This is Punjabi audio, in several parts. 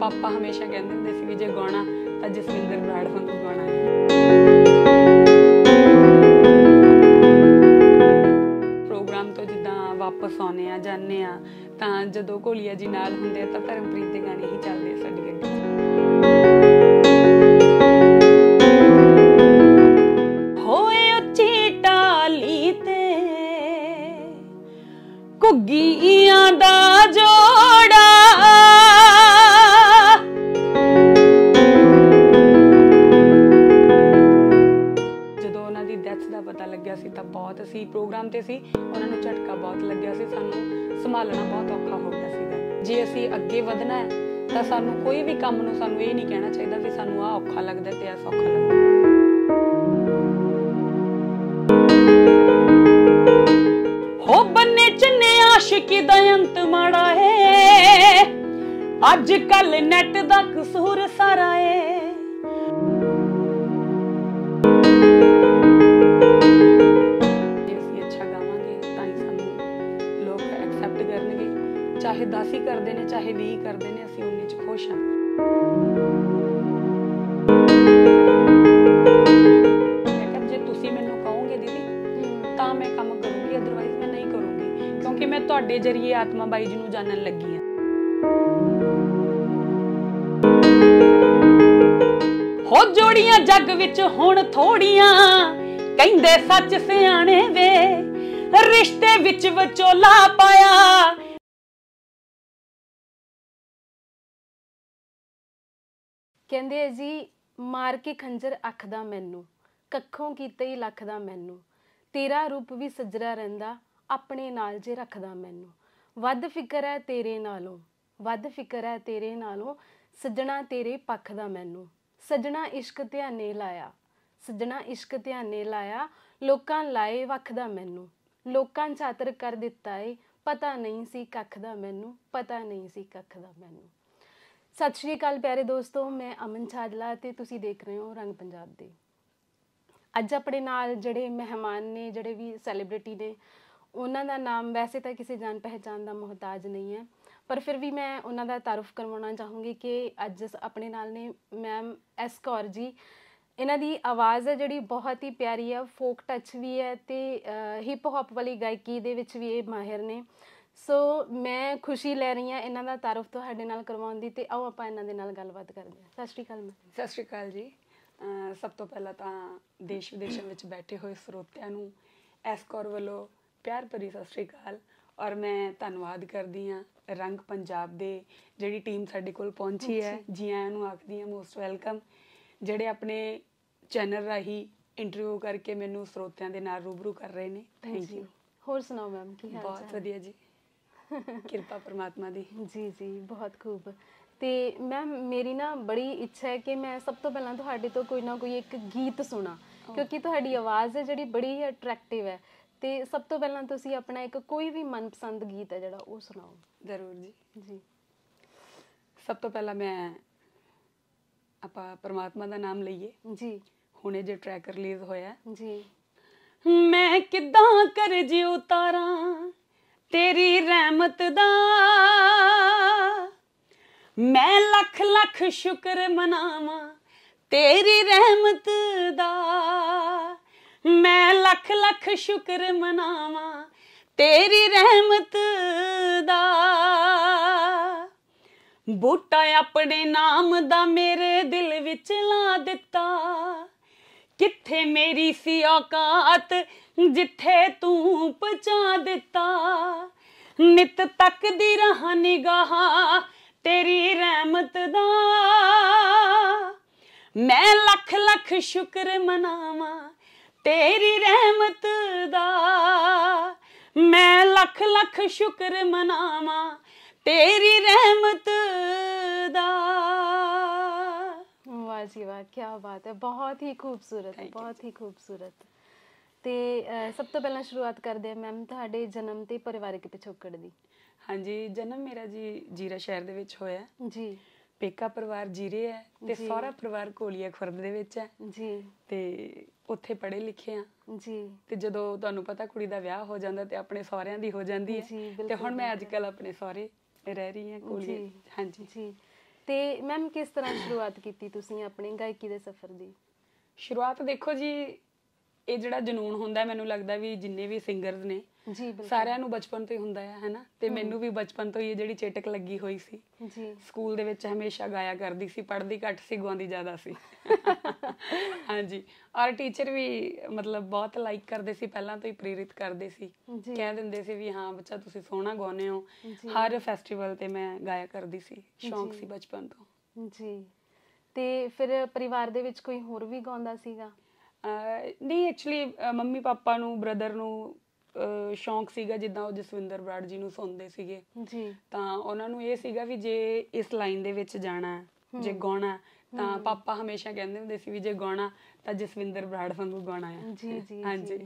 ਪਾਪਾ ਹਮੇਸ਼ਾ ਕਹਿੰਦੇ ਹੁੰਦੇ ਸੀ ਕਿ ਜੇ ਗਾਉਣਾ ਤਾਂ ਜਸਵਿੰਦਰ ਬਰਾੜ ਤੋਂ ਗਾਉਣਾ ਹੈ ਪ੍ਰੋਗਰਾਮ ਤੋਂ ਜਿੱਦਾਂ ਵਾਪਸ ਆਉਨੇ ਆ ਜਾਂਦੇ ਆ ਤਾਂ ਜਦੋਂ ਕੋਲੀਆ ਜੀ ਨਾਲ ਹੁੰਦੇ ਤਾਂ ਧਰਮਪ੍ਰੀਤ ਦੇ ਗਾਣੇ ਹੀ ਚੱਲਦੇ ਸਾਡੀ ਗੱਡੀ 'ਚ ਤਾਂ ਸਾਨੂੰ ਕੋਈ ਵੀ ਕੰਮ ਨੂੰ ਸਾਨੂੰ ਇਹ ਨਹੀਂ ਕਹਿਣਾ ਚਾਹੀਦਾ ਵੀ ਸਾਨੂੰ ਆ ਔਖਾ ਲੱਗਦਾ ਤੇ ਆ ਸੌਖਾ ਲੱਗਦਾ ਹੋ ਬੰਨੇ ਚੰਨੇ ਆਸ਼ਿਕੀ ਦਾ ਅੰਤ ਮਾੜਾ ਏ ਅੱਜ ਕੱਲ ਨੈਟ ਦਾ ਕਸੂਰ ਸਾਰਾ ਏ ਕਿਉਂਕਿ ਮੈਂ ਤੁਹਾਡੇ ਜਰੀਏ ਆਤਮਾ ਬਾਈ ਜੀ ਨੂੰ ਜਾਣਨ ਲੱਗੀ ਹਾਂ ਹੋ ਜੋੜੀਆਂ ਜੱਗ ਵਿੱਚ ਹੁਣ ਥੋੜੀਆਂ ਕਹਿੰਦੇ ਸੱਚ ਸਿਆਣੇ ਵੇ ਰਿਸ਼ਤੇ ਵਿੱਚ ਵਿਚੋਲਾ ਪਾਇਆ ਕਹਿੰਦੇ ਜੀ ਮਾਰ ਕੇ ਖੰਜਰ ਅੱਖ ਦਾ ਮੈਨੂੰ ਕੱਖੋਂ ਕੀਤੇ ਹੀ ਲੱਖ ਦਾ ਮੈਨੂੰ ਤੇਰਾ ਰੂਪ ਵੀ ਸਜਰਾ ਰਹਿੰਦਾ ਆਪਣੇ ਨਾਲ ਜੇ ਰੱਖਦਾ ਮੈਨੂੰ ਵੱਧ ਫਿਕਰ ਹੈ ਤੇਰੇ ਨਾਲੋਂ ਵੱਧ ਫਿਕਰ ਹੈ ਤੇਰੇ ਨਾਲੋਂ ਸੱਜਣਾ ਤੇਰੇ ਪੱਖ ਦਾ ਮੈਨੂੰ ਸੱਜਣਾ ਇਸ਼ਕ ਧਿਆਨੇ ਲਾਇਆ ਸੱਜਣਾ ਇਸ਼ਕ ਧਿਆਨੇ ਲਾਇਆ ਲੋਕਾਂ ਲਾਏ ਵੱਖ ਦਾ ਮੈਨੂੰ ਲੋਕਾਂ ਚਾਤਰ ਕਰ ਦਿੱਤਾ ਏ ਪਤਾ ਨਹੀਂ ਸੀ ਕੱਖ ਦਾ ਮੈਨੂੰ ਪਤਾ ਨਹੀਂ ਸੀ ਕੱਖ ਦਾ ਮੈਨੂੰ ਸਤਿ ਸ਼੍ਰੀ ਅਕਾਲ ਪਿਆਰੇ ਦੋਸਤੋ ਮੈਂ ਅਮਨ ਛਾਜਲਾ ਤੇ ਤੁਸੀਂ ਦੇਖ ਰਹੇ ਹੋ ਰੰਗ ਪੰਜਾਬ ਦੇ ਅੱਜ ਆਪਣੇ ਨਾਲ ਜਿਹੜੇ ਮਹਿਮਾਨ ਨੇ ਜਿਹੜੇ ਵੀ ਸੈਲੀਬ੍ਰਿਟੀ ਨੇ ਉਹਨਾਂ ਦਾ ਨਾਮ ਵੈਸੇ ਤਾਂ ਕਿਸੇ ਜਾਣ ਪਹਿਚਾਨ ਦਾ ਮਹਤਾਜ ਨਹੀਂ ਹੈ ਪਰ ਫਿਰ ਵੀ ਮੈਂ ਉਹਨਾਂ ਦਾ ਤਾਰਫ ਕਰਵਾਉਣਾ ਚਾਹੂੰਗੀ ਕਿ ਅੱਜ ਆਪਣੇ ਨਾਲ ਨੇ ਮੈਮ ਐਸ ਕੌਰ ਜੀ ਇਹਨਾਂ ਦੀ ਆਵਾਜ਼ ਹੈ ਜਿਹੜੀ ਬਹੁਤ ਹੀ ਪਿਆਰੀ ਹੈ ਫੋਕ ਟੱਚ ਵੀ ਹੈ ਤੇ ਹਿਪ ਹੌਪ ਵਾਲੀ ਗਾਇਕੀ ਦੇ ਵਿੱਚ ਵੀ ਇਹ ਮਾਹਿਰ ਨੇ ਸੋ ਮੈਂ ਖੁਸ਼ੀ ਲੈ ਰਹੀ ਹਾਂ ਇਹਨਾਂ ਦਾ ਤਾਰਫ ਤੁਹਾਡੇ ਨਾਲ ਕਰਵਾਉਣ ਦੀ ਤੇ ਆਓ ਆਪਾਂ ਇਹਨਾਂ ਦੇ ਨਾਲ ਗੱਲਬਾਤ ਕਰਦੇ ਹਾਂ ਸਤਿ ਸ਼੍ਰੀ ਅਕਾਲ ਮੈਮ ਸਤਿ ਸ਼੍ਰੀ ਅਕਾਲ ਜੀ ਸਭ ਤੋਂ ਪਹਿਲਾਂ ਤਾਂ ਦੇਸ਼ ਵਿਦੇਸ਼ਾਂ ਵਿੱਚ ਬੈਠੇ ਹੋਏ ਸਰੋਤਿਆਂ ਨੂੰ ਐਸ ਕੌਰ ਵੱਲੋਂ ਪਿਆਰ ਭਰੀ ਸਤਿ ਸ਼੍ਰੀ ਅਕਾਲ ਔਰ ਮੈਂ ਧੰਨਵਾਦ ਕਰਦੀ ਆ ਰੰਗ ਪੰਜਾਬ ਦੇ ਜਿਹੜੀ ਟੀਮ ਸਾਡੇ ਕੋਲ ਪਹੁੰਚੀ ਹੈ ਜੀ ਆਇਆਂ ਨੂੰ ਆਖਦੀ ਆ ਮੋਸਟ ਵੈਲਕਮ ਜਿਹੜੇ ਆਪਣੇ ਚੈਨਲ ਰਾਹੀਂ ਇੰਟਰਵਿਊ ਕਰਕੇ ਮੈਨੂੰ ਸਰੋਤਿਆਂ ਦੇ ਨਾਲ ਰੂਬਰੂ ਕਰ ਰਹੇ ਨੇ ਥੈਂਕ ਯੂ ਹੋਰ ਸੁਣਾਓ ਮੈਮ ਕੀ ਹਾਲ ਚਾਲ ਬਹੁਤ ਵਧੀਆ ਜੀ ਕਿਰਪਾ ਪਰਮਾਤਮਾ ਦੀ ਜੀ ਜੀ ਬਹੁਤ ਖੂਬ ਤੇ ਮੈਮ ਮੇਰੀ ਨਾ ਬੜੀ ਇੱਛਾ ਹੈ ਕਿ ਮੈਂ ਸਭ ਤੋਂ ਪਹਿਲਾਂ ਤੁਹਾਡੇ ਤੋਂ ਕੋਈ ਨਾ ਕੋਈ ਇੱਕ ਗੀਤ ਸੁਣਾ ਕਿਉਂਕਿ ਤੁਹਾਡੀ ਆਵਾਜ਼ ਹੈ ਜਿਹੜੀ ਬੜੀ ਅਟਰੈਕਟਿਵ ਹੈ ਤੇ ਸਭ ਤੋਂ ਪਹਿਲਾਂ ਤੁਸੀਂ ਆਪਣਾ ਇੱਕ ਕੋਈ ਵੀ ਮਨਪਸੰਦ ਗੀਤ ਹੈ ਜਿਹੜਾ ਉਹ ਸੁਣਾਓ ਜ਼ਰੂਰ ਜੀ ਜੀ ਸਭ ਤੋਂ ਪਹਿਲਾਂ ਮੈਂ ਆਪਾ ਪਰਮਾਤਮਾ ਦਾ ਨਾਮ ਲਈਏ ਜੀ ਹੁਣੇ ਜੇ ਟਰੈਕ ਰਿਲੀਜ਼ ਹੋਇਆ ਜੀ ਮੈਂ ਕਿਦਾਂ ਕਰ ਜੀ ਉਤਾਰਾਂ ਤੇਰੀ ਰਹਿਮਤ ਦਾ ਮੈਂ ਲੱਖ ਲੱਖ ਸ਼ੁਕਰ ਮਨਾਵਾਂ ਤੇਰੀ ਰਹਿਮਤ ਦਾ ਮੈਂ ਲੱਖ ਲੱਖ ਸ਼ੁਕਰ ਮਨਾਵਾਂ ਤੇਰੀ ਰਹਿਮਤ ਦਾ ਬੂਟਾ ਆਪਣੇ ਨਾਮ ਦਾ ਮੇਰੇ ਦਿਲ ਵਿੱਚ ਲਾ ਦਿੱਤਾ ਕਿੱਥੇ ਮੇਰੀ ਸੀ ਔਕਾਤ ਜਿੱਥੇ ਤੂੰ ਪਹੁੰਚਾ ਦਿੱਤਾ ਨਿਤ ਤੱਕ ਦੀ ਰਹਾ ਨਿਗਾਹ ਤੇਰੀ ਰਹਿਮਤ ਦਾ ਮੈਂ ਲੱਖ ਲੱਖ ਸ਼ੁਕਰ ਮਨਾਵਾਂ ਤੇਰੀ ਰਹਿਮਤ ਦਾ ਮੈਂ ਲੱਖ ਲੱਖ ਸ਼ੁਕਰ ਮਨਾਵਾਂ ਤੇਰੀ ਰਹਿਮਤ ਦਾ ਵਾਹ ਜੀ ਵਾਹ ਕੀ ਬਾਤ ਹੈ ਬਹੁਤ ਹੀ ਖੂਬਸੂਰਤ ਬਹੁਤ ਹੀ ਖੂਬਸੂਰਤ ਤੇ ਸਭ ਤੋਂ ਪਹਿਲਾਂ ਸ਼ੁਰੂਆਤ ਕਰਦੇ ਆ ਮੈਮ ਤੁਹਾਡੇ ਜਨਮ ਤੇ ਪਰਿਵਾਰਕ ਪਿਛੋਕੜ ਦੀ ਹਾਂਜੀ ਜਨਮ ਮੇਰਾ ਜੀ ਜੀਰਾ ਸ਼ਹਿਰ ਦੇ ਵਿੱਚ ਹੋਇਆ ਜੀ ਪੇਕਾ ਪਰਿਵਾਰ ਜੀਰੇ ਹੈ ਤੇ ਸਾਰਾ ਪਰਿਵਾਰ ਕੋਲੀਆ ਖੁਰਦ ਦੇ ਵਿੱਚ ਹੈ ਜੀ ਤੇ ਉੱਥੇ ਪੜੇ ਲਿਖੇ ਆ ਜੀ ਤੇ ਜਦੋਂ ਤੁਹਾਨੂੰ ਪਤਾ ਕੁੜੀ ਦਾ ਵਿਆਹ ਹੋ ਜਾਂਦਾ ਤੇ ਆਪਣੇ ਸਾਰਿਆਂ ਦੀ ਹੋ ਜਾਂਦੀ ਹੈ ਤੇ ਹੁਣ ਮੈਂ ਅੱਜ ਕੱਲ ਆਪਣੇ ਸਾਰੇ ਰਹਿ ਰਹੀ ਹਾਂ ਕੋਲੀ ਹਾਂਜੀ ਜੀ ਤੇ ਮੈਮ ਕਿਸ ਤਰ੍ਹਾਂ ਸ਼ੁਰੂਆਤ ਕੀਤੀ ਤੁਸੀਂ ਆਪਣੇ ਗਾਇਕੀ ਦੇ ਸਫ਼ਰ ਦੀ ਸ਼ੁਰੂਆਤ ਦੇਖੋ ਜੀ ਇਹ ਜਿਹੜਾ ਜਨੂਨ ਹੁੰਦਾ ਮੈਨੂੰ ਲੱਗਦਾ ਵੀ ਜਿੰਨੇ ਵੀ ਸਿੰਗਰਸ ਨੇ ਜੀ ਬਿਲਕੁਲ ਸਾਰਿਆਂ ਨੂੰ ਬਚਪਨ ਤੋਂ ਹੀ ਹੁੰਦਾ ਹੈ ਹੈਨਾ ਤੇ ਮੈਨੂੰ ਵੀ ਬਚਪਨ ਤੋਂ ਹੀ ਇਹ ਜਿਹੜੀ ਚੇਟਕ ਲੱਗੀ ਹੋਈ ਸੀ ਜੀ ਸਕੂਲ ਦੇ ਵਿੱਚ ਹਮੇਸ਼ਾ ਗਾਇਆ ਕਰਦੀ ਸੀ ਪੜ੍ਹਦੀ ਘੱਟ ਸੀ ਗਾਉਂਦੀ ਜ਼ਿਆਦਾ ਸੀ ਹਾਂਜੀ ਔਰ ਟੀਚਰ ਵੀ ਮਤਲਬ ਬਹੁਤ ਲਾਈਕ ਕਰਦੇ ਸੀ ਪਹਿਲਾਂ ਤੋਂ ਹੀ ਪ੍ਰੇਰਿਤ ਕਰਦੇ ਸੀ ਕਹਿ ਦਿੰਦੇ ਸੀ ਵੀ ਹਾਂ ਬੱਚਾ ਤੁਸੀਂ ਸੋਹਣਾ ਗਾਉਨੇ ਹੋ ਹਰ ਫੈਸਟੀਵਲ ਤੇ ਮੈਂ ਗਾਇਆ ਕਰਦੀ ਸੀ ਸ਼ੌਂਕ ਸੀ ਬਚਪਨ ਤੋਂ ਜੀ ਤੇ ਫਿਰ ਪਰਿਵਾਰ ਦੇ ਵਿੱਚ ਕੋਈ ਹੋਰ ਵੀ ਗਾਉਂਦਾ ਸੀਗਾ ਨਹੀਂ ਐਕਚੁਅਲੀ ਮੰਮੀ ਪਾਪਾ ਨੂੰ ਬ੍ਰਦਰ ਨੂੰ ਸ਼ੌਂਕ ਸੀਗਾ ਜਿੱਦਾਂ ਉਹ ਜਸਵਿੰਦਰ ਬਰਾੜ ਜੀ ਨੂੰ ਸੁਣਦੇ ਸੀਗੇ ਜੀ ਤਾਂ ਉਹਨਾਂ ਨੂੰ ਇਹ ਸੀਗਾ ਵੀ ਜੇ ਇਸ ਲਾਈਨ ਦੇ ਵਿੱਚ ਜਾਣਾ ਜੇ ਗਾਉਣਾ ਤਾਂ ਪਾਪਾ ਹਮੇਸ਼ਾ ਕਹਿੰਦੇ ਹੁੰਦੇ ਸੀ ਵੀ ਜੇ ਗਾਉਣਾ ਤਾਂ ਜਸਵਿੰਦਰ ਬਰਾੜ ਵਾਂਗੂ ਗਾਉਣਾ ਹੈ ਜੀ ਜੀ ਹਾਂਜੀ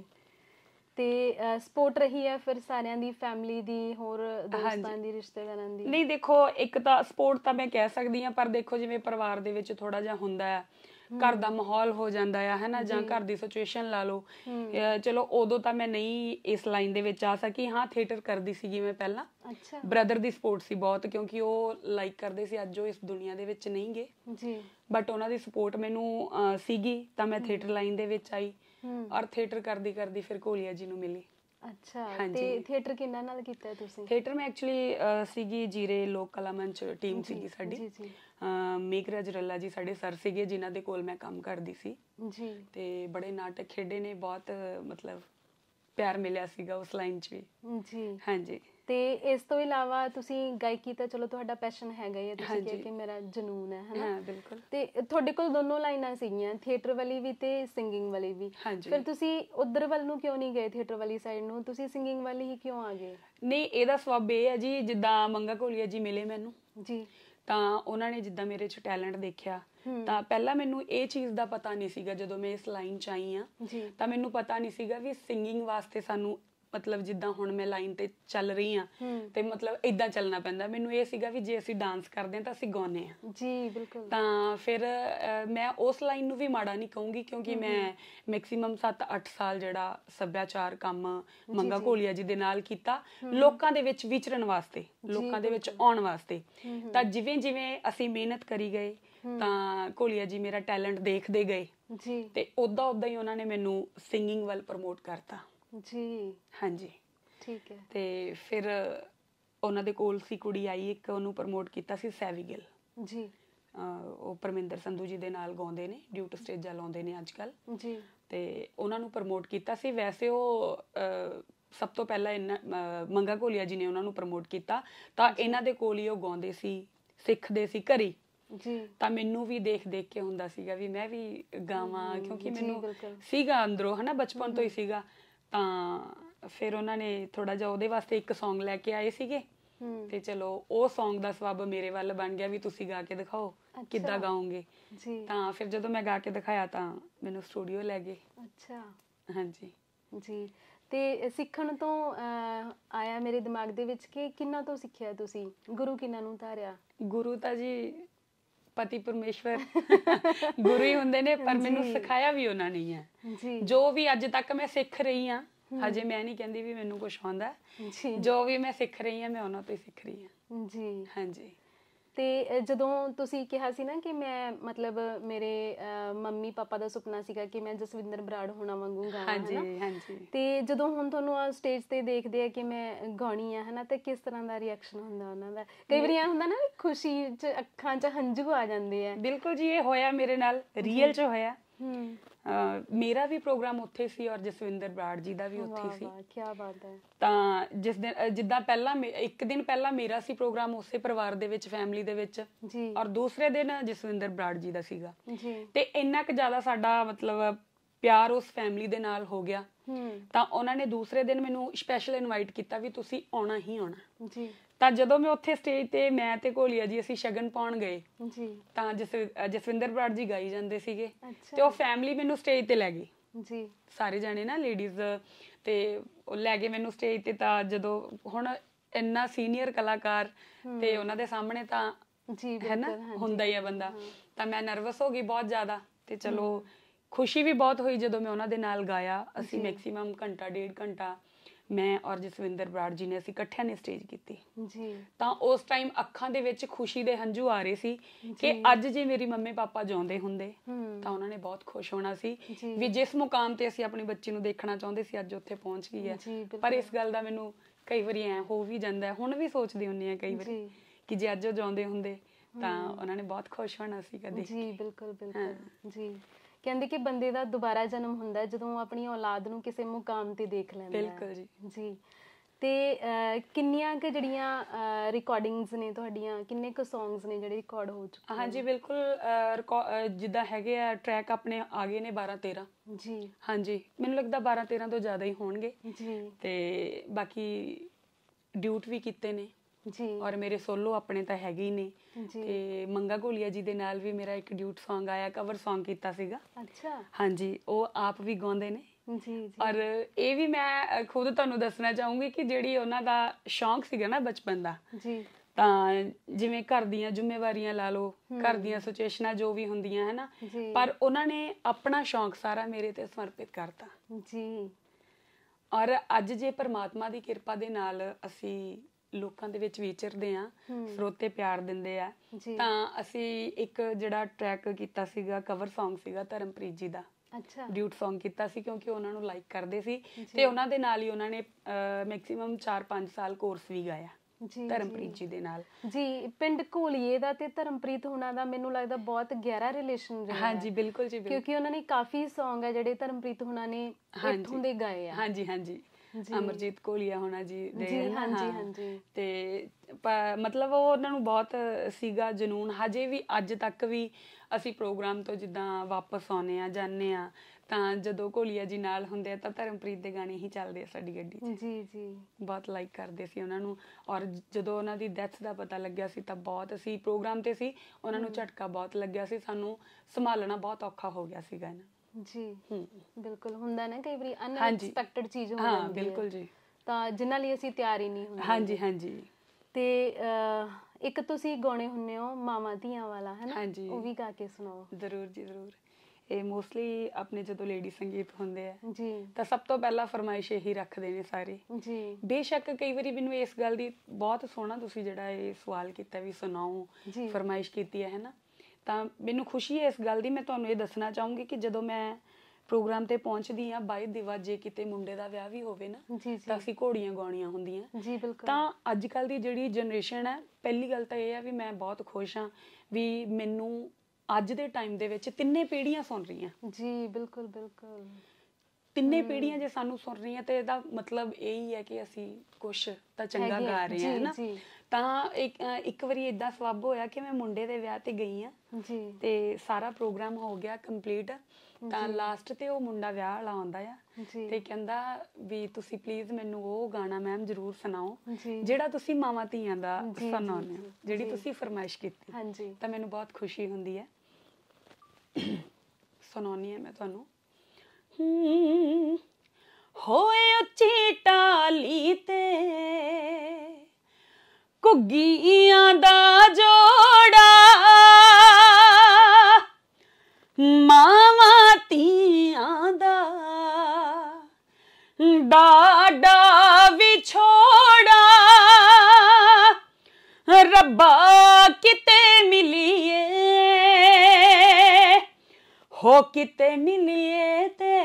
ਤੇ ਸਪੋਰਟ ਰਹੀ ਹੈ ਫਿਰ ਸਾਰਿਆਂ ਦੀ ਫੈਮਿਲੀ ਦੀ ਹੋਰ ਦੋਸਤਾਂ ਦੀ ਰਿਸ਼ਤੇਦਾਰਾਂ ਦੀ ਨਹੀਂ ਦੇਖੋ ਇੱਕ ਤਾਂ ਸਪੋਰਟ ਤਾਂ ਮੈਂ ਕਹਿ ਸਕਦੀ ਆ ਪਰ ਦੇਖੋ ਜਿਵੇਂ ਪਰਿਵਾਰ ਦੇ ਵਿੱਚ ਥੋੜਾ ਜਿਹਾ ਹੁੰਦਾ ਹੈ ਘਰ ਦਾ ਮਾਹੌਲ ਹੋ ਜਾਂਦਾ ਆ ਹੈਨਾ ਜਾਂ ਘਰ ਦੀ ਸਿਚੁਏਸ਼ਨ ਲਾ ਲਓ ਚਲੋ ਉਦੋਂ ਤਾਂ ਮੈਂ ਨਹੀਂ ਇਸ ਲਾਈਨ ਦੇ ਵਿੱਚ ਆ ਸਕੀ ਹਾਂ ਥੀਏਟਰ ਕਰਦੀ ਸੀ ਜਿਵੇਂ ਪਹਿਲਾਂ ਅੱਛਾ ਬ੍ਰਦਰ ਦੀ ਸਪੋਰਟ ਸੀ ਬਹੁਤ ਕਿਉਂਕਿ ਉਹ ਲਾਈਕ ਕਰਦੇ ਸੀ ਅੱਜ ਉਹ ਇਸ ਦੁਨੀਆ ਦੇ ਵਿੱਚ ਨਹੀਂ ਗਏ ਜੀ ਬਟ ਉਹਨਾਂ ਦੀ ਸਪੋਰਟ ਮੈਨੂੰ ਸੀਗੀ ਤਾਂ ਮੈਂ ਥੀਏਟਰ ਲਾਈਨ ਦੇ ਵਿੱਚ ਆਈ ਔਰ ਥੀਏਟਰ ਕਰਦੀ ਕਰਦੀ ਫਿਰ ਕੋਲੀਆ ਜੀ ਨੂੰ ਮਿਲੀ ਅੱਛਾ ਤੇ ਥੀਏਟਰ ਕਿੰਨਾ ਨਾਲ ਕੀਤਾ ਤੁਸੀਂ ਥੀਏਟਰ ਮੈਂ ਐਕਚੁਅਲੀ ਸੀਗੀ ਜੀਰੇ ਲੋਕ ਕਲਾ ਮੰਚ ਟੀਮ ਸੀਗੀ ਸਾਡੀ ਜੀ ਜੀ ਮੇਘਰਾਜ ਜੀ ਸਾਡੇ ਸਰ ਸੀਗੇ ਜਿਨ੍ਹਾਂ ਦੇ ਕੋਲ ਮੈਂ ਕੰਮ ਕਰਦੀ ਸੀ ਜੀ ਤੇ ਬੜੇ ਨਾਟਕ ਖੇਡੇ ਨੇ ਬਹੁਤ ਮਤਲਬ ਪਿਆਰ ਮਿਲਿਆ ਸੀਗਾ ਉਸ ਲਾਈਨ 'ਚ ਵੀ ਜੀ ਹਾਂਜੀ ਤੇ ਇਸ ਤੋਂ ਇਲਾਵਾ ਤੁਸੀਂ ਗਾਇਕੀ ਤਾਂ ਚਲੋ ਤੁਹਾਡਾ ਪੈਸ਼ਨ ਹੈਗਾ ਹੀ ਹੈ ਤੁਸੀਂ ਕਿਹਾ ਕਿ ਮੇਰਾ ਜਨੂਨ ਹੈ ਹਨਾ ਹਾਂ ਬਿਲਕੁਲ ਤੇ ਤੁਹਾਡੇ ਕੋਲ ਦੋਨੋਂ ਲਾਈਨਾਂ ਸੀਗੀਆਂ ਥੀਏਟਰ ਵਾਲੀ ਵੀ ਤੇ ਸਿੰਗਿੰਗ ਵਾਲੀ ਵੀ ਫਿਰ ਤੁਸੀਂ ਉਧਰ ਵੱਲ ਨੂੰ ਕਿਉਂ ਨਹੀਂ ਗਏ ਥੀਏਟਰ ਵਾਲੀ ਸਾਈਡ ਨੂੰ ਤੁਸੀਂ ਸਿੰਗਿੰਗ ਵਾਲੀ ਹੀ ਕਿਉਂ ਆ ਗਏ ਨਹੀਂ ਇਹਦਾ ਸਵਾਬ ਇਹ ਹੈ ਜੀ ਜਿੱਦਾਂ ਮੰਗਾ ਕੋਲੀਆ ਜੀ ਮਿਲੇ ਮੈਨੂੰ ਜੀ ਤਾਂ ਉਹਨਾਂ ਨੇ ਜਿੱਦਾਂ ਮੇਰੇ 'ਚ ਟੈਲੈਂਟ ਦੇਖਿਆ ਤਾਂ ਪਹਿਲਾਂ ਮੈਨੂੰ ਇਹ ਚੀਜ਼ ਦਾ ਪਤਾ ਨਹੀਂ ਸੀਗਾ ਜਦੋਂ ਮੈਂ ਇਸ ਲਾਈਨ 'ਚ ਆਈ ਆ ਤਾਂ ਮੈਨੂੰ ਪਤਾ ਨਹੀਂ ਸੀਗਾ ਵੀ ਸਿੰਗਿੰਗ ਵਾਸਤੇ ਸਾਨੂੰ ਮਤਲਬ ਜਿੱਦਾਂ ਹੁਣ ਮੈਂ ਲਾਈਨ ਤੇ ਚੱਲ ਰਹੀ ਆ ਤੇ ਮਤਲਬ ਇਦਾਂ ਚੱਲਣਾ ਪੈਂਦਾ ਮੈਨੂੰ ਇਹ ਸੀਗਾ ਵੀ ਜੇ ਅਸੀਂ ਡਾਂਸ ਕਰਦੇ ਆ ਤਾਂ ਅਸੀਂ ਗਾਉਨੇ ਆ ਜੀ ਬਿਲਕੁਲ ਤਾਂ ਫਿਰ ਮੈਂ ਉਸ ਲਾਈਨ ਨੂੰ ਵੀ ਮਾੜਾ ਨਹੀਂ ਕਹੂੰਗੀ ਕਿਉਂਕਿ ਮੈਂ ਮੈਕਸਿਮਮ 7-8 ਸਾਲ ਜਿਹੜਾ ਸੱਭਿਆਚਾਰ ਕੰਮ ਮੰਗਾ ਕੋਲੀਆ ਜੀ ਦੇ ਨਾਲ ਕੀਤਾ ਲੋਕਾਂ ਦੇ ਵਿੱਚ ਵਿਚਰਨ ਵਾਸਤੇ ਲੋਕਾਂ ਦੇ ਵਿੱਚ ਆਉਣ ਵਾਸਤੇ ਤਾਂ ਜਿਵੇਂ ਜਿਵੇਂ ਅਸੀਂ ਮਿਹਨਤ ਕਰੀ ਗਏ ਤਾਂ ਕੋਲੀਆ ਜੀ ਮੇਰਾ ਟੈਲੈਂਟ ਦੇਖਦੇ ਗਏ ਜੀ ਤੇ ਉਦਾਂ ਉਦਾਂ ਹੀ ਉਹਨਾਂ ਨੇ ਮੈਨੂੰ ਸਿੰਗਿੰਗ ਵੱਲ ਪ੍ਰਮੋਟ ਕਰਤਾ ਜੀ ਹਾਂਜੀ ਠੀਕ ਹੈ ਤੇ ਫਿਰ ਉਹਨਾਂ ਦੇ ਕੋਲ ਸੀ ਕੁੜੀ ਆਈ ਇੱਕ ਉਹਨੂੰ ਪ੍ਰਮੋਟ ਕੀਤਾ ਸੀ ਸੈਵੀਗਲ ਜੀ ਉਹ ਪਰਮਿੰਦਰ ਸੰਧੂ ਜੀ ਦੇ ਨਾਲ ਗਾਉਂਦੇ ਨੇ ਡਿਊਟ ਸਟੇਜਾਂ ਲਾਉਂਦੇ ਨੇ ਅੱਜ ਕੱਲ ਜੀ ਤੇ ਉਹਨਾਂ ਨੂੰ ਪ੍ਰਮੋਟ ਕੀਤਾ ਸੀ ਵੈਸੇ ਉਹ ਸਭ ਤੋਂ ਪਹਿਲਾਂ ਇਹਨਾਂ ਮੰਗਾ ਕੋਲੀਆ ਜੀ ਨੇ ਉਹਨਾਂ ਨੂੰ ਪ੍ਰਮੋਟ ਕੀਤਾ ਤਾਂ ਇਹਨਾਂ ਦੇ ਕੋਲ ਹੀ ਉਹ ਗਾਉਂਦੇ ਸੀ ਸਿੱਖਦੇ ਸੀ ਘਰੀ ਜੀ ਤਾਂ ਮੈਨੂੰ ਵੀ ਦੇਖ ਦੇਖ ਕੇ ਹੁੰਦਾ ਸੀਗਾ ਵੀ ਮੈਂ ਵੀ ਗਾਵਾਂ ਕਿਉਂਕਿ ਮੈਨੂੰ ਸੀਗਾ ਅੰਦਰੋਂ ਹਨਾ ਬਚਪਨ ਤੋਂ ਹੀ ਸੀਗਾ ਤਾਂ ਫਿਰ ਉਹਨਾਂ ਨੇ ਥੋੜਾ ਜਿਹਾ ਉਹਦੇ ਵਾਸਤੇ ਇੱਕ Song ਲੈ ਕੇ ਆਏ ਸੀਗੇ ਤੇ ਚਲੋ ਉਹ Song ਦਾ ਸਬਬ ਮੇਰੇ ਵੱਲ ਬਣ ਗਿਆ ਵੀ ਤੁਸੀਂ ਗਾ ਕੇ ਦਿਖਾਓ ਕਿੱਦਾਂ ਗਾਓਗੇ ਜੀ ਤਾਂ ਫਿਰ ਜਦੋਂ ਮੈਂ ਗਾ ਕੇ ਦਿਖਾਇਆ ਤਾਂ ਮੈਨੂੰ ਸਟੂਡੀਓ ਲੈ ਗਏ ਅੱਛਾ ਹਾਂਜੀ ਜੀ ਤੇ ਸਿੱਖਣ ਤੋਂ ਆਇਆ ਮੇਰੇ ਦਿਮਾਗ ਦੇ ਵਿੱਚ ਕਿ ਕਿੰਨਾ ਤੋਂ ਸਿੱਖਿਆ ਤੁਸੀਂ ਗੁਰੂ ਕਿੰਨਾ ਨੂੰ ਧਾਰਿਆ ਗੁਰੂ ਤਾਂ ਜੀ ਪਤੀ ਪਰਮੇਸ਼ਵਰ ਗੁਰੂ ਹੀ ਹੁੰਦੇ ਨੇ ਪਰ ਮੈਨੂੰ ਸਿਖਾਇਆ ਵੀ ਉਹਨਾਂ ਨੇ ਹੀ ਹੈ ਜੋ ਵੀ ਅੱਜ ਤੱਕ ਮੈਂ ਸਿੱਖ ਰਹੀ ਹਾਂ ਹਜੇ ਮੈਂ ਨਹੀਂ ਕਹਿੰਦੀ ਵੀ ਮੈਨੂੰ ਕੁਝ ਆਉਂਦਾ ਜੋ ਵੀ ਮੈਂ ਸਿੱਖ ਰਹੀ ਹਾਂ ਮੈਂ ਉਹਨਾਂ ਤੋਂ ਹੀ ਸਿੱਖ ਰਹੀ ਹਾਂ ਜੀ ਹਾਂਜੀ ਤੇ ਜਦੋਂ ਤੁਸੀਂ ਕਿਹਾ ਸੀ ਨਾ ਕਿ ਮੈਂ ਮਤਲਬ ਮੇਰੇ ਮੰਮੀ ਪਾਪਾ ਦਾ ਸੁਪਨਾ ਸੀਗਾ ਕਿ ਮੈਂ ਜਸਵਿੰਦਰ ਬਰਾੜ ਹੋਣਾ ਵਾਂਗੂ ਗਾਣਾ ਹਾਂਜੀ ਹਾਂਜੀ ਤੇ ਜਦੋਂ ਹੁਣ ਤੁਹਾਨੂੰ ਆ ਸਟੇਜ ਤੇ ਦੇਖਦੇ ਆ ਕਿ ਮੈਂ ਗਾਣੀ ਆ ਹਨਾ ਤੇ ਕਿਸ ਤਰ੍ਹਾਂ ਦਾ ਰਿਐਕਸ਼ਨ ਹੁੰਦਾ ਉਹਨਾਂ ਦਾ ਕਈ ਵਾਰੀ ਆ ਹੁੰਦਾ ਨਾ ਖੁਸ਼ੀ ਚ ਅੱਖਾਂ ਚ ਹੰਝੂ ਆ ਜਾਂਦੇ ਆ ਬਿਲਕੁਲ ਜੀ ਇਹ ਹੋਇਆ ਮੇਰੇ ਨਾਲ ਰੀਅਲ ਚ ਹੋਇਆ ਮੇਰਾ ਵੀ ਪ੍ਰੋਗਰਾਮ ਉੱਥੇ ਸੀ ਔਰ ਜਸਵਿੰਦਰ ਬਰਾੜ ਜੀ ਦਾ ਵੀ ਉੱਥੇ ਸੀ ਵਾਹ ਕੀ ਬਾਤ ਹੈ ਤਾਂ ਜਿਸ ਦਿਨ ਜਿੱਦਾਂ ਪਹਿਲਾਂ ਇੱਕ ਦਿਨ ਪਹਿਲਾਂ ਮੇਰਾ ਸੀ ਪ੍ਰੋਗਰਾਮ ਉਸੇ ਪਰਿਵਾਰ ਦੇ ਵਿੱਚ ਫੈਮਿਲੀ ਦੇ ਵਿੱਚ ਔਰ ਦੂਸਰੇ ਦਿਨ ਜਸਵਿੰਦਰ ਬਰਾੜ ਜੀ ਦਾ ਸੀਗਾ ਜੀ ਤੇ ਇੰਨਾ ਕੁ ਜ਼ਿਆਦਾ ਸਾਡਾ ਮਤਲਬ ਪਿਆਰ ਉਸ ਫੈਮਿਲੀ ਦੇ ਨਾਲ ਹੋ ਗਿਆ ਤਾਂ ਉਹਨਾਂ ਨੇ ਦੂਸਰੇ ਦਿਨ ਮੈਨੂੰ ਸਪੈਸ਼ਲ ਇਨਵਾਈਟ ਕੀਤਾ ਵੀ ਤੁਸੀਂ ਆਉਣਾ ਹੀ ਆਉਣਾ ਜੀ ਤਾਂ ਜਦੋਂ ਮੈਂ ਉੱਥੇ ਸਟੇਜ ਤੇ ਮੈਂ ਤੇ ਕੋਲੀਆ ਜੀ ਅਸੀਂ ਸ਼ਗਨ ਪਾਉਣ ਗਏ ਜੀ ਤਾਂ ਜਿਸ ਜਸਵਿੰਦਰ ਬਰਾੜ ਜੀ ਗਾਈ ਜਾਂਦੇ ਸੀਗੇ ਤੇ ਉਹ ਫੈਮਿਲੀ ਮੈਨੂੰ ਸਟੇਜ ਤੇ ਲੈ ਗਈ ਜੀ ਸਾਰੇ ਜਾਣੇ ਨਾ ਲੇਡੀਜ਼ ਤੇ ਉਹ ਲੈ ਗਏ ਮੈਨੂੰ ਸਟੇਜ ਤੇ ਤਾਂ ਜਦੋਂ ਹੁਣ ਇੰਨਾ ਸੀਨੀਅਰ ਕਲਾਕਾਰ ਤੇ ਉਹਨਾਂ ਦੇ ਸਾਹਮਣੇ ਤਾਂ ਜੀ ਹੈ ਨਾ ਹੁੰਦਾ ਹੀ ਆ ਬੰਦਾ ਤਾਂ ਮੈਂ ਨਰਵਸ ਹੋ ਗਈ ਬਹੁਤ ਜ਼ਿਆਦਾ ਤੇ ਚਲੋ ਖੁਸ਼ੀ ਵੀ ਬਹੁਤ ਹੋਈ ਜਦੋਂ ਮੈਂ ਉਹਨਾਂ ਦੇ ਨਾਲ ਗਾਇਆ ਅਸੀਂ ਮੈਕਸਿਮਮ ਘੰਟਾ ਡੇਢ ਘੰਟਾ ਮੈਂ ਔਰ ਜਸਵਿੰਦਰ ਬਰਾੜ ਜੀ ਨੇ ਅਸੀਂ ਇਕੱਠਿਆਂ ਨੇ ਸਟੇਜ ਕੀਤੀ ਜੀ ਤਾਂ ਉਸ ਟਾਈਮ ਅੱਖਾਂ ਦੇ ਵਿੱਚ ਖੁਸ਼ੀ ਦੇ ਹੰਝੂ ਆ ਰਹੇ ਸੀ ਕਿ ਅੱਜ ਜੇ ਮੇਰੀ ਮੰਮੀ ਪਾਪਾ ਜਾਉਂਦੇ ਹੁੰਦੇ ਤਾਂ ਉਹਨਾਂ ਨੇ ਬਹੁਤ ਖੁਸ਼ ਹੋਣਾ ਸੀ ਵੀ ਜਿਸ ਮੁਕਾਮ ਤੇ ਅਸੀਂ ਆਪਣੀ ਬੱਚੀ ਨੂੰ ਦੇਖਣਾ ਚਾਹੁੰਦੇ ਸੀ ਅੱਜ ਉੱਥੇ ਪਹੁੰਚ ਗਈ ਹੈ ਪਰ ਇਸ ਗੱਲ ਦਾ ਮੈਨੂੰ ਕਈ ਵਾਰੀ ਐ ਹੋ ਵੀ ਜਾਂਦਾ ਹੁਣ ਵੀ ਸੋਚਦੀ ਹੁੰਨੀ ਆ ਕਈ ਵਾਰੀ ਕਿ ਜੇ ਅੱਜ ਉਹ ਜਾਉਂਦੇ ਹੁੰਦੇ ਤਾਂ ਉਹਨਾਂ ਨੇ ਬਹੁਤ ਖੁਸ਼ ਹੋਣਾ ਸੀ ਕਦੇ ਜੀ ਬਿਲਕੁਲ ਬਿਲਕੁਲ ਜੀ ਕਹਿੰਦੇ ਕਿ ਬੰਦੇ ਦਾ ਦੁਬਾਰਾ ਜਨਮ ਹੁੰਦਾ ਜਦੋਂ ਉਹ ਆਪਣੀ ਔਲਾਦ ਨੂੰ ਕਿਸੇ ਮੁਕਾਮ ਤੇ ਦੇਖ ਲੈਂਦਾ ਹੈ ਬਿਲਕੁਲ ਜੀ ਜੀ ਤੇ ਕਿੰਨੀਆਂ ਕਿ ਜਿਹੜੀਆਂ ਰਿਕਾਰਡਿੰਗਸ ਨੇ ਤੁਹਾਡੀਆਂ ਕਿੰਨੇ ਕੁ ਸੌਂਗਸ ਨੇ ਜਿਹੜੇ ਰਿਕਾਰਡ ਹੋ ਚੁੱਕੇ ਹਾਂਜੀ ਬਿਲਕੁਲ ਜਿੱਦਾਂ ਹੈਗੇ ਆ ਟਰੈਕ ਆਪਣੇ ਆ ਗਏ ਨੇ 12 13 ਜੀ ਹਾਂਜੀ ਮੈਨੂੰ ਲੱਗਦਾ 12 13 ਤੋਂ ਜ਼ਿਆਦਾ ਹੀ ਹੋਣਗੇ ਜੀ ਤੇ ਬਾਕੀ ਡਿਊਟ ਵੀ ਕੀਤੇ ਨੇ ਜੀ ਔਰ ਮੇਰੇ ਸੋਲੋ ਆਪਣੇ ਤਾਂ ਹੈਗੇ ਹੀ ਨੇ ਤੇ ਮੰਗਾ ਘੋਲੀਆ ਜੀ ਦੇ ਨਾਲ ਵੀ ਮੇਰਾ ਇੱਕ ਡਿਊਟ Song ਆਇਆ ਕਵਰ Song ਕੀਤਾ ਸੀਗਾ ਅੱਛਾ ਹਾਂਜੀ ਉਹ ਆਪ ਵੀ ਗਾਉਂਦੇ ਨੇ ਜੀ ਜੀ ਔਰ ਇਹ ਵੀ ਮੈਂ ਖੁਦ ਤੁਹਾਨੂੰ ਦੱਸਣਾ ਚਾਹੂੰਗੀ ਕਿ ਜਿਹੜੀ ਉਹਨਾਂ ਦਾ ਸ਼ੌਂਕ ਸੀਗਾ ਨਾ ਬਚਪਨ ਦਾ ਜੀ ਤਾਂ ਜਿਵੇਂ ਘਰ ਦੀਆਂ ਜ਼ਿੰਮੇਵਾਰੀਆਂ ਲਾ ਲਓ ਘਰ ਦੀਆਂ ਸਿਚੁਏਸ਼ਨਾਂ ਜੋ ਵੀ ਹੁੰਦੀਆਂ ਹੈ ਨਾ ਪਰ ਉਹਨਾਂ ਨੇ ਆਪਣਾ ਸ਼ੌਂਕ ਸਾਰਾ ਮੇਰੇ ਤੇ ਸਮਰਪਿਤ ਕਰਤਾ ਜੀ ਔਰ ਅੱਜ ਜੇ ਪਰਮਾਤਮਾ ਦੀ ਕਿਰਪਾ ਦੇ ਨਾਲ ਅਸੀਂ ਲੋਕਾਂ ਦੇ ਵਿੱਚ ਵਿਚਰਦੇ ਆ ਸਰੋਤੇ ਪਿਆਰ ਦਿੰਦੇ ਆ ਤਾਂ ਅਸੀਂ ਇੱਕ ਜਿਹੜਾ ਟਰੈਕ ਕੀਤਾ ਸੀਗਾ ਕਵਰ Song ਸੀਗਾ ਧਰਮਪ੍ਰੀਤ ਜੀ ਦਾ ਅੱਛਾ ਡਿਊਟ Song ਕੀਤਾ ਸੀ ਕਿਉਂਕਿ ਉਹਨਾਂ ਨੂੰ ਲਾਈਕ ਕਰਦੇ ਸੀ ਤੇ ਉਹਨਾਂ ਦੇ ਨਾਲ ਹੀ ਉਹਨਾਂ ਨੇ ਮੈਕਸਿਮਮ 4-5 ਸਾਲ ਕੋਰਸ ਵੀ ਗਾਇਆ ਜੀ ਧਰਮਪ੍ਰੀਤ ਜੀ ਦੇ ਨਾਲ ਜੀ ਪਿੰਡ ਕੋਲੀਏ ਦਾ ਤੇ ਧਰਮਪ੍ਰੀਤ ਹੁਣਾਂ ਦਾ ਮੈਨੂੰ ਲੱਗਦਾ ਬਹੁਤ ਗਹਿਰਾ ਰਿਲੇਸ਼ਨ ਰਿਹਾ ਹਾਂਜੀ ਬਿਲਕੁਲ ਜੀ ਕਿਉਂਕਿ ਉਹਨਾਂ ਨੇ ਕਾਫੀ Song ਹੈ ਜਿਹੜੇ ਧਰਮਪ੍ਰੀਤ ਹੁਣਾਂ ਨੇ ਇੱਥੋਂ ਦੇ ਗਾਏ ਆ ਹਾਂਜੀ ਹਾਂਜੀ ਅਮਰਜੀਤ ਕੋਲੀਆ ਹੋਣਾ ਜੀ ਦੇ ਹਾਂ ਜੀ ਤੇ ਮਤਲਬ ਉਹ ਉਹਨਾਂ ਨੂੰ ਬਹੁਤ ਸੀਗਾ ਜਨੂਨ ਹਜੇ ਵੀ ਅੱਜ ਤੱਕ ਵੀ ਅਸੀਂ ਪ੍ਰੋਗਰਾਮ ਤੋਂ ਜਿੱਦਾਂ ਵਾਪਸ ਆਉਨੇ ਆ ਜਾਂਦੇ ਆ ਤਾਂ ਜਦੋਂ ਕੋਲੀਆ ਜੀ ਨਾਲ ਹੁੰਦੇ ਆ ਤਾਂ ਧਰਮਪ੍ਰੀਤ ਦੇ ਗਾਣੇ ਹੀ ਚੱਲਦੇ ਆ ਸਾਡੀ ਗੱਡੀ 'ਚ ਜੀ ਜੀ ਬਹੁਤ ਲਾਈਕ ਕਰਦੇ ਸੀ ਉਹਨਾਂ ਨੂੰ ਔਰ ਜਦੋਂ ਉਹਨਾਂ ਦੀ ਡੈਥ ਦਾ ਪਤਾ ਲੱਗਿਆ ਸੀ ਤਾਂ ਬਹੁਤ ਅਸੀਂ ਪ੍ਰੋਗਰਾਮ ਤੇ ਸੀ ਉਹਨਾਂ ਨੂੰ ਝਟਕਾ ਬਹੁਤ ਲੱਗਿਆ ਸੀ ਸਾਨੂੰ ਸੰਭਾਲਣਾ ਬਹੁਤ ਔਖਾ ਹੋ ਗਿਆ ਸੀਗਾ ਇਹਨਾਂ ਜੀ ਬਿਲਕੁਲ ਹੁੰਦਾ ਨਾ ਕਈ ਵਾਰੀ ਅਨਐਕਸਪੈਕਟਡ ਚੀਜ਼ ਹੋ ਜਾਂਦੀ ਹੈ ਹਾਂ ਬਿਲਕੁਲ ਜੀ ਤਾਂ ਜਿਨ੍ਹਾਂ ਲਈ ਅਸੀਂ ਤਿਆਰ ਹੀ ਨਹੀਂ ਹੁੰਦੇ ਹਾਂਜੀ ਹਾਂਜੀ ਤੇ ਇੱਕ ਤੁਸੀਂ ਗਾਉਣੇ ਹੁੰਨੇ ਹੋ ਮਾਮਾ ਧੀਆਂ ਵਾਲਾ ਹੈ ਨਾ ਉਹ ਵੀ ਗਾ ਕੇ ਸੁਣਾਓ ਜ਼ਰੂਰ ਜੀ ਜ਼ਰੂਰ ਇਹ ਮੋਸਟਲੀ ਆਪਣੇ ਜਦੋਂ ਲੇਡੀ ਸੰਗੀਤ ਹੁੰਦੇ ਆ ਜੀ ਤਾਂ ਸਭ ਤੋਂ ਪਹਿਲਾਂ ਫਰਮਾਇਸ਼ ਇਹੀ ਰੱਖਦੇ ਨੇ ਸਾਰੇ ਜੀ ਬੇਸ਼ੱਕ ਕਈ ਵਾਰੀ ਮੈਨੂੰ ਇਸ ਗੱਲ ਦੀ ਬਹੁਤ ਸੋਹਣਾ ਤੁਸੀਂ ਜਿਹੜਾ ਇਹ ਸਵਾਲ ਕੀਤਾ ਵੀ ਸੁਣਾਓ ਫਰਮਾਇਸ਼ ਕੀਤੀ ਹੈ ਹੈ ਨਾ ਤਾਂ ਮੈਨੂੰ ਖੁਸ਼ੀ ਹੈ ਇਸ ਗੱਲ ਦੀ ਮੈਂ ਤੁਹਾਨੂੰ ਇਹ ਦੱਸਣਾ ਚਾਹੂੰਗੀ ਕਿ ਜਦੋਂ ਮੈਂ ਪ੍ਰੋਗਰਾਮ ਤੇ ਪਹੁੰਚਦੀ ਆ ਬਾਈ ਦਿਵਾ ਜੇ ਕਿਤੇ ਮੁੰਡੇ ਦਾ ਵਿਆਹ ਵੀ ਹੋਵੇ ਨਾ ਤਾਂ ਅਸੀਂ ਘੋੜੀਆਂ ਗਾਉਣੀਆਂ ਹੁੰਦੀਆਂ ਜੀ ਬਿਲਕੁਲ ਤਾਂ ਅੱਜ ਕੱਲ ਦੀ ਜਿਹੜੀ ਜਨਰੇਸ਼ਨ ਹੈ ਪਹਿਲੀ ਗੱਲ ਤਾਂ ਇਹ ਹੈ ਵੀ ਮੈਂ ਬਹੁਤ ਖੁਸ਼ ਆ ਵੀ ਮੈਨੂੰ ਅੱਜ ਦੇ ਟਾਈਮ ਦੇ ਵਿੱਚ ਤਿੰਨੇ ਪੀੜ੍ਹੀਆਂ ਸੁਣ ਰਹੀਆਂ ਜੀ ਬਿਲਕੁਲ ਬਿਲਕੁਲ ਤਿੰਨੇ ਪੀੜ੍ਹੀਆਂ ਜੇ ਸਾਨੂੰ ਸੁਣ ਰਹੀਆਂ ਤੇ ਇਹਦਾ ਮਤਲਬ ਇਹ ਹੀ ਹੈ ਕਿ ਅਸੀਂ ਕੁਝ ਤਾਂ ਚੰਗਾ ਗਾ ਰਹੇ ਹਾਂ ਨਾ ਜੀ ਜੀ ਤਾਂ ਇੱਕ ਇੱਕ ਵਾਰੀ ਇਦਾਂ ਸਵੱਬ ਹੋਇਆ ਕਿ ਮੈਂ ਮੁੰਡੇ ਦੇ ਵਿਆਹ ਤੇ ਗਈ ਆ ਜੀ ਤੇ ਸਾਰਾ ਪ੍ਰੋਗਰਾਮ ਹੋ ਗਿਆ ਕੰਪਲੀਟ ਤਾਂ ਲਾਸਟ ਤੇ ਉਹ ਮੁੰਡਾ ਵਿਆਹ ਵਾਲਾ ਆਉਂਦਾ ਆ ਤੇ ਕਹਿੰਦਾ ਵੀ ਤੁਸੀਂ ਪਲੀਜ਼ ਮੈਨੂੰ ਉਹ ਗਾਣਾ ਮੈਮ ਜਰੂਰ ਸੁਣਾਓ ਜਿਹੜਾ ਤੁਸੀਂ ਮਾਵਾਂ ਧੀਆਂ ਦਾ ਸੁਣਾਉਂਦੇ ਹੋ ਜਿਹੜੀ ਤੁਸੀਂ ਫਰਮਾਇਸ਼ ਕੀਤੀ ਤਾਂ ਮੈਨੂੰ ਬਹੁਤ ਖੁਸ਼ੀ ਹੁੰਦੀ ਹੈ ਸੁਣਾਉਣੀ ਹੈ ਮੈਂ ਤੁਹਾਨੂੰ ਹੋਏ ਉੱਚੀ ਟਾਲੀ ਤੇ ਘੁੱਗੀਆਂ ਦਾ ਜੋੜਾ ਮਾਵਾ ਤੀਆਂ ਦਾ ਡਾਡਾ ਵਿਛੋੜਾ ਰੱਬਾ ਕਿਤੇ ਮਿਲੀਏ ਹੋ ਕਿਤੇ ਮਿਲੀਏ ਤੇ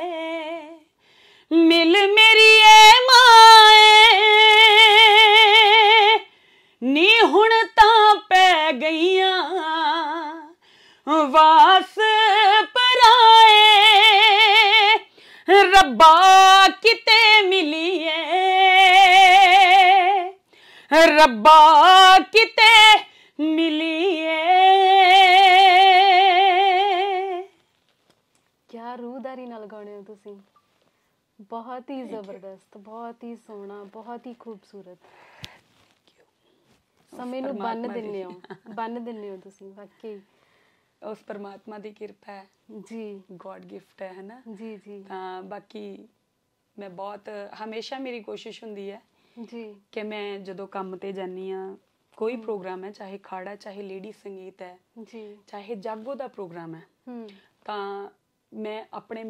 ਮਿਲ ਮਿਲ ਰੱਬਾ ਕਿਤੇ ਮਿਲੀਏ ਕਿਆ ਰੂਦਾਰੀ ਨਾਲ ਗਾਉਣੇ ਹੋ ਤੁਸੀਂ ਬਹੁਤ ਹੀ ਜ਼ਬਰਦਸਤ ਬਹੁਤ ਹੀ ਸੋਹਣਾ ਬਹੁਤ ਹੀ ਖੂਬਸੂਰਤ ਸਮੇਂ ਨੂੰ ਬੰਨ ਦਿੰਨੇ ਹੋ ਬੰਨ ਦਿੰਨੇ ਹੋ ਤੁਸੀਂ ਵਾਕਈ ਉਸ ਪਰਮਾਤਮਾ ਦੀ ਕਿਰਪਾ ਹੈ ਜੀ ਗੋਡ ਗਿਫਟ ਹੈ ਹੈ ਨਾ ਜੀ ਜੀ ਤਾਂ ਬਾਕੀ ਮੈਂ ਬਹੁਤ ਹਮੇਸ਼ਾ ਮੇਰੀ ਕੋਸ਼ਿਸ਼ ਹੁੰਦੀ ਹੈ ਜੀ ਕਿ ਮੈਂ ਜਦੋਂ ਕੰਮ ਤੇ ਜਾਨੀ ਆ ਕੋਈ ਪ੍ਰੋਗਰਾਮ ਹੈ ਚਾਹੇ ਖਾੜਾ ਚਾਹੇ ਲੇਡੀ ਸੰਗੀਤ ਹੈ ਜੀ ਚਾਹੇ ਜਾਗੋ ਦਾ ਪ੍ਰੋਗਰਾਮ ਹੈ ਤਾਂ ਮੈਂ ਆਪਣੇ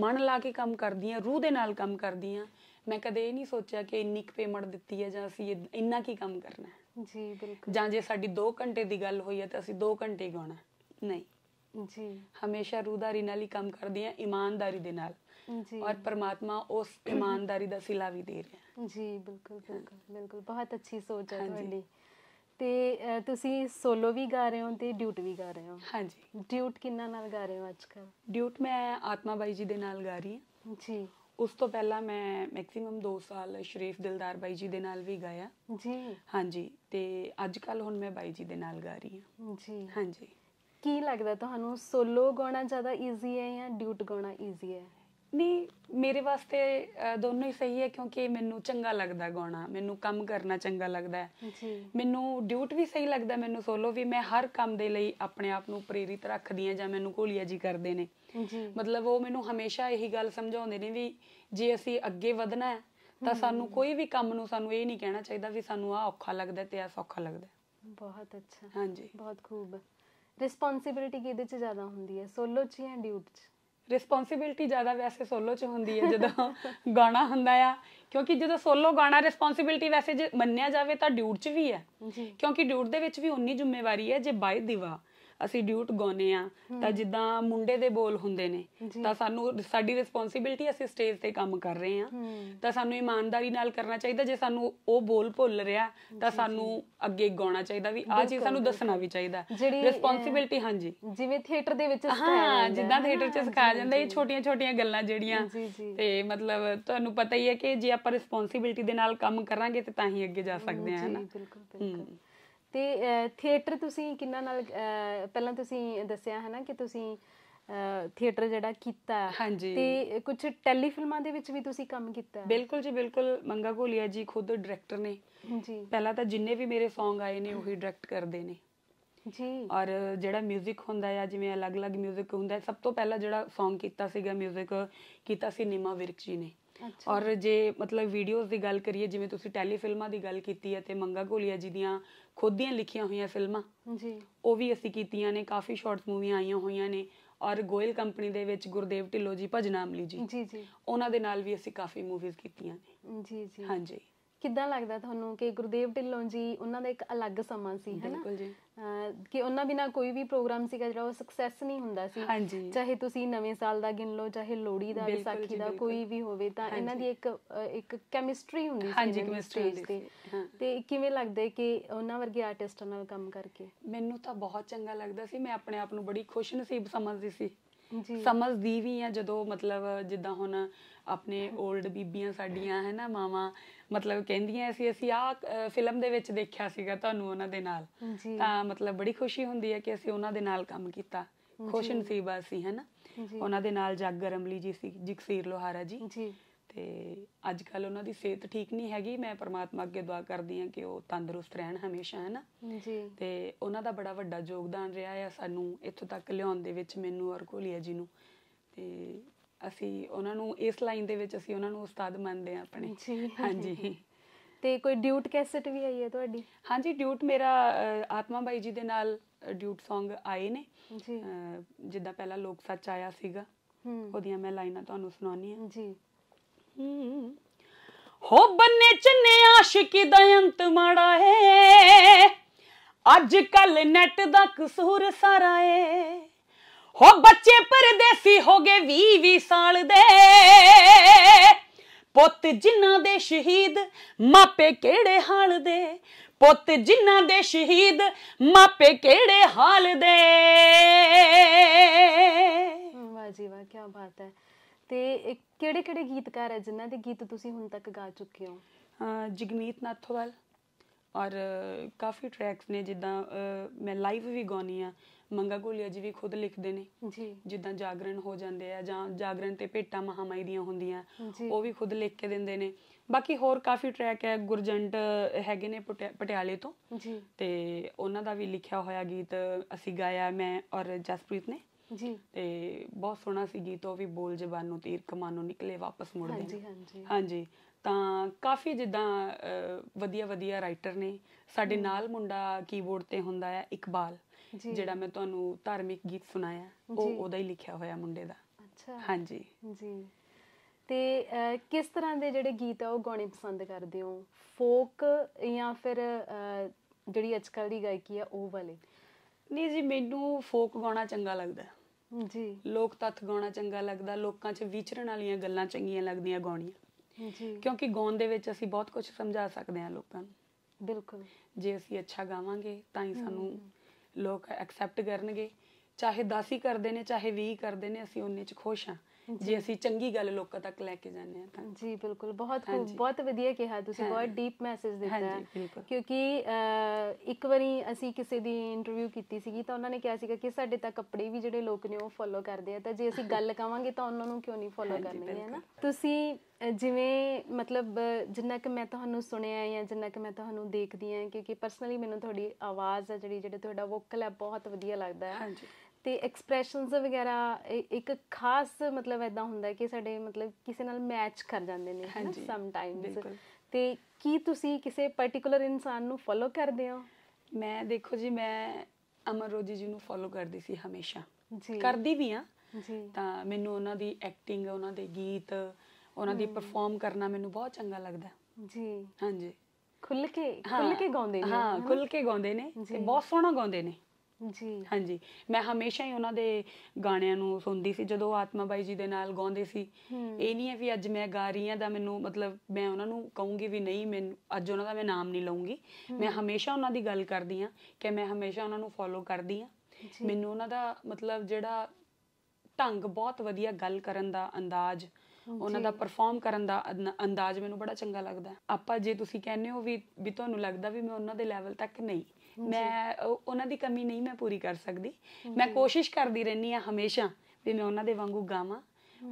ਮਨ ਲਾ ਕੇ ਕੰਮ ਕਰਦੀ ਆ ਰੂਹ ਦੇ ਨਾਲ ਕੰਮ ਕਰਦੀ ਆ ਮੈਂ ਕਦੇ ਇਹ ਨਹੀਂ ਸੋਚਿਆ ਕਿ ਇੰਨੀ ਕੁ ਪੇਮੈਂਟ ਦਿੱਤੀ ਹੈ ਜਾਂ ਅਸੀਂ ਇੰਨਾ ਕੀ ਕੰਮ ਕਰਨਾ ਹੈ ਜੀ ਬਿਲਕੁਲ ਜਾਂ ਜੇ ਸਾਡੀ 2 ਘੰਟੇ ਦੀ ਗੱਲ ਹੋਈ ਹੈ ਤਾਂ ਅਸੀਂ 2 ਘੰਟੇ ਗਾਉਣਾ ਨਹੀਂ ਜੀ ਹਮੇਸ਼ਾ ਰੂਹਦਾਰੀ ਨਾਲ ਹੀ ਕੰਮ ਕਰਦੀ ਆ ਇਮਾਨਦਾਰੀ ਦੇ ਨਾਲ ਔਰ ਪਰਮਾਤਮਾ ਉਸ ਇਮਾਨਦਾਰੀ ਦਾ ਸਿਲਾ ਵੀ ਦੇ ਰਿਹਾ ਜੀ ਬਿਲਕੁਲ ਬਿਲਕੁਲ ਬਿਲਕੁਲ ਬਹੁਤ ਅੱਛੀ ਸੋਚ ਹੈ ਤੁਹਾਡੀ ਤੇ ਤੁਸੀਂ ਸੋਲੋ ਵੀ ਗਾ ਰਹੇ ਹੋ ਤੇ ਡਿਊਟ ਵੀ ਗਾ ਰਹੇ ਹੋ ਹਾਂਜੀ ਡਿਊਟ ਕਿੰਨਾ ਨਾਲ ਗਾ ਰਹੇ ਹੋ ਅੱਜ ਕੱਲ ਡਿਊਟ ਮੈਂ ਆਤਮਾ ਬਾਈ ਜੀ ਦੇ ਨਾਲ ਗਾ ਰਹੀ ਹਾਂ ਜੀ ਉਸ ਤੋਂ ਪਹਿਲਾਂ ਮੈਂ ਮੈਕਸਿਮਮ 2 ਸਾਲ ਸ਼ਰੀਫ ਦਿਲਦਾਰ ਬਾਈ ਜੀ ਦੇ ਨਾਲ ਵੀ ਗਾਇਆ ਜੀ ਹਾਂਜੀ ਤੇ ਅੱਜ ਕੱਲ ਹੁਣ ਮੈਂ ਬਾਈ ਜੀ ਦੇ ਨਾਲ ਗਾ ਰਹੀ ਹਾਂ ਜੀ ਹਾਂਜੀ ਕੀ ਲੱਗਦਾ ਤੁਹਾਨੂੰ ਸੋਲੋ ਗਾਉਣਾ ਜ਼ਿਆਦਾ ਈਜ਼ੀ ਹੈ ਜਾਂ ਡਿਊਟ ਗਾਉਣਾ ਈਜ਼ੀ ਹੈ ਨਹੀਂ ਮੇਰੇ ਵਾਸਤੇ ਦੋਨੋਂ ਹੀ ਸਹੀ ਹੈ ਕਿਉਂਕਿ ਮੈਨੂੰ ਚੰਗਾ ਲੱਗਦਾ ਗਾਉਣਾ ਮੈਨੂੰ ਕੰਮ ਕਰਨਾ ਚੰਗਾ ਲੱਗਦਾ ਹੈ ਜੀ ਮੈਨੂੰ ਡਿਊਟ ਵੀ ਸਹੀ ਲੱਗਦਾ ਮੈਨੂੰ ਸੋਲੋ ਵੀ ਮੈਂ ਹਰ ਕੰਮ ਦੇ ਲਈ ਆਪਣੇ ਆਪ ਨੂੰ ਪ੍ਰੇਰਿਤ ਰੱਖਦੀ ਆ ਜਾਂ ਮੈਨੂੰ ਕੋਲੀਆ ਜੀ ਕਰਦੇ ਨੇ ਜੀ ਮਤਲਬ ਉਹ ਮੈਨੂੰ ਹਮੇਸ਼ਾ ਇਹੀ ਗੱਲ ਸਮਝਾਉਂਦੇ ਨੇ ਵੀ ਜੇ ਅਸੀਂ ਅੱਗੇ ਵਧਣਾ ਹੈ ਤਾਂ ਸਾਨੂੰ ਕੋਈ ਵੀ ਕੰਮ ਨੂੰ ਸਾਨੂੰ ਇਹ ਨਹੀਂ ਕਹਿਣਾ ਚਾਹੀਦਾ ਵੀ ਸਾਨੂੰ ਆ ਔਖਾ ਲੱਗਦਾ ਤੇ ਆ ਸੌਖਾ ਲੱਗਦਾ ਬਹੁਤ ਅੱਛਾ ਹਾਂਜੀ ਬਹੁਤ ਖੂਬ ਰਿਸਪੌਂਸਿਬਿਲਟੀ ਕਿਹਦੇ 'ਚ ਜ਼ਿਆਦਾ ਹੁੰਦੀ ਹੈ ਸੋਲੋ 'ਚ ਜਾਂ ਡਿਊਟ 'ਚ ਰਿਸਪੌਂਸਿਬਿਲਟੀ ਜ਼ਿਆਦਾ ਵੈਸੇ ਸੋਲੋ 'ਚ ਹੁੰਦੀ ਹੈ ਜਦੋਂ ਗਾਣਾ ਹੁੰਦਾ ਆ ਕਿਉਂਕਿ ਜਦੋਂ ਸੋਲੋ ਗਾਣਾ ਰਿਸਪੌਂਸਿਬਿਲਟੀ ਵੈਸੇ ਜੇ ਮੰਨਿਆ ਜਾਵੇ ਤਾਂ ਡਿਊਟ 'ਚ ਵੀ ਹੈ ਕਿਉਂਕਿ ਡਿਊਟ ਦੇ ਵਿੱਚ ਵੀ ਉਨੀ ਜ਼ਿੰਮੇਵਾਰੀ ਹੈ ਜੇ ਬਾਈ ਦਿਵਾ ਅਸੀਂ ਡਿਊਟ ਗਾਉਨੇ ਆ ਤਾਂ ਜਿੱਦਾਂ ਮੁੰਡੇ ਦੇ ਬੋਲ ਹੁੰਦੇ ਨੇ ਤਾਂ ਸਾਨੂੰ ਸਾਡੀ ਰਿਸਪੌਂਸਿਬਿਲਟੀ ਅਸੀਂ ਸਟੇਜ ਤੇ ਕੰਮ ਕਰ ਰਹੇ ਆ ਤਾਂ ਸਾਨੂੰ ਇਮਾਨਦਾਰੀ ਨਾਲ ਕਰਨਾ ਚਾਹੀਦਾ ਜੇ ਸਾਨੂੰ ਉਹ ਬੋਲ ਭੁੱਲ ਰਿਹਾ ਤਾਂ ਸਾਨੂੰ ਅੱਗੇ ਗਾਉਣਾ ਚਾਹੀਦਾ ਵੀ ਆ ਚੀਜ਼ ਸਾਨੂੰ ਦੱਸਣਾ ਵੀ ਚਾਹੀਦਾ ਰਿਸਪੌਂਸਿਬਿਲਟੀ ਹਾਂਜੀ ਜਿਵੇਂ ਥੀਏਟਰ ਦੇ ਵਿੱਚ ਹਾਂ ਜਿੱਦਾਂ ਥੀਏਟਰ 'ਚ ਸਿਖਾਇਆ ਜਾਂਦਾ ਇਹ ਛੋਟੀਆਂ-ਛੋਟੀਆਂ ਗੱਲਾਂ ਜਿਹੜੀਆਂ ਤੇ ਮਤਲਬ ਤੁਹਾਨੂੰ ਪਤਾ ਹੀ ਹੈ ਕਿ ਜੇ ਆਪਾਂ ਰਿਸਪੌਂਸਿਬਿਲਟੀ ਦੇ ਨਾਲ ਕੰਮ ਕਰਾਂਗੇ ਤੇ ਤਾਂ ਹੀ ਅੱਗੇ ਜਾ ਸਕਦੇ ਆ ਜੀ ਬਿਲਕੁਲ ਬਿਲਕੁਲ ਤੇ ਥੀਏਟਰ ਤੁਸੀਂ ਕਿੰਨਾ ਨਾਲ ਪਹਿਲਾਂ ਤੁਸੀਂ ਦੱਸਿਆ ਹੈ ਨਾ ਕਿ ਤੁਸੀਂ ਥੀਏਟਰ ਜਿਹੜਾ ਕੀਤਾ ਤੇ ਕੁਝ ਟੈਲੀ ਫਿਲਮਾਂ ਦੇ ਵਿੱਚ ਵੀ ਤੁਸੀਂ ਕੰਮ ਕੀਤਾ ਬਿਲਕੁਲ ਜੀ ਬਿਲਕੁਲ ਮੰਗਾ ਘੋਲੀਆ ਜੀ ਖੁਦ ਡਾਇਰੈਕਟਰ ਨੇ ਜੀ ਪਹਿਲਾਂ ਤਾਂ ਜਿੰਨੇ ਵੀ ਮੇਰੇ Song ਆਏ ਨੇ ਉਹੀ ਡਾਇਰੈਕਟ ਕਰਦੇ ਨੇ ਜੀ ਔਰ ਜਿਹੜਾ 뮤직 ਹੁੰਦਾ ਆ ਜਿਵੇਂ ਅਲੱਗ-ਅਲੱਗ 뮤직 ਹੁੰਦਾ ਸਭ ਤੋਂ ਪਹਿਲਾਂ ਜਿਹੜਾ Song ਕੀਤਾ ਸੀਗਾ 뮤직 ਕੀਤਾ ਸੀ ਨੀਮਾ ਵਿਰਕ ਜੀ ਨੇ ਔਰ ਜੇ ਮਤਲਬ ਵੀਡੀਓਜ਼ ਦੀ ਗੱਲ ਕਰੀਏ ਜਿਵੇਂ ਤੁਸੀਂ ਟੈਲੀ ਫਿਲਮਾਂ ਦੀ ਗੱਲ ਕੀਤੀ ਹੈ ਤੇ ਮੰਗਾ ਘੋਲੀਆ ਜੀ ਦੀਆਂ ਖੁਦ ਦੀਆਂ ਲਿਖੀਆਂ ਹੋਈਆਂ ਫਿਲਮਾਂ ਜੀ ਉਹ ਵੀ ਅਸੀਂ ਕੀਤੀਆਂ ਨੇ ਕਾਫੀ ਸ਼ਾਰਟਸ ਮੂਵੀਆਂ ਆਈਆਂ ਹੋਈਆਂ ਨੇ ਔਰ ਗੋਇਲ ਕੰਪਨੀ ਦੇ ਵਿੱਚ ਗੁਰਦੇਵ ਢਿੱਲੋਂ ਜੀ ਭਜਨਾਮਲੀ ਜੀ ਜੀ ਜੀ ਉਹਨਾਂ ਦੇ ਨਾਲ ਵੀ ਅਸੀਂ ਕਾਫੀ ਮੂਵੀਜ਼ ਕੀਤੀਆਂ ਨੇ ਜੀ ਜੀ ਹਾਂਜੀ ਕਿੱਦਾਂ ਲੱਗਦਾ ਤੁਹਾਨੂੰ ਕਿ ਗੁਰਦੇਵ ਢਿੱਲੋਂ ਜੀ ਉਹਨਾਂ ਦਾ ਇੱਕ ਅਲੱਗ ਸਮਾਂ ਸੀ ਹੈ ਬਿਲਕੁਲ ਜੀ ਕਿ ਉਹਨਾਂ ਬਿਨਾ ਕੋਈ ਵੀ ਪ੍ਰੋਗਰਾਮ ਸੀਗਾ ਜਿਹੜਾ ਉਹ ਸਕਸੈਸ ਨਹੀਂ ਹੁੰਦਾ ਸੀ ਚਾਹੇ ਤੁਸੀਂ ਨਵੇਂ ਸਾਲ ਦਾ ਗਿਣ ਲਓ ਚਾਹੇ ਲੋਹੜੀ ਦਾ ਵਿਸਾਖੀ ਦਾ ਕੋਈ ਵੀ ਹੋਵੇ ਤਾਂ ਇਹਨਾਂ ਦੀ ਇੱਕ ਇੱਕ ਕੈਮਿਸਟਰੀ ਹੁੰਦੀ ਸੀ ਹਾਂਜੀ ਕੈਮਿਸਟਰੀ ਤੇ ਤੇ ਕਿਵੇਂ ਲੱਗਦਾ ਕਿ ਉਹਨਾਂ ਵਰਗੇ ਆਰਟਿਸਟਾਂ ਨਾਲ ਕੰਮ ਕਰਕੇ ਮੈਨੂੰ ਤਾਂ ਬਹੁਤ ਚੰਗਾ ਲੱਗਦਾ ਸੀ ਮੈਂ ਆਪਣੇ ਆਪ ਨੂੰ ਬੜੀ ਖੁਸ਼ ਨਸੀਬ ਸਮਝਦੀ ਸੀ ਸਮਝਦੀ ਵੀ ਆ ਜਦੋਂ ਮਤਲਬ ਜਿੱਦਾਂ ਹੁਣ ਆਪਣੇ 올ਡ ਬੀਬੀਆਂ ਸਾਡੀਆਂ ਹੈ ਨਾ ਮਾਵਾ ਮਤਲਬ ਕਹਿੰਦੀਆਂ ਸੀ ਅਸੀਂ ਆ ਫਿਲਮ ਦੇ ਵਿੱਚ ਦੇਖਿਆ ਸੀਗਾ ਤੁਹਾਨੂੰ ਉਹਨਾਂ ਦੇ ਨਾਲ ਤਾਂ ਮਤਲਬ ਬੜੀ ਖੁਸ਼ੀ ਹੁੰਦੀ ਹੈ ਕਿ ਅਸੀਂ ਉਹਨਾਂ ਦੇ ਨਾਲ ਕੰਮ ਕੀਤਾ ਖੁਸ਼ ਨਸੀਬ ਸੀ ਹੈ ਨਾ ਉਹਨਾਂ ਦੇ ਨਾਲ ਜਾਗਰ ਅਮਲੀ ਜੀ ਸੀ ਜਗਸੀਰ ਲੋਹਾਰਾ ਜੀ ਤੇ ਅੱਜ ਕੱਲ ਉਹਨਾਂ ਦੀ ਸਿਹਤ ਠੀਕ ਨਹੀਂ ਹੈਗੀ ਮੈਂ ਪਰਮਾਤਮਾ ਅੱਗੇ ਦੁਆ ਕਰਦੀ ਹਾਂ ਕਿ ਉਹ ਤੰਦਰੁਸਤ ਰਹਿਣ ਹਮੇਸ਼ਾ ਹੈ ਨਾ ਜੀ ਤੇ ਉਹਨਾਂ ਦਾ ਬੜਾ ਵੱਡਾ ਯੋਗਦਾਨ ਰਿਹਾ ਹੈ ਸਾਨੂੰ ਇੱਥੋਂ ਤੱਕ ਲਿਆਉਣ ਦੇ ਵਿੱਚ ਮੈਨੂੰ ਔਰ ਕੋਲੀਆ ਜੀ ਨੂੰ ਤੇ ਅਸੀਂ ਉਹਨਾਂ ਨੂੰ ਇਸ ਲਾਈਨ ਦੇ ਵਿੱਚ ਅਸੀਂ ਉਹਨਾਂ ਨੂੰ ਉਸਤਾਦ ਮੰਨਦੇ ਹਾਂ ਆਪਣੇ ਜੀ ਹਾਂਜੀ ਤੇ ਕੋਈ ਡਿਊਟ ਕੈਸਟ ਵੀ ਆਈ ਹੈ ਤੁਹਾਡੀ ਹਾਂਜੀ ਡਿਊਟ ਮੇਰਾ ਆਤਮਾ ਬਾਈ ਜੀ ਦੇ ਨਾਲ ਡਿਊਟ Song ਆਏ ਨੇ ਜੀ ਜਿੱਦਾਂ ਪਹਿਲਾਂ ਲੋਕ ਸੱਚ ਆਇਆ ਸੀਗਾ ਉਹਦੀਆਂ ਮੈਂ ਲਾਈਨਾਂ ਤੁਹਾਨੂੰ ਸੁਣਾਉਣੀ ਆ ਜੀ ਹੋ ਬੰਨੇ ਚੰਨੇ ਆਸ਼ਿਕੀ ਦਇੰਤ ਅੰਤ ਮਾੜਾ ਏ ਅੱਜ ਕੱਲ ਨੈਟ ਦਾ ਕਸੂਰ ਸਾਰਾ ਏ ਹੋ ਬੱਚੇ ਪਰਦੇਸੀ ਹੋ ਗਏ 20 20 ਸਾਲ ਦੇ ਪੁੱਤ ਜਿਨ੍ਹਾਂ ਦੇ ਸ਼ਹੀਦ ਮਾਪੇ ਕਿਹੜੇ ਹਾਲ ਦੇ ਪੁੱਤ ਜਿਨ੍ਹਾਂ ਦੇ ਸ਼ਹੀਦ ਮਾਪੇ ਕਿਹੜੇ ਹਾਲ ਦੇ ਵਾਹ ਜੀ ਵਾਹ ਕੀ ਬਾਤ ਹੈ ਤੇ ਇੱਕ ਕਿਹੜੇ ਕਿਹੜੇ ਗੀਤਕਾਰ ਹੈ ਜਿਨ੍ਹਾਂ ਦੇ ਗੀਤ ਤੁਸੀਂ ਹੁਣ ਤੱਕ ਗਾ ਚੁੱਕੇ ਹੋ ਜਗਮੀਤ ਨਾਥੋਵਾਲ ਔਰ ਕਾਫੀ ਟਰੈਕਸ ਨੇ ਜਿੱਦਾਂ ਮੈਂ ਲਾਈਵ ਵੀ ਗਾਉਣੀ ਆ ਮੰਗਾ ਗੋਲੀਆ ਜੀ ਵੀ ਖੁਦ ਲਿਖਦੇ ਨੇ ਜੀ ਜਿੱਦਾਂ ਜਾਗਰਣ ਹੋ ਜਾਂਦੇ ਆ ਜਾਂ ਜਾਗਰਣ ਤੇ ਭੇਟਾ ਮਹਾਮਾਈ ਦੀਆਂ ਹੁੰਦੀਆਂ ਉਹ ਵੀ ਖੁਦ ਲਿਖ ਕੇ ਦਿੰਦੇ ਨੇ ਬਾਕੀ ਹੋਰ ਕਾਫੀ ਟਰੈਕ ਹੈ ਗੁਰਜੰਟ ਹੈਗੇ ਨੇ ਪਟਿਆਲੇ ਤੋਂ ਜੀ ਤੇ ਉਹਨਾਂ ਦਾ ਵੀ ਲਿਖਿਆ ਹੋਇਆ ਗੀਤ ਅਸੀਂ ਗਾਇਆ ਮੈਂ ਔਰ ਜਸਪ੍ਰੀਤ ਨੇ ਜੀ ਤੇ ਬਹੁਤ ਸੋਹਣਾ ਸੀ ਗੀਤ ਉਹ ਵੀ ਬੋਲ ਜ਼ਬਾਨੋਂ ਤੀਰ ਕਮਾਨੋਂ ਨਿਕਲੇ ਵਾਪਸ ਮੁੜਦੇ ਹਾਂਜੀ ਹਾਂਜੀ ਹਾਂਜੀ ਤਾਂ ਕਾਫੀ ਜਿੱਦਾਂ ਵਧੀਆ ਵਧੀਆ ਰਾਈਟਰ ਨੇ ਸਾਡੇ ਨਾਲ ਮੁੰਡਾ ਕੀਬੋਰਡ ਤੇ ਹੁੰਦਾ ਹੈ ਇਕਬਾਲ ਜਿਹੜਾ ਮੈਂ ਤੁਹਾਨੂੰ ਧਾਰਮਿਕ ਗੀਤ ਸੁਣਾਇਆ ਉਹ ਉਹਦਾ ਹੀ ਲਿਖਿਆ ਹੋਇਆ ਮੁੰਡੇ ਦਾ ਅੱਛਾ ਹਾਂਜੀ ਜੀ ਤੇ ਕਿਸ ਤਰ੍ਹਾਂ ਦੇ ਜਿਹੜੇ ਗੀਤ ਆ ਉਹ ਗਾਉਣੇ ਪਸੰਦ ਕਰਦੇ ਹੋ ਫੋਕ ਜਾਂ ਫਿਰ ਜਿਹੜੀ ਅੱਜਕੱਲ ਦੀ ਗਾਇਕੀ ਆ ਉਹ ਵਾਲੇ ਨਹੀਂ ਜੀ ਮੈਨੂੰ ਫੋਕ ਗਾਉਣਾ ਚੰਗਾ ਲੱਗਦਾ ਜੀ ਲੋਕ ਤਤ ਗਾਉਣਾ ਚੰਗਾ ਲੱਗਦਾ ਲੋਕਾਂ 'ਚ ਵਿਚਰਨ ਵਾਲੀਆਂ ਗੱਲਾਂ ਚੰਗੀਆਂ ਲੱਗਦੀਆਂ ਗਾਉਣੀਆਂ ਜੀ ਕਿਉਂਕਿ ਗਾਉਣ ਦੇ ਵਿੱਚ ਅਸੀਂ ਬਹੁਤ ਕੁਝ ਸਮਝਾ ਸਕਦੇ ਹਾਂ ਲੋਕਾਂ ਨੂੰ ਬਿਲਕੁਲ ਜੇ ਅਸੀਂ ਅੱਛਾ ਗਾਵਾਂਗੇ ਤਾਂ ਹੀ ਸਾਨੂੰ ਲੋਕ ਐਕਸੈਪਟ ਕਰਨਗੇ ਚਾਹੇ 10 ਹੀ ਕਰਦੇ ਨੇ ਚਾਹੇ 20 ਕਰਦੇ ਨੇ ਅਸੀਂ ਉਹਨੇ 'ਚ ਖੁਸ਼ ਹਾਂ ਜੇ ਅਸੀਂ ਚੰਗੀ ਗੱਲ ਲੋਕਾਂ ਤੱਕ ਲੈ ਕੇ ਜਾਂਦੇ ਆ ਤਾਂ ਜੀ ਬਿਲਕੁਲ ਬਹੁਤ ਬਹੁਤ ਵਧੀਆ ਕਿਹਾ ਤੁਸੀਂ ਬਹੁਤ ਡੀਪ ਮੈਸੇਜ ਦਿੱਤਾ ਹੈ ਕਿਉਂਕਿ ਇੱਕ ਵਾਰੀ ਅਸੀਂ ਕਿਸੇ ਦੀ ਇੰਟਰਵਿਊ ਕੀਤੀ ਸੀਗੀ ਤਾਂ ਉਹਨਾਂ ਨੇ ਕਿਹਾ ਸੀਗਾ ਕਿ ਸਾਡੇ ਤਾਂ ਕੱਪੜੇ ਵੀ ਜਿਹੜੇ ਲੋਕ ਨੇ ਉਹ ਫੋਲੋ ਕਰਦੇ ਆ ਤਾਂ ਜੇ ਅਸੀਂ ਗੱਲ ਕਾਵਾਂਗੇ ਤਾਂ ਉਹਨਾਂ ਨੂੰ ਕਿਉਂ ਨਹੀਂ ਫੋਲੋ ਕਰਨੀ ਹੈ ਨਾ ਤੁਸੀਂ ਜਿਵੇਂ ਮਤਲਬ ਜਿੰਨਾ ਕਿ ਮੈਂ ਤੁਹਾਨੂੰ ਸੁਣਿਆ ਹੈ ਜਾਂ ਜਿੰਨਾ ਕਿ ਮੈਂ ਤੁਹਾਨੂੰ ਦੇਖਦੀ ਆ ਕਿਉਂਕਿ ਪਰਸਨਲੀ ਮੈਨੂੰ ਤੁਹਾਡੀ ਆਵਾਜ਼ ਆ ਜਿਹੜੀ ਜਿਹੜਾ ਤੁਹਾਡਾ ਵੋਕਲ ਹੈ ਬਹੁਤ ਵਧੀਆ ਲੱਗਦਾ ਹੈ ਹਾਂਜੀ ਤੇ ਐਕਸਪ੍ਰੈਸ਼ਨਸ ਵਗੈਰਾ ਇੱਕ ਖਾਸ ਮਤਲਬ ਐਦਾਂ ਹੁੰਦਾ ਕਿ ਸਾਡੇ ਮਤਲਬ ਕਿਸੇ ਨਾਲ ਮੈਚ ਕਰ ਜਾਂਦੇ ਨੇ ਸਮ ਟਾਈਮਸ ਤੇ ਕੀ ਤੁਸੀਂ ਕਿਸੇ ਪਾਰਟਿਕੂਲਰ ਇਨਸਾਨ ਨੂੰ ਫੋਲੋ ਕਰਦੇ ਹੋ ਮੈਂ ਦੇਖੋ ਜੀ ਮੈਂ ਅਮਰ ਰੋਜੀ ਜੀ ਨੂੰ ਫੋਲੋ ਕਰਦੀ ਸੀ ਹਮੇਸ਼ਾ ਕਰਦੀ ਵੀ ਆ ਜੀ ਤਾਂ ਮੈਨੂੰ ਉਹਨਾਂ ਦੀ ਐਕਟਿੰਗ ਉਹਨਾਂ ਦੇ ਗੀਤ ਉਹਨਾਂ ਦੀ ਪਰਫਾਰਮ ਕਰਨਾ ਮੈਨੂੰ ਬਹੁਤ ਚੰਗਾ ਲੱਗਦਾ ਜੀ ਹਾਂਜੀ ਖੁੱਲ ਕੇ ਖੁੱਲ ਕੇ ਗਾਉਂਦੇ ਨੇ ਹਾਂ ਖੁੱਲ ਕੇ ਗਾਉਂਦੇ ਨੇ ਤੇ ਬਹੁਤ ਸੋਹਣਾ ਗਾਉਂਦੇ ਨੇ ਜੀ ਹਾਂਜੀ ਮੈਂ ਹਮੇਸ਼ਾ ਹੀ ਉਹਨਾਂ ਦੇ ਗਾਣਿਆਂ ਨੂੰ ਸੁਣਦੀ ਸੀ ਜਦੋਂ ਆਤਮਾ ਬਾਈ ਜੀ ਦੇ ਨਾਲ ਗਾਉਂਦੇ ਸੀ ਇਹ ਨਹੀਂ ਹੈ ਵੀ ਅੱਜ ਮੈਂ ਗਾ ਰਹੀ ਹਾਂ ਦਾ ਮੈਨੂੰ ਮਤਲਬ ਮੈਂ ਉਹਨਾਂ ਨੂੰ ਕਹੂੰਗੀ ਵੀ ਨਹੀਂ ਮੈਨੂੰ ਅੱਜ ਉਹਨਾਂ ਦਾ ਮੈਂ ਨਾਮ ਨਹੀਂ ਲਵਾਂਗੀ ਮੈਂ ਹਮੇਸ਼ਾ ਉਹਨਾਂ ਦੀ ਗੱਲ ਕਰਦੀ ਹਾਂ ਕਿ ਮੈਂ ਹਮੇਸ਼ਾ ਉਹਨਾਂ ਨੂੰ ਫੋਲੋ ਕਰਦੀ ਹਾਂ ਮੈਨੂੰ ਉਹਨਾਂ ਦਾ ਮਤਲਬ ਜਿਹੜਾ ਢੰਗ ਬਹੁਤ ਵਧੀਆ ਗੱਲ ਕਰਨ ਦਾ ਅੰਦਾਜ਼ ਉਹਨਾਂ ਦਾ ਪਰਫਾਰਮ ਕਰਨ ਦਾ ਅੰਦਾਜ਼ ਮੈਨੂੰ ਬੜਾ ਚੰਗਾ ਲੱਗਦਾ ਆਪਾਂ ਜੇ ਤੁਸੀਂ ਕਹਿੰਦੇ ਹੋ ਵੀ ਵੀ ਤੁਹਾਨੂੰ ਲੱਗਦਾ ਵੀ ਮੈਂ ਉਹਨਾਂ ਦੇ ਲੈਵਲ ਤੱਕ ਨਹੀਂ ਮੈਂ ਉਹਨਾਂ ਦੀ ਕਮੀ ਨਹੀਂ ਮੈਂ ਪੂਰੀ ਕਰ ਸਕਦੀ ਮੈਂ ਕੋਸ਼ਿਸ਼ ਕਰਦੀ ਰਹਿਣੀ ਆ ਹਮੇਸ਼ਾ ਵੀ ਮੈਂ ਉਹਨਾਂ ਦੇ ਵਾਂਗੂ ਗਾਵਾਂ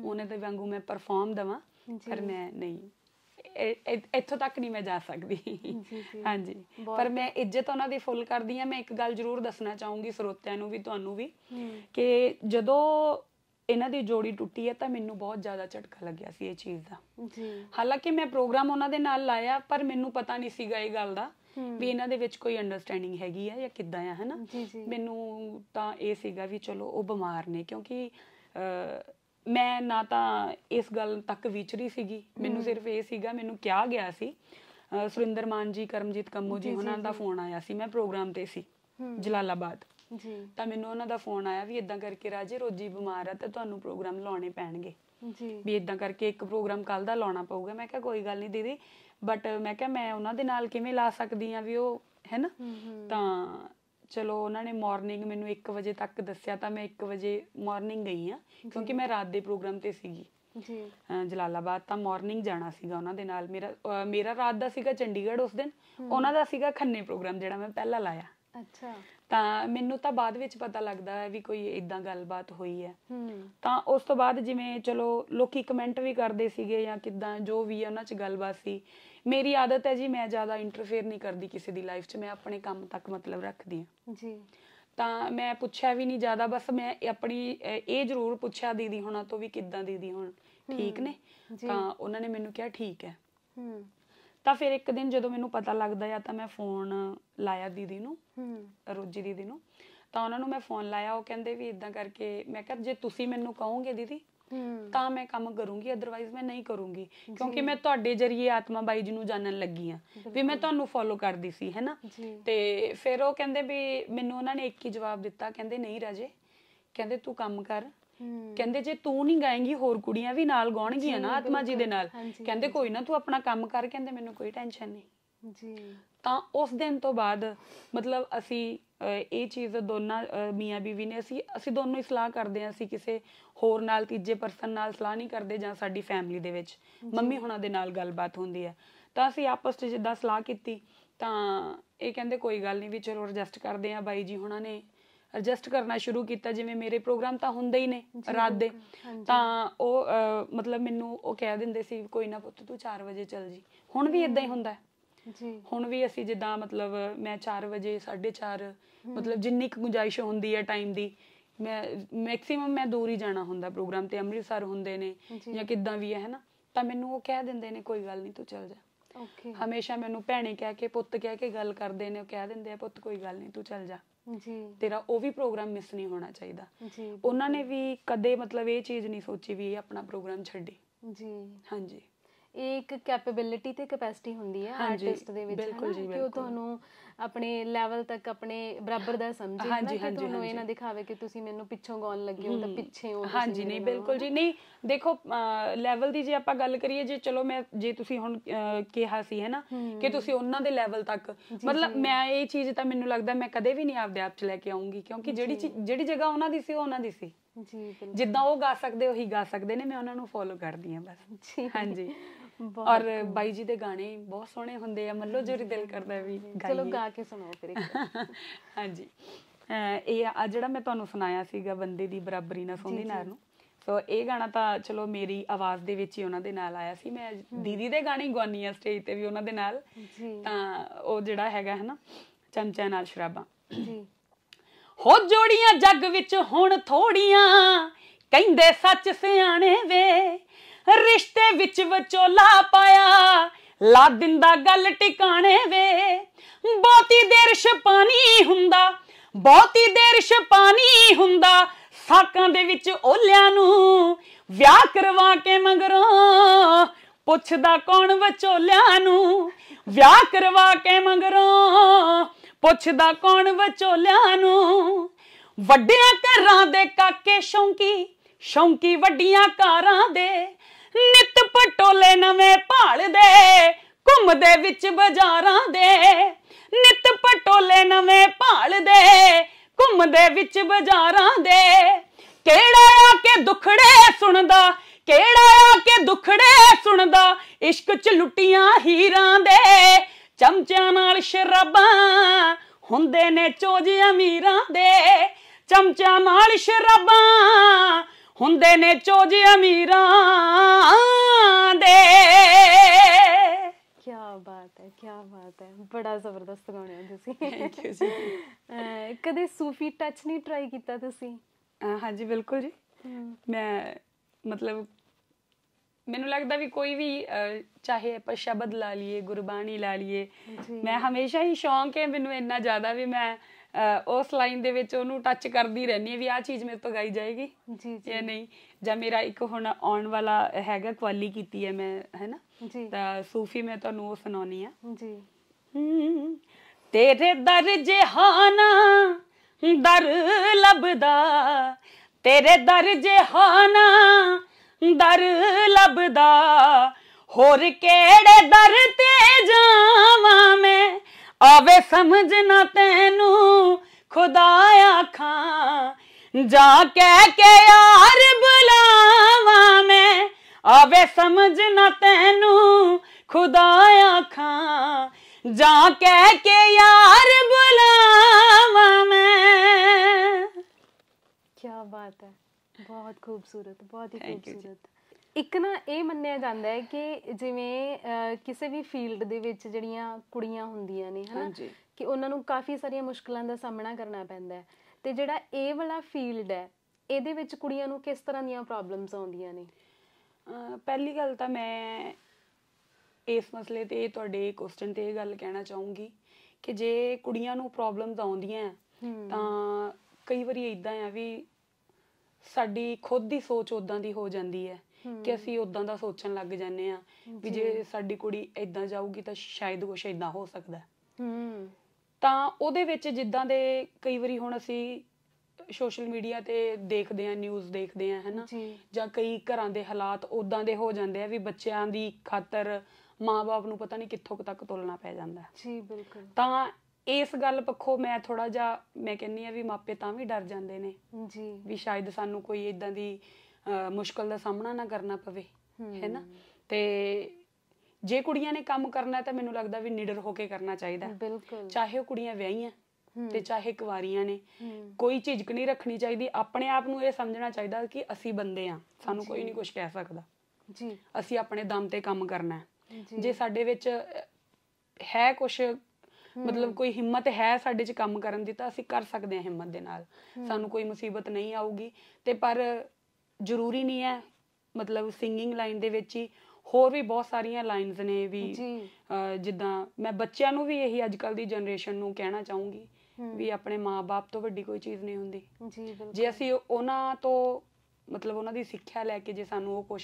ਉਹਨਾਂ ਦੇ ਵਾਂਗੂ ਮੈਂ ਪਰਫਾਰਮ ਦਵਾਂ ਪਰ ਮੈਂ ਨਹੀਂ ਇੱਥੋਂ ਤੱਕ ਨਹੀਂ ਮੈਂ ਜਾ ਸਕਦੀ ਹਾਂਜੀ ਪਰ ਮੈਂ ਇੱਜ਼ਤ ਉਹਨਾਂ ਦੀ ਫੁੱਲ ਕਰਦੀ ਆ ਮੈਂ ਇੱਕ ਗੱਲ ਜ਼ਰੂਰ ਦੱਸਣਾ ਚਾਹੂੰਗੀ ਸਰੋਤਿਆਂ ਨੂੰ ਵੀ ਤੁਹਾਨੂੰ ਵੀ ਕਿ ਜਦੋਂ ਇਹਨਾਂ ਦੀ ਜੋੜੀ ਟੁੱਟੀ ਹੈ ਤਾਂ ਮੈਨੂੰ ਬਹੁਤ ਜ਼ਿਆਦਾ ਝਟਕਾ ਲੱਗਿਆ ਸੀ ਇਹ ਚੀਜ਼ ਦਾ ਜੀ ਹਾਲਾਂਕਿ ਮੈਂ ਪ੍ਰੋਗਰਾਮ ਉਹਨਾਂ ਦੇ ਨਾਲ ਲਾਇਆ ਪਰ ਮੈਨੂੰ ਪਤਾ ਨਹੀਂ ਸੀਗਾ ਇਹ ਗੱਲ ਦਾ ਵੀ ਇਹਨਾਂ ਦੇ ਵਿੱਚ ਕੋਈ ਅੰਡਰਸਟੈਂਡਿੰਗ ਹੈਗੀ ਆ ਜਾਂ ਕਿੱਦਾਂ ਆ ਹਨਾ ਮੈਨੂੰ ਤਾਂ ਇਹ ਸੀਗਾ ਵੀ ਚਲੋ ਉਹ ਬਿਮਾਰ ਨੇ ਕਿਉਂਕਿ ਮੈਂ ਨਾ ਤਾਂ ਇਸ ਗੱਲ ਤੱਕ ਵਿਚਰੀ ਸੀਗੀ ਮੈਨੂੰ ਸਿਰਫ ਇਹ ਸੀਗਾ ਮੈਨੂੰ ਕਿਹਾ ਗਿਆ ਸੀ ਸੁਰਿੰਦਰ ਮਾਨ ਜੀ ਕਰਮਜੀਤ ਕੰਮੋ ਜੀ ਉਹਨਾਂ ਦਾ ਫੋਨ ਆਇਆ ਸੀ ਮੈਂ ਪ੍ਰੋਗਰਾਮ ਤੇ ਸੀ ਜਲਾਲਾਬਾਦ ਜੀ ਤਾਂ ਮੈਨੂੰ ਉਹਨਾਂ ਦਾ ਫੋਨ ਆਇਆ ਵੀ ਇਦਾਂ ਕਰਕੇ ਰਾਜੇ ਰੋਜੀ ਬਿਮਾਰ ਆ ਤਾਂ ਤੁਹਾਨੂੰ ਪ੍ਰੋਗਰਾਮ ਲਾਉਣੇ ਪੈਣਗੇ ਜੀ ਵੀ ਇਦਾਂ ਕਰਕੇ ਇੱਕ ਪ੍ਰੋਗਰਾਮ ਕੱਲ ਦਾ ਲਾਉਣਾ ਪਊਗਾ ਮੈਂ ਕਿਹਾ ਕੋਈ ਗੱਲ ਨਹੀਂ ਦੀਦੀ ਬਟ ਮੈਂ ਕਿਹਾ ਮੈਂ ਉਹਨਾਂ ਦੇ ਨਾਲ ਕਿਵੇਂ ਲਾ ਸਕਦੀ ਆ ਵੀ ਉਹ ਹੈ ਨਾ ਤਾਂ ਚਲੋ ਉਹਨਾਂ ਨੇ ਮਾਰਨਿੰਗ ਮੈਨੂੰ 1 ਵਜੇ ਤੱਕ ਦੱਸਿਆ ਤਾਂ ਮੈਂ 1 ਵਜੇ ਮਾਰਨਿੰਗ ਗਈ ਆ ਕਿਉਂਕਿ ਮੈਂ ਰਾਤ ਦੇ ਪ੍ਰੋਗਰਾਮ ਤੇ ਸੀਗੀ ਜੀ ਜਲਾਲਾਬਾਦ ਤਾਂ ਮਾਰਨਿੰਗ ਜਾਣਾ ਸੀਗਾ ਉਹਨਾਂ ਦੇ ਨਾਲ ਮੇਰਾ ਮੇਰਾ ਰਾਤ ਦਾ ਸੀਗਾ ਚੰਡੀਗੜ੍ਹ ਉਸ ਦਿਨ ਉਹਨਾਂ ਦਾ ਸੀਗਾ ਖੰਨੇ ਪ੍ਰੋਗਰਾਮ ਜਿਹੜਾ ਮੈਂ ਪਹਿਲਾਂ ਲਾਇਆ ਅੱਛਾ ਤਾਂ ਮੈਨੂੰ ਤਾਂ ਬਾਅਦ ਵਿੱਚ ਪਤਾ ਲੱਗਦਾ ਹੈ ਵੀ ਕੋਈ ਇਦਾਂ ਗੱਲਬਾਤ ਹੋਈ ਹੈ ਤਾਂ ਉਸ ਤੋਂ ਬਾਅਦ ਜਿਵੇਂ ਚਲੋ ਲੋਕੀ ਕਮੈਂਟ ਵੀ ਕਰਦੇ ਸੀਗੇ ਜਾਂ ਕਿਦਾਂ ਜੋ ਵੀ ਹੈ ਉਹਨਾਂ 'ਚ ਗੱਲਬਾਤ ਸੀ ਮੇਰੀ ਆਦਤ ਹੈ ਜੀ ਮੈਂ ਜ਼ਿਆਦਾ ਇੰਟਰਫੇਅਰ ਨਹੀਂ ਕਰਦੀ ਕਿਸੇ ਦੀ ਲਾਈਫ 'ਚ ਮੈਂ ਆਪਣੇ ਕੰਮ ਤੱਕ ਮਤਲਬ ਰੱਖਦੀ ਹਾਂ ਜੀ ਤਾਂ ਮੈਂ ਪੁੱਛਿਆ ਵੀ ਨਹੀਂ ਜ਼ਿਆਦਾ ਬਸ ਮੈਂ ਆਪਣੀ ਇਹ ਜ਼ਰੂਰ ਪੁੱਛਿਆ ਦੀਦੀ ਹੁਣਾਂ ਤੋਂ ਵੀ ਕਿਦਾਂ ਦੀਦੀ ਹੁਣ ਠੀਕ ਨੇ ਤਾਂ ਉਹਨਾਂ ਨੇ ਮੈਨੂੰ ਕਿਹਾ ਠੀਕ ਹੈ ਹੂੰ ਤਾਂ ਫਿਰ ਇੱਕ ਦਿਨ ਜਦੋਂ ਮੈਨੂੰ ਪਤਾ ਲੱਗਦਾ ਆ ਤਾਂ ਮੈਂ ਫੋਨ ਲਾਇਆ ਦੀਦੀ ਨੂੰ ਰੋਜੀ ਦੀਦੀ ਨੂੰ ਤਾਂ ਉਹਨਾਂ ਨੂੰ ਮੈਂ ਫੋਨ ਲਾਇਆ ਉਹ ਕਹਿੰਦੇ ਵੀ ਇਦਾਂ ਕਰਕੇ ਮੈਂ ਕਿਹਾ ਜੇ ਤੁਸੀਂ ਮੈਨੂੰ ਕਹੋਗੇ ਦੀਦੀ ਤਾਂ ਮੈਂ ਕੰਮ ਕਰੂੰਗੀ ਅਦਰਵਾਈਜ਼ ਮੈਂ ਨਹੀਂ ਕਰੂੰਗੀ ਕਿਉਂਕਿ ਮੈਂ ਤੁਹਾਡੇ ਜਰੀਏ ਆਤਮਾ ਬਾਈ ਜੀ ਨੂੰ ਜਾਣਨ ਲੱਗੀ ਆ ਵੀ ਮੈਂ ਤੁਹਾਨੂੰ ਫੋਲੋ ਕਰਦੀ ਸੀ ਹੈਨਾ ਤੇ ਫਿਰ ਉਹ ਕਹਿੰਦੇ ਵੀ ਮੈਨੂੰ ਉਹਨਾਂ ਨੇ ਇੱਕ ਹੀ ਜਵਾਬ ਦਿੱਤਾ ਕਹਿੰਦੇ ਨਹੀਂ ਰਾਜੇ ਕਹਿੰਦੇ ਤੂੰ ਕੰਮ ਕਰ ਕਹਿੰਦੇ ਜੇ ਤੂੰ ਨਹੀਂ ਗਾਏਂਗੀ ਹੋਰ ਕੁੜੀਆਂ ਵੀ ਨਾਲ ਗਾਉਣਗੀਆਂ ਨਾ ਆਤਮਾ ਜੀ ਦੇ ਨਾਲ ਕਹਿੰਦੇ ਕੋਈ ਨਾ ਤੂੰ ਆਪਣਾ ਕੰਮ ਕਰ ਕਹਿੰਦੇ ਮੈਨੂੰ ਕੋਈ ਟੈਨਸ਼ਨ ਨਹੀਂ ਜੀ ਤਾਂ ਉਸ ਦਿਨ ਤੋਂ ਬਾਅਦ ਮਤਲਬ ਅਸੀਂ ਇਹ ਚੀਜ਼ ਦੋਨਾਂ ਮੀਆਂ ਬੀਵੀ ਨੇ ਅਸੀਂ ਅਸੀਂ ਦੋਨੋਂ ਹੀ ਸਲਾਹ ਕਰਦੇ ਹਾਂ ਅਸੀਂ ਕਿਸੇ ਹੋਰ ਨਾਲ ਤੀਜੇ ਪਰਸਨ ਨਾਲ ਸਲਾਹ ਨਹੀਂ ਕਰਦੇ ਜਾਂ ਸਾਡੀ ਫੈਮਿਲੀ ਦੇ ਵਿੱਚ ਮੰਮੀ ਹੁਣਾਂ ਦੇ ਨਾਲ ਗੱਲਬਾਤ ਹੁੰਦੀ ਹੈ ਤਾਂ ਅਸੀਂ ਆਪਸ ਵਿੱਚ ਜਿੱਦਾਂ ਸਲਾਹ ਕੀਤੀ ਤਾਂ ਇਹ ਕਹਿੰਦੇ ਕੋਈ ਗੱਲ ਨਹੀਂ ਵੀ ਚਲੋ ਐਡਜਸਟ ਕਰਦੇ ਆ ਬਾਈ ਜੀ ਹੁਣਾਂ ਨੇ ਐਡਜਸਟ ਕਰਨਾ ਸ਼ੁਰੂ ਕੀਤਾ ਜਿਵੇਂ ਮੇਰੇ ਪ੍ਰੋਗਰਾਮ ਤਾਂ ਹੁੰਦੇ ਹੀ ਨੇ ਰਾਤ ਦੇ ਤਾਂ ਉਹ ਮਤਲਬ ਮੈਨੂੰ ਉਹ ਕਹਿ ਦਿੰਦੇ ਸੀ ਕੋਈ ਨਾ ਪੁੱਤ ਤੂੰ 4 ਵਜੇ ਚੱਲ ਜੀ ਹੁਣ ਵੀ ਇਦਾਂ ਹੀ ਹੁੰਦਾ ਹੈ ਜੀ ਹੁਣ ਵੀ ਅਸੀਂ ਜਿੱਦਾਂ ਮਤਲਬ ਮੈਂ 4 ਵਜੇ 4:30 ਮਤਲਬ ਜਿੰਨੀ ਕੁ ਗੁੰਜਾਇਸ਼ ਹੁੰਦੀ ਹੈ ਟਾਈਮ ਦੀ ਮੈਂ ਮੈਕਸਿਮਮ ਮੈਂ ਦੂਰ ਹੀ ਜਾਣਾ ਹੁੰਦਾ ਪ੍ਰੋਗਰਾਮ ਤੇ ਅੰਮ੍ਰਿਤਸਰ ਹੁੰਦੇ ਨੇ ਜਾਂ ਕਿੱਦਾਂ ਵੀ ਹੈ ਹੈਨਾ ਤਾਂ ਮੈਨੂੰ ਉਹ ਕਹਿ ਦਿੰਦੇ ਨੇ ਕੋਈ ਗੱਲ ਨਹੀਂ ਤੂੰ ਚੱਲ ਜਾ ਓਕੇ ਹਮੇਸ਼ਾ ਮੈਨੂੰ ਭੈਣੇ ਕਹਿ ਕੇ ਪੁੱਤ ਕਹਿ ਕੇ ਗੱਲ ਕਰਦੇ ਨੇ ਉਹ ਕਹਿ ਦਿੰਦੇ ਆ ਪੁੱਤ ਕੋਈ ਗੱਲ ਨਹੀਂ ਤੂੰ ਚੱਲ ਜਾ ਜੀ ਤੇਰਾ ਉਹ ਵੀ ਪ੍ਰੋਗਰਾਮ ਮਿਸ ਨਹੀਂ ਹੋਣਾ ਚਾਹੀਦਾ ਜੀ ਉਹਨਾਂ ਨੇ ਵੀ ਕਦੇ ਮਤਲਬ ਇਹ ਚੀਜ਼ ਨਹੀਂ ਸੋਚੀ ਵੀ ਇਹ ਆਪਣਾ ਪ੍ਰੋਗਰਾਮ ਛੱਡੇ ਜੀ ਹਾਂਜੀ ਇੱਕ ਕੈਪੇਬਿਲਿਟੀ ਤੇ ਕੈਪੈਸਿਟੀ ਹੁੰਦੀ ਹੈ ਆਰਟਿਸਟ ਦੇ ਵਿੱਚ ਬਿਲਕੁਲ ਜੀ ਕਿ ਉਹ ਤੁਹਾਨੂੰ ਆਪਣੇ ਲੈਵਲ ਤੱਕ ਆਪਣੇ ਬਰਾਬਰ ਦਾ ਸਮਝੇ ਨਾ ਕਿ ਤੁਹਾਨੂੰ ਇਹ ਨਾ ਦਿਖਾਵੇ ਕਿ ਤੁਸੀਂ ਮੈਨੂੰ ਪਿੱਛੋਂ ਗਾਉਣ ਲੱਗੇ ਹੋ ਤਾਂ ਪਿੱਛੇ ਹੋ ਹਾਂਜੀ ਨਹੀਂ ਬਿਲਕੁਲ ਜੀ ਨਹੀਂ ਦੇਖੋ ਲੈਵਲ ਦੀ ਜੇ ਆਪਾਂ ਗੱਲ ਕਰੀਏ ਜੇ ਚਲੋ ਮੈਂ ਜੇ ਤੁਸੀਂ ਹੁਣ ਕਿਹਾ ਸੀ ਹੈ ਨਾ ਕਿ ਤੁਸੀਂ ਉਹਨਾਂ ਦੇ ਲੈਵਲ ਤੱਕ ਮਤਲਬ ਮੈਂ ਇਹ ਚੀਜ਼ ਤਾਂ ਮੈਨੂੰ ਲੱਗਦਾ ਮੈਂ ਕਦੇ ਵੀ ਨਹੀਂ ਆਪਦੇ ਆਪ ਚ ਲੈ ਕੇ ਆਉਂਗੀ ਕਿਉਂਕਿ ਜਿਹੜੀ ਜਿਹੜੀ ਜਗ੍ਹਾ ਉਹਨਾਂ ਦੀ ਸੀ ਉਹ ਉਹਨਾਂ ਦੀ ਸੀ ਜੀ ਜਿੱਦਾਂ ਉਹ ਗਾ ਸਕਦੇ ਉਹੀ ਗਾ ਸਕਦੇ ਨੇ ਮੈਂ ਉਹਨਾਂ ਨੂੰ ਫੋਲੋ ਕਰਦੀ ਆ ਬਸ ਜੀ ਹਾਂਜੀ ਔਰ ਬਾਈ ਜੀ ਦੇ ਗਾਣੇ ਬਹੁਤ ਸੋਹਣੇ ਹੁੰਦੇ ਆ ਮੱਲੋ ਜੋਰੀ ਦਿਲ ਕਰਦਾ ਵੀ ਚਲੋ ਗਾ ਕੇ ਸੁਣਾਓ ਫਿਰ ਇੱਕ ਹਾਂਜੀ ਇਹ ਆ ਜਿਹੜਾ ਮੈਂ ਤੁਹਾਨੂੰ ਸੁਣਾਇਆ ਸੀਗਾ ਬੰਦੇ ਦੀ ਬਰਾਬਰੀ ਨਾ ਸੋਹਣੀ ਨਾਰ ਨੂੰ ਸੋ ਇਹ ਗਾਣਾ ਤਾਂ ਚਲੋ ਮੇਰੀ ਆਵਾਜ਼ ਦੇ ਵਿੱਚ ਹੀ ਉਹਨਾਂ ਦੇ ਨਾਲ ਆਇਆ ਸੀ ਮੈਂ ਦੀਦੀ ਦੇ ਗਾਣੇ ਗਾਉਣੀ ਆ ਸਟੇਜ ਤੇ ਵੀ ਉਹਨਾਂ ਦੇ ਨਾਲ ਤਾਂ ਉਹ ਜਿਹੜਾ ਹੈਗਾ ਹੈ ਨਾ ਨਾਲ ਸ਼ਰਾਬਾਂ ਜੀ ਹੋ ਜੋੜੀਆਂ ਜੱਗ ਵਿੱਚ ਹੁਣ ਥੋੜੀਆਂ ਕਹਿੰਦੇ ਸੱਚ ਸਿਆਣੇ ਵੇ ਰਿਸ਼ਤੇ ਵਿੱਚ ਵਿਚੋਲਾ ਪਾਇਆ ਲਾ ਦਿੰਦਾ ਗੱਲ ਟਿਕਾਣੇ ਵੇ ਬਹੁਤੀ ਦੇਰ ਸ਼ਪਾਨੀ ਹੁੰਦਾ ਬਹੁਤੀ ਦੇਰ ਸ਼ਪਾਨੀ ਹੁੰਦਾ ਸਾਕਾਂ ਦੇ ਵਿੱਚ ਓਲਿਆਂ ਨੂੰ ਵਿਆਹ ਕਰਵਾ ਕੇ ਮੰਗਰਾਂ ਪੁੱਛਦਾ ਕੌਣ ਵਿਚੋਲਿਆਂ ਨੂੰ ਵਿਆਹ ਕਰਵਾ ਕੇ ਮੰਗਰਾਂ ਪੁੱਛਦਾ ਕੌਣ ਵਿਚੋਲਿਆਂ ਨੂੰ ਵੱਡਿਆਂ ਘਰਾਂ ਦੇ ਕਾਕੇ ਸ਼ੌਂਕੀ ਸ਼ੌਂਕੀ ਵੱਡੀਆਂ ਕਾਰਾਂ ਦੇ ਨਿਤ ਪਟੋਲੇ ਨਵੇਂ ਭਾਲਦੇ ਘੁੰਮਦੇ ਵਿੱਚ ਬਾਜ਼ਾਰਾਂ ਦੇ ਨਿਤ ਪਟੋਲੇ ਨਵੇਂ ਭਾਲਦੇ ਘੁੰਮਦੇ ਵਿੱਚ ਬਾਜ਼ਾਰਾਂ ਦੇ ਕਿਹੜਾ ਆ ਕੇ ਦੁਖੜੇ ਸੁਣਦਾ ਕਿਹੜਾ ਆ ਕੇ ਦੁਖੜੇ ਸੁਣਦਾ ਇਸ਼ਕ ਚ ਲੁੱਟੀਆਂ ਹੀਰਾਂ ਦੇ ਚਮਚਿਆਂ ਨਾਲ ਸ਼ਰਾਬਾਂ ਹੁੰਦੇ ਨੇ ਚੋਜ ਅਮੀਰਾਂ ਦੇ ਚਮਚਿਆਂ ਨਾਲ ਸ਼ਰਾਬਾਂ ਹੁੰਦੇ ਨੇ ਚੋਜ ਅਮੀਰਾਂ ਦੇ ਕੀ ਬਾਤ ਹੈ ਕੀ ਬਾਤ ਹੈ ਬੜਾ ਜ਼ਬਰਦਸਤ ਗਾਉਂਦੇ ਤੁਸੀਂ ਥੈਂਕ ਯੂ ਜੀ ਕਦੇ ਸੂਫੀ ਟੱਚ ਨਹੀਂ ਟਰਾਈ ਕੀਤਾ ਤੁਸੀਂ ਹਾਂਜੀ ਬਿਲਕੁਲ ਜੀ ਮੈਂ ਮਤਲਬ ਮੈਨੂੰ ਲੱਗਦਾ ਵੀ ਕੋਈ ਵੀ ਚਾਹੇ ਆਪਾਂ ਸ਼ਬਦ ਲਾ ਲਈਏ ਗੁਰਬਾਣੀ ਲਾ ਲਈਏ ਮੈਂ ਹਮੇਸ਼ਾ ਹੀ ਸ਼ੌਂਕ ਹੈ ਮੈਨੂੰ ਇੰਨਾ ਜ਼ਿਆਦਾ ਵੀ ਮੈਂ ਉਸ ਲਾਈਨ ਦੇ ਵਿੱਚ ਉਹਨੂੰ ਟੱਚ ਕਰਦੀ ਰਹਿੰਨੀ ਹੈ ਵੀ ਆਹ ਚੀਜ਼ ਮੇਰੇ ਤੋਂ ਗਾਈ ਜਾਏਗੀ ਜੀ ਜੀ ਇਹ ਨਹੀਂ ਜਾਂ ਮੇਰਾ ਇੱਕ ਹੁਣ ਆਉਣ ਵਾਲਾ ਹੈਗਾ ਕਵਾਲੀ ਕੀਤੀ ਹੈ ਮੈਂ ਹੈਨਾ ਤਾਂ ਸੂਫੀ ਮੈਂ ਤੁਹਾਨੂੰ ਉਹ ਸੁਣਾਉਣੀ ਆ ਜੀ ਤੇਰੇ ਦਰ ਜਹਾਨਾ ਦਰ ਲਬਦਾ ਤੇਰੇ ਦਰ ਜਹਾਨਾ ਦਰ ਲਬਦਾ ਹੋਰ ਕਿਹੜੇ ਦਰ ਤੇ ਜਾਵਾਂ ਮੈਂ आवे समझ ना तेनू खुदाया खां जा कह के यार बुलावा मैं आवे समझ ना तेनू खुदाया खां जा कह के यार बुलावा मैं क्या बात है बहुत खूबसूरत बहुत ही खूबसूरत ਇੱਕ ਨਾ ਇਹ ਮੰਨਿਆ ਜਾਂਦਾ ਹੈ ਕਿ ਜਿਵੇਂ ਕਿਸੇ ਵੀ ਫੀਲਡ ਦੇ ਵਿੱਚ ਜਿਹੜੀਆਂ ਕੁੜੀਆਂ ਹੁੰਦੀਆਂ ਨੇ ਹਨਾ ਕਿ ਉਹਨਾਂ ਨੂੰ ਕਾਫੀ ਸਾਰੀਆਂ ਮੁਸ਼ਕਲਾਂ ਦਾ ਸਾਹਮਣਾ ਕਰਨਾ ਪੈਂਦਾ ਹੈ ਤੇ ਜਿਹੜਾ ਇਹ ਵਾਲਾ ਫੀਲਡ ਹੈ ਇਹਦੇ ਵਿੱਚ ਕੁੜੀਆਂ ਨੂੰ ਕਿਸ ਤਰ੍ਹਾਂ ਦੀਆਂ ਪ੍ਰੋਬਲਮਸ ਆਉਂਦੀਆਂ ਨੇ ਪਹਿਲੀ ਗੱਲ ਤਾਂ ਮੈਂ ਇਸ ਮਸਲੇ ਤੇ ਤੁਹਾਡੇ ਕੁਐਸਚਨ ਤੇ ਇਹ ਗੱਲ ਕਹਿਣਾ ਚਾਹੂੰਗੀ ਕਿ ਜੇ ਕੁੜੀਆਂ ਨੂੰ ਪ੍ਰੋਬਲਮਸ ਆਉਂਦੀਆਂ ਤਾਂ ਕਈ ਵਾਰੀ ਇਦਾਂ ਆ ਵੀ ਸਾਡੀ ਖੁਦ ਦੀ ਸੋਚ ਉਦਾਂ ਦੀ ਹੋ ਜਾਂਦੀ ਹੈ ਕਿ ਅਸੀਂ ਉਦਾਂ ਦਾ ਸੋਚਣ ਲੱਗ ਜਾਂਦੇ ਆ ਵੀ ਜੇ ਸਾਡੀ ਕੁੜੀ ਇਦਾਂ ਜਾਊਗੀ ਤਾਂ ਸ਼ਾਇਦ ਕੁਛ ਇਦਾਂ ਹੋ ਸਕਦਾ ਹੂੰ ਤਾਂ ਉਹਦੇ ਵਿੱਚ ਜਿੱਦਾਂ ਦੇ ਕਈ ਵਾਰੀ ਹੁਣ ਅਸੀਂ ਸੋਸ਼ਲ ਮੀਡੀਆ ਤੇ ਦੇਖਦੇ ਆ ਨਿਊਜ਼ ਦੇਖਦੇ ਆ ਹਨਾ ਜਾਂ ਕਈ ਘਰਾਂ ਦੇ ਹਾਲਾਤ ਉਦਾਂ ਦੇ ਹੋ ਜਾਂਦੇ ਆ ਵੀ ਬੱਚਿਆਂ ਦੀ ਖਾਤਰ ਮਾਪੇ ਨੂੰ ਪਤਾ ਨਹੀਂ ਕਿੱਥੋਂ ਤੱਕ ਤੁਲਣਾ ਪੈ ਜਾਂਦਾ ਜੀ ਬਿਲਕੁਲ ਤਾਂ ਇਸ ਗੱਲ ਪੱਖੋਂ ਮੈਂ ਥੋੜਾ ਜਿਹਾ ਮੈਂ ਕਹਿੰਨੀ ਆ ਵੀ ਮਾਪੇ ਤਾਂ ਵੀ ਡਰ ਜਾਂਦੇ ਨੇ ਜੀ ਵੀ ਸ਼ਾਇਦ ਸਾਨੂੰ ਕੋਈ ਇਦਾਂ ਦੀ ਮੁਸ਼ਕਲ ਦਾ ਸਾਹਮਣਾ ਨਾ ਕਰਨਾ ਪਵੇ ਹੈਨਾ ਤੇ ਜੇ ਕੁੜੀਆਂ ਨੇ ਕੰਮ ਕਰਨਾ ਤਾਂ ਮੈਨੂੰ ਲੱਗਦਾ ਵੀ ਨਿਡਰ ਹੋ ਕੇ ਕਰਨਾ ਚਾਹੀਦਾ ਚਾਹੇ ਉਹ ਕੁੜੀਆਂ ਵਿਆਹੀਆਂ ਤੇ ਚਾਹੇ ਕੁਵਾਰੀਆਂ ਨੇ ਕੋਈ ਝਿਜਕ ਨਹੀਂ ਰੱਖਣੀ ਚਾਹੀਦੀ ਆਪਣੇ ਆਪ ਨੂੰ ਇਹ ਸਮਝਣਾ ਚਾਹੀਦਾ ਕਿ ਅਸੀਂ ਬੰਦੇ ਆ ਸਾਨੂੰ ਕੋਈ ਨਹੀਂ ਕੁਝ ਕਹਿ ਸਕਦਾ ਜੀ ਅਸੀਂ ਆਪਣੇ ਦਮ ਤੇ ਕੰਮ ਕਰਨਾ ਹੈ ਜੇ ਸਾਡੇ ਵਿੱਚ ਹੈ ਕੁਝ ਮਤਲਬ ਕੋਈ ਹਿੰਮਤ ਹੈ ਸਾਡੇ 'ਚ ਕੰਮ ਕਰਨ ਦੀ ਤਾਂ ਅਸੀਂ ਕਰ ਸਕਦੇ ਹਾਂ ਹਿੰਮਤ ਦੇ ਨਾਲ ਸਾਨੂੰ ਕੋਈ ਮੁਸੀਬਤ ਨਹੀਂ ਆਊਗੀ ਤੇ ਪਰ ਜ਼ਰੂਰੀ ਨਹੀਂ ਹੈ ਮਤਲਬ ਸਿੰਗਿੰਗ ਲਾਈਨ ਦੇ ਵਿੱਚ ਹੀ ਹੋਰ ਵੀ ਬਹੁਤ ਸਾਰੀਆਂ ਲਾਈਨਸ ਨੇ ਵੀ ਜਿੱਦਾਂ ਮੈਂ ਬੱਚਿਆਂ ਨੂੰ ਵੀ ਇਹੀ ਅੱਜਕੱਲ ਦੀ ਜਨਰੇਸ਼ਨ ਨੂੰ ਕਹਿਣਾ ਚਾਹੂੰਗੀ ਵੀ ਆਪਣੇ ਮਾਪੇ ਤੋਂ ਵੱਡੀ ਕੋਈ ਚੀਜ਼ ਨਹੀਂ ਹੁੰਦੀ ਜੀ ਬਿਲਕੁਲ ਜੇ ਅਸੀਂ ਉਹਨਾਂ ਤੋਂ ਮਤਲਬ ਉਹਨਾਂ ਦੀ ਸਿੱਖਿਆ ਲੈ ਕੇ ਜੇ ਸਾਨੂੰ ਉਹ ਕੁਝ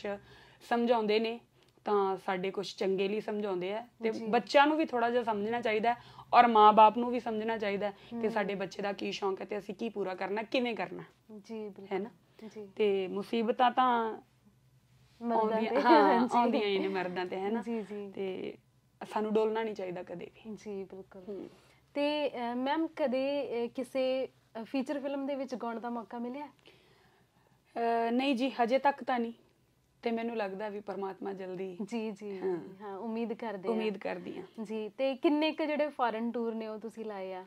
ਸਮਝਾਉਂਦੇ ਨੇ ਤਾਂ ਸਾਡੇ ਕੁਝ ਚੰਗੇ ਲਈ ਸਮਝਾਉਂਦੇ ਆ ਤੇ ਬੱਚਿਆਂ ਨੂੰ ਵੀ ਥੋੜਾ ਜਿਹਾ ਸਮਝਣਾ ਚਾਹੀਦਾ ਔਰ ਮਾਪੇ ਨੂੰ ਵੀ ਸਮਝਣਾ ਚਾਹੀਦਾ ਕਿ ਸਾਡੇ ਬੱਚੇ ਦਾ ਕੀ ਸ਼ੌਂਕ ਹੈ ਤੇ ਅਸੀਂ ਕੀ ਪੂਰਾ ਕਰਨਾ ਕਿਵੇਂ ਕਰਨਾ ਜੀ ਬਿਲਕੁਲ ਹੈ ਨਾ ਤੇ ਮੁਸੀਬਤਾਂ ਤਾਂ ਮਰਦਾਂ ਤੇ ਆਉਂਦੀਆਂ ਹੀ ਨੇ ਮਰਦਾਂ ਤੇ ਹੈਨਾ ਜੀ ਜੀ ਤੇ ਸਾਨੂੰ ਡੋਲਣਾ ਨਹੀਂ ਚਾਹੀਦਾ ਕਦੇ ਵੀ ਜੀ ਬਿਲਕੁਲ ਤੇ ਮੈਮ ਕਦੇ ਕਿਸੇ ਫੀਚਰ ਫਿਲਮ ਦੇ ਵਿੱਚ ਗਾਉਣ ਦਾ ਮੌਕਾ ਮਿਲਿਆ ਨਹੀਂ ਜੀ ਹਜੇ ਤੱਕ ਤਾਂ ਨਹੀਂ ਤੇ ਮੈਨੂੰ ਲੱਗਦਾ ਵੀ ਪਰਮਾਤਮਾ ਜਲਦੀ ਜੀ ਜੀ ਹਾਂ ਉਮੀਦ ਕਰਦੇ ਆ ਉਮੀਦ ਕਰਦੀ ਆ ਜੀ ਤੇ ਕਿੰਨੇ ਕ ਜਿਹੜੇ ਫੋਰਨ ਟੂਰ ਨੇ ਉਹ ਤੁਸੀਂ ਲਾਏ ਆ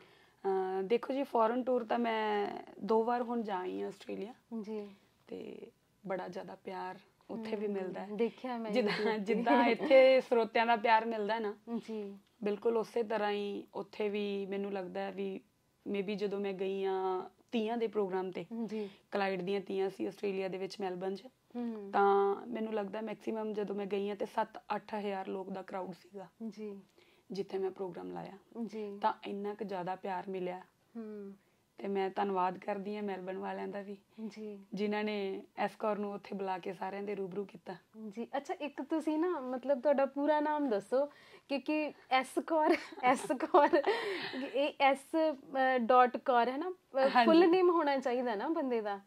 ਦੇਖੋ ਜੀ ਫੋਰਨ ਟੂਰ ਤਾਂ ਮੈਂ ਦੋ ਵਾਰ ਹੁਣ ਜਾ ਆਈ ਹਾਂ ਆਸਟ੍ਰੇਲੀਆ ਜੀ ਤੇ ਬੜਾ ਜ਼ਿਆਦਾ ਪਿਆਰ ਉੱਥੇ ਵੀ ਮਿਲਦਾ ਹੈ ਦੇਖਿਆ ਮੈਂ ਜਿੱਦਾਂ ਜਿੱਦਾਂ ਇੱਥੇ ਸਰੋਤਿਆਂ ਦਾ ਪਿਆਰ ਮਿਲਦਾ ਨਾ ਜੀ ਬਿਲਕੁਲ ਉਸੇ ਤਰ੍ਹਾਂ ਹੀ ਉੱਥੇ ਵੀ ਮੈਨੂੰ ਲੱਗਦਾ ਹੈ ਵੀ ਮੇਬੀ ਜਦੋਂ ਮੈਂ ਗਈ ਆ ਤੀਆਂ ਦੇ ਪ੍ਰੋਗਰਾਮ ਤੇ ਜੀ ਕਲਾਈਡ ਦੀਆਂ ਤੀਆਂ ਸੀ ਆਸਟ੍ਰੇਲੀਆ ਦੇ ਵਿੱਚ ਮੈਲਬਨ 'ਚ ਤਾਂ ਮੈਨੂੰ ਲੱਗਦਾ ਮੈਕਸਿਮਮ ਜਦੋਂ ਮੈਂ ਗਈ ਆ ਤੇ 7-8000 ਲੋਕ ਦਾ ਕਰਾਊਡ ਸੀਗਾ ਜੀ ਜਿੱਥੇ ਮੈਂ ਪ੍ਰੋਗਰਾਮ ਲਾਇਆ ਜੀ ਤਾਂ ਇੰਨਾ ਕੁ ਜ਼ਿਆਦਾ ਪਿਆਰ ਮਿਲਿਆ ਹੂੰ ਤੇ ਮੈਂ ਧੰਨਵਾਦ ਕਰਦੀ ਹਾਂ ਮੈਲਬਨ ਵਾਲਿਆਂ ਦਾ ਵੀ ਜੀ ਜਿਨ੍ਹਾਂ ਨੇ ਐਸਕੌਰ ਨੂੰ ਉੱਥੇ ਬੁਲਾ ਕੇ ਸਾਰਿਆਂ ਦੇ ਰੂਬਰੂ ਕੀਤਾ ਜੀ ਅੱਛਾ ਇੱਕ ਤੁਸੀਂ ਨਾ ਮਤਲਬ ਤੁਹਾਡਾ ਪੂਰਾ ਨਾਮ ਦੱਸੋ ਕਿਉਂਕਿ ਐਸਕੌਰ ਐਸਕੌਰ ਇਹ ਐਸ ਡਾਟ ਕੌਰ ਹੈ ਨਾ ਫੁੱਲ ਨੇਮ ਹੋਣਾ ਚਾਹੀਦਾ ਨਾ ਬੰਦੇ ਦਾ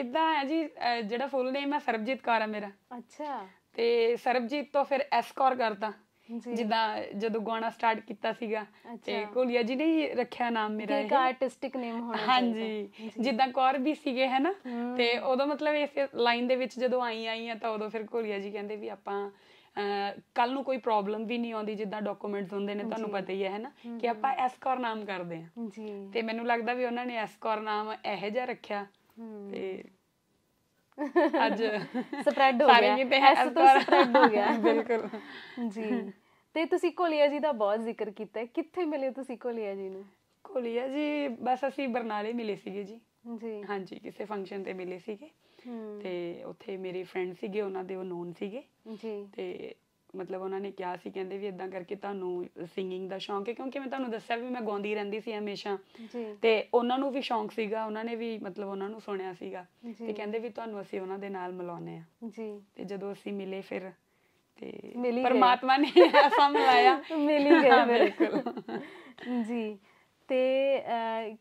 ਇਦਾਂ ਹੈ ਜੀ ਜਿਹੜਾ ਫੁੱਲ ਨੇਮ ਹੈ ਸਰਬਜੀਤ ਕੌਰ ਹੈ ਮੇਰਾ ਅੱਛਾ ਤੇ ਸਰਬਜੀਤ ਤੋਂ ਫਿਰ ਐਸਕੌਰ ਕਰਤਾ ਜਿੱਦਾਂ ਜਦੋਂ ਗਾਣਾ ਸਟਾਰਟ ਕੀਤਾ ਸੀਗਾ ਤੇ ਕੋਲੀਆ ਜੀ ਨੇ ਰੱਖਿਆ ਨਾਮ ਮੇਰਾ ਇਹ ਇੱਕ ਆਰਟਿਸਟਿਕ ਨੇਮ ਹੋਣਾ ਹਾਂਜੀ ਜਿੱਦਾਂ ਕੌਰ ਵੀ ਸੀਗੇ ਹੈਨਾ ਤੇ ਉਦੋਂ ਮਤਲਬ ਇਸ ਲਾਈਨ ਦੇ ਵਿੱਚ ਜਦੋਂ ਆਈ ਆਈ ਆ ਤਾਂ ਉਦੋਂ ਫਿਰ ਕੋਲੀਆ ਜੀ ਕਹਿੰਦੇ ਵੀ ਆਪਾਂ ਕੱਲ ਨੂੰ ਕੋਈ ਪ੍ਰੋਬਲਮ ਵੀ ਨਹੀਂ ਆਉਂਦੀ ਜਿੱਦਾਂ ਡਾਕੂਮੈਂਟਸ ਹੁੰਦੇ ਨੇ ਤੁਹਾਨੂੰ ਪਤਾ ਹੀ ਹੈ ਹੈਨਾ ਕਿ ਆਪਾਂ ਐਸਕੌਰ ਨਾਮ ਕਰਦੇ ਆ ਜੀ ਤੇ ਮੈਨੂੰ ਲੱਗਦਾ ਵੀ ਉਹਨਾਂ ਨੇ ਐਸਕੌਰ ਨਾਮ ਇਹੋ ਜਿਹਾ ਰੱਖਿਆ ਤੇ ਅੱਜ ਸਪਰੈਡ ਹੋ ਗਿਆ ਸਾਰੇ ਨਹੀਂ ਤੇ ਐਸ ਤੋਂ ਸਪਰੈਡ ਹੋ ਗਿਆ ਬਿਲਕੁਲ ਜੀ ਤੇ ਤੁਸੀਂ ਕੋਲੀਆ ਜੀ ਦਾ ਬਹੁਤ ਜ਼ਿਕਰ ਕੀਤਾ ਕਿੱਥੇ ਮਿਲੇ ਤੁਸੀਂ ਕੋਲੀਆ ਜੀ ਨੂੰ ਕੋਲੀਆ ਜੀ ਬਸ ਅਸੀਂ ਬਰਨਾਲੇ ਮਿਲੇ ਸੀਗੇ ਜੀ ਜੀ ਹਾਂਜੀ ਕਿਸੇ ਫੰਕਸ਼ਨ ਤੇ ਮਿਲੇ ਸੀਗੇ ਤੇ ਉੱਥੇ ਮੇਰੇ ਫਰੈਂਡ ਸੀਗੇ ਉਹਨਾਂ ਦੇ ਉਹ ਨੋਨ ਸੀਗੇ ਜੀ ਤੇ ਮਤਲਬ ਉਹਨਾਂ ਨੇ ਕਿਹਾ ਸੀ ਕਹਿੰਦੇ ਵੀ ਇਦਾਂ ਕਰਕੇ ਤੁਹਾਨੂੰ ਸਿੰਗਿੰਗ ਦਾ ਸ਼ੌਂਕ ਹੈ ਕਿਉਂਕਿ ਮੈਂ ਤੁਹਾਨੂੰ ਦੱਸਿਆ ਵੀ ਮੈਂ ਗਾਉਂਦੀ ਰਹਿੰਦੀ ਸੀ ਹਮੇਸ਼ਾ ਤੇ ਉਹਨਾਂ ਨੂੰ ਵੀ ਸ਼ੌਂਕ ਸੀਗਾ ਉਹਨਾਂ ਨੇ ਵੀ ਮਤਲਬ ਉਹਨਾਂ ਨੂੰ ਸੁਣਿਆ ਸੀਗਾ ਤੇ ਕਹਿੰਦੇ ਵੀ ਤੁਹਾਨੂੰ ਅਸੀਂ ਉਹਨਾਂ ਦੇ ਨਾਲ ਮਿਲਾਉਨੇ ਆ ਜੀ ਤੇ ਜਦੋਂ ਅਸੀਂ ਮਿਲੇ ਫਿਰ ਤੇ ਪਰਮਾਤਮਾ ਨੇ ਐਸਾ ਮਿਲਾਇਆ ਮਿਲ ਹੀ ਗਿਆ ਬਿਲਕੁਲ ਜੀ ਤੇ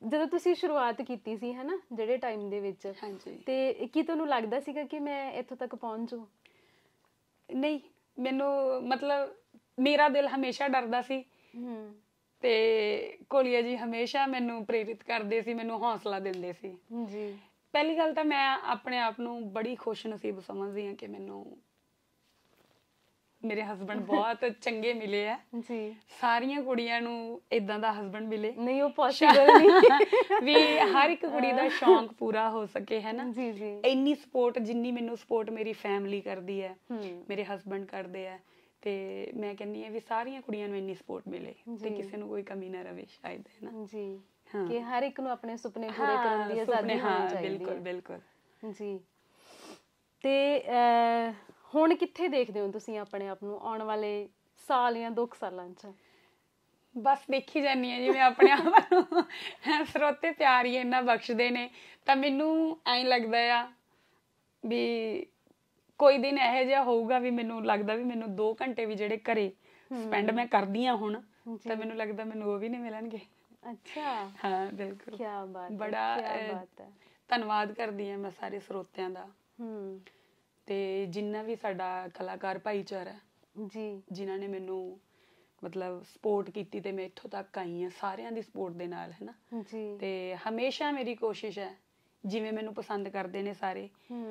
ਜਦੋਂ ਤੁਸੀਂ ਸ਼ੁਰੂਆਤ ਕੀਤੀ ਸੀ ਹਨਾ ਜਿਹੜੇ ਟਾਈਮ ਦੇ ਵਿੱਚ ਹਾਂਜੀ ਤੇ ਕੀ ਤੁਹਾਨੂੰ ਲੱਗਦਾ ਸੀਗਾ ਕਿ ਮੈਂ ਇੱਥੋਂ ਤੱਕ ਪਹੁੰਚ ਜੂ ਨਹੀਂ ਮੈਨੂੰ ਮਤਲਬ ਮੇਰਾ ਦਿਲ ਹਮੇਸ਼ਾ ਡਰਦਾ ਸੀ ਹੂੰ ਤੇ ਕੋਲੀਆ ਜੀ ਹਮੇਸ਼ਾ ਮੈਨੂੰ ਪ੍ਰੇਰਿਤ ਕਰਦੇ ਸੀ ਮੈਨੂੰ ਹੌਸਲਾ ਦਿੰਦੇ ਸੀ ਜੀ ਪਹਿਲੀ ਗੱਲ ਤਾਂ ਮੈਂ ਆਪਣੇ ਆਪ ਨੂੰ ਬੜੀ ਖੁਸ਼ਨਸੀਬ ਸਮਝਦੀ ਹਾਂ ਕਿ ਮੈਨੂੰ ਮੇਰੇ ਹਸਬੰਡ ਬਹੁਤ ਚੰਗੇ ਮਿਲੇ ਆ ਜੀ ਸਾਰੀਆਂ ਕੁੜੀਆਂ ਨੂੰ ਇਦਾਂ ਦਾ ਹਸਬੰਡ ਮਿਲੇ ਨਹੀਂ ਉਹ ਪੋਸੀਬਲ ਨਹੀਂ ਵੀ ਹਰ ਇੱਕ ਕੁੜੀ ਦਾ ਸ਼ੌਂਕ ਪੂਰਾ ਹੋ ਸਕੇ ਹੈ ਨਾ ਜੀ ਜੀ ਇੰਨੀ ਸਪੋਰਟ ਜਿੰਨੀ ਮੈਨੂੰ ਸਪੋਰਟ ਮੇਰੀ ਫੈਮਿਲੀ ਕਰਦੀ ਹੈ ਮੇਰੇ ਹਸਬੰਡ ਕਰਦੇ ਆ ਤੇ ਮੈਂ ਕਹਿੰਨੀ ਆ ਵੀ ਸਾਰੀਆਂ ਕੁੜੀਆਂ ਨੂੰ ਇੰਨੀ ਸਪੋਰਟ ਮਿਲੇ ਤੇ ਕਿਸੇ ਨੂੰ ਕੋਈ ਕਮੀ ਨਾ ਰਵੇ ਸ਼ਾਇਦ ਹੈ ਨਾ ਜੀ ਕਿ ਹਰ ਇੱਕ ਨੂੰ ਆਪਣੇ ਸੁਪਨੇ ਪੂਰੇ ਕਰਨ ਦੀ ਆਜ਼ਾਦੀ ਹੋਣੀ ਚਾਹੀਦੀ ਹੈ ਬਿਲਕੁਲ ਬਿਲਕੁਲ ਜੀ ਤੇ ਹੁਣ ਕਿੱਥੇ ਦੇਖਦੇ ਹੋ ਤੁਸੀਂ ਆਪਣੇ ਆਪ ਨੂੰ ਆਉਣ ਵਾਲੇ ਸਾਲ ਜਾਂ 2 ਸਾਲਾਂ 'ਚ ਬਸ ਦੇਖੀ ਜਾਨੀ ਹੈ ਜਿਵੇਂ ਆਪਣੇ ਆਪ ਨੂੰ ਸਰੋਤੇ ਪਿਆਰ ਹੀ ਇੰਨਾ ਬਖਸ਼ਦੇ ਨੇ ਤਾਂ ਮੈਨੂੰ ਐਂ ਲੱਗਦਾ ਆ ਵੀ ਕੋਈ ਦਿਨ ਇਹੋ ਜਿਹਾ ਹੋਊਗਾ ਵੀ ਮੈਨੂੰ ਲੱਗਦਾ ਵੀ ਮੈਨੂੰ 2 ਘੰਟੇ ਵੀ ਜਿਹੜੇ ਘਰੇ ਸਪੈਂਡ ਮੈਂ ਕਰਦੀ ਆ ਹੁਣ ਤਾਂ ਮੈਨੂੰ ਲੱਗਦਾ ਮੈਨੂੰ ਉਹ ਵੀ ਨਹੀਂ ਮਿਲਣਗੇ ਅੱਛਾ ਹਾਂ ਬਿਲਕੁਲ ਕੀ ਬਾਤ ਬੜਾ ਕੀ ਬਾਤ ਹੈ ਧੰਨਵਾਦ ਕਰਦੀ ਆ ਮੈਂ ਸਾਰੇ ਸਰੋਤਿਆਂ ਦਾ ਹੂੰ ਤੇ ਜਿੰਨਾ ਵੀ ਸਾਡਾ ਕਲਾਕਾਰ ਭਾਈਚਾਰਾ ਜੀ ਜਿਨ੍ਹਾਂ ਨੇ ਮੈਨੂੰ ਮਤਲਬ ਸਪੋਰਟ ਕੀਤੀ ਤੇ ਮੈਂ ਇੱਥੋਂ ਤੱਕ ਆਈ ਆ ਸਾਰਿਆਂ ਦੀ ਸਪੋਰਟ ਦੇ ਨਾਲ ਹੈ ਨਾ ਜੀ ਤੇ ਹਮੇਸ਼ਾ ਮੇਰੀ ਕੋਸ਼ਿਸ਼ ਹੈ ਜਿਵੇਂ ਮੈਨੂੰ ਪਸੰਦ ਕਰਦੇ ਨੇ ਸਾਰੇ ਹੂੰ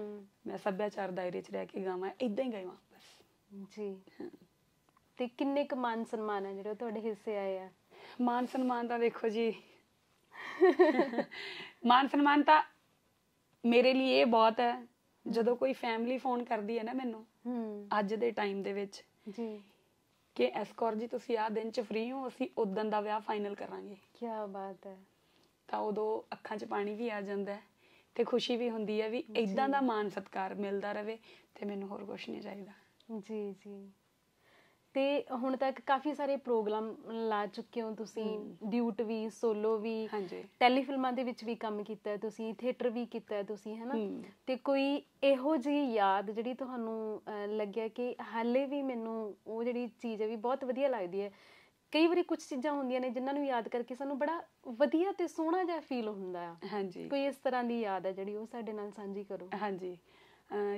ਮੈਂ ਸੱਭਿਆਚਾਰ ਦਾਇਰੇ 'ਚ ਰਹਿ ਕੇ ਗਾਵਾਂ ਇਦਾਂ ਹੀ ਗਾਵਾਂ ਬਸ ਜੀ ਤੇ ਕਿੰਨੇ ਕੁ ਮਾਨ ਸਨਮਾਨ ਆ ਜਿਹੜੇ ਤੁਹਾਡੇ ਹਿੱਸੇ ਆਏ ਆ ਮਾਨ ਸਨਮਾਨ ਤਾਂ ਦੇਖੋ ਜੀ ਮਾਨ ਸਨਮਾਨ ਤਾਂ ਮੇਰੇ ਲਈ ਇਹ ਬਹੁਤ ਹੈ ਜਦੋਂ ਕੋਈ ਫੈਮਿਲੀ ਫੋਨ ਕਰਦੀ ਹੈ ਨਾ ਮੈਨੂੰ ਅੱਜ ਦੇ ਟਾਈਮ ਦੇ ਵਿੱਚ ਜੀ ਕਿ ਐਸਕੌਰ ਜੀ ਤੁਸੀਂ ਆ ਦਿਨ ਚ ਫ੍ਰੀ ਹੋ ਅਸੀਂ ਉਦੋਂ ਦਾ ਵਿਆਹ ਫਾਈਨਲ ਕਰਾਂਗੇ ਕੀ ਬਾਤ ਹੈ ਤਾਂ ਉਦੋਂ ਅੱਖਾਂ 'ਚ ਪਾਣੀ ਵੀ ਆ ਜਾਂਦਾ ਹੈ ਤੇ ਖੁਸ਼ੀ ਵੀ ਹੁੰਦੀ ਹੈ ਵੀ ਇਦਾਂ ਦਾ ਮਾਨ ਸਤਕਾਰ ਮਿਲਦਾ ਰਵੇ ਤੇ ਮੈਨੂੰ ਹੋਰ ਕੁਝ ਨਹੀਂ ਚਾਹੀਦਾ ਜੀ ਜੀ ਤੇ ਹੁਣ ਤੱਕ ਕਾਫੀ ਸਾਰੇ ਪ੍ਰੋਗਰਾਮ ਲਾ ਚੁੱਕੇ ਹੋ ਤੁਸੀਂ ਡਿਊਟ ਵੀ ਸੋਲੋ ਵੀ ਟੈਲੀਫਿਲਮਾਂ ਦੇ ਵਿੱਚ ਵੀ ਕੰਮ ਕੀਤਾ ਤੁਸੀਂ ਥੀਏਟਰ ਵੀ ਕੀਤਾ ਤੁਸੀਂ ਹੈਨਾ ਤੇ ਕੋਈ ਇਹੋ ਜਿਹੀ ਯਾਦ ਜਿਹੜੀ ਤੁਹਾਨੂੰ ਲੱਗਿਆ ਕਿ ਹਾਲੇ ਵੀ ਮੈਨੂੰ ਉਹ ਜਿਹੜੀ ਚੀਜ਼ ਹੈ ਵੀ ਬਹੁਤ ਵਧੀਆ ਲੱਗਦੀ ਹੈ ਕਈ ਵਾਰੀ ਕੁਝ ਚੀਜ਼ਾਂ ਹੁੰਦੀਆਂ ਨੇ ਜਿਨ੍ਹਾਂ ਨੂੰ ਯਾਦ ਕਰਕੇ ਸਾਨੂੰ ਬੜਾ ਵਧੀਆ ਤੇ ਸੋਹਣਾ ਜਿਹਾ ਫੀਲ ਹੁੰਦਾ ਆ ਹਾਂਜੀ ਕੋਈ ਇਸ ਤਰ੍ਹਾਂ ਦੀ ਯਾਦ ਹੈ ਜਿਹੜੀ ਉਹ ਸਾਡੇ ਨਾਲ ਸਾਂਝੀ ਕਰੋ ਹਾਂਜੀ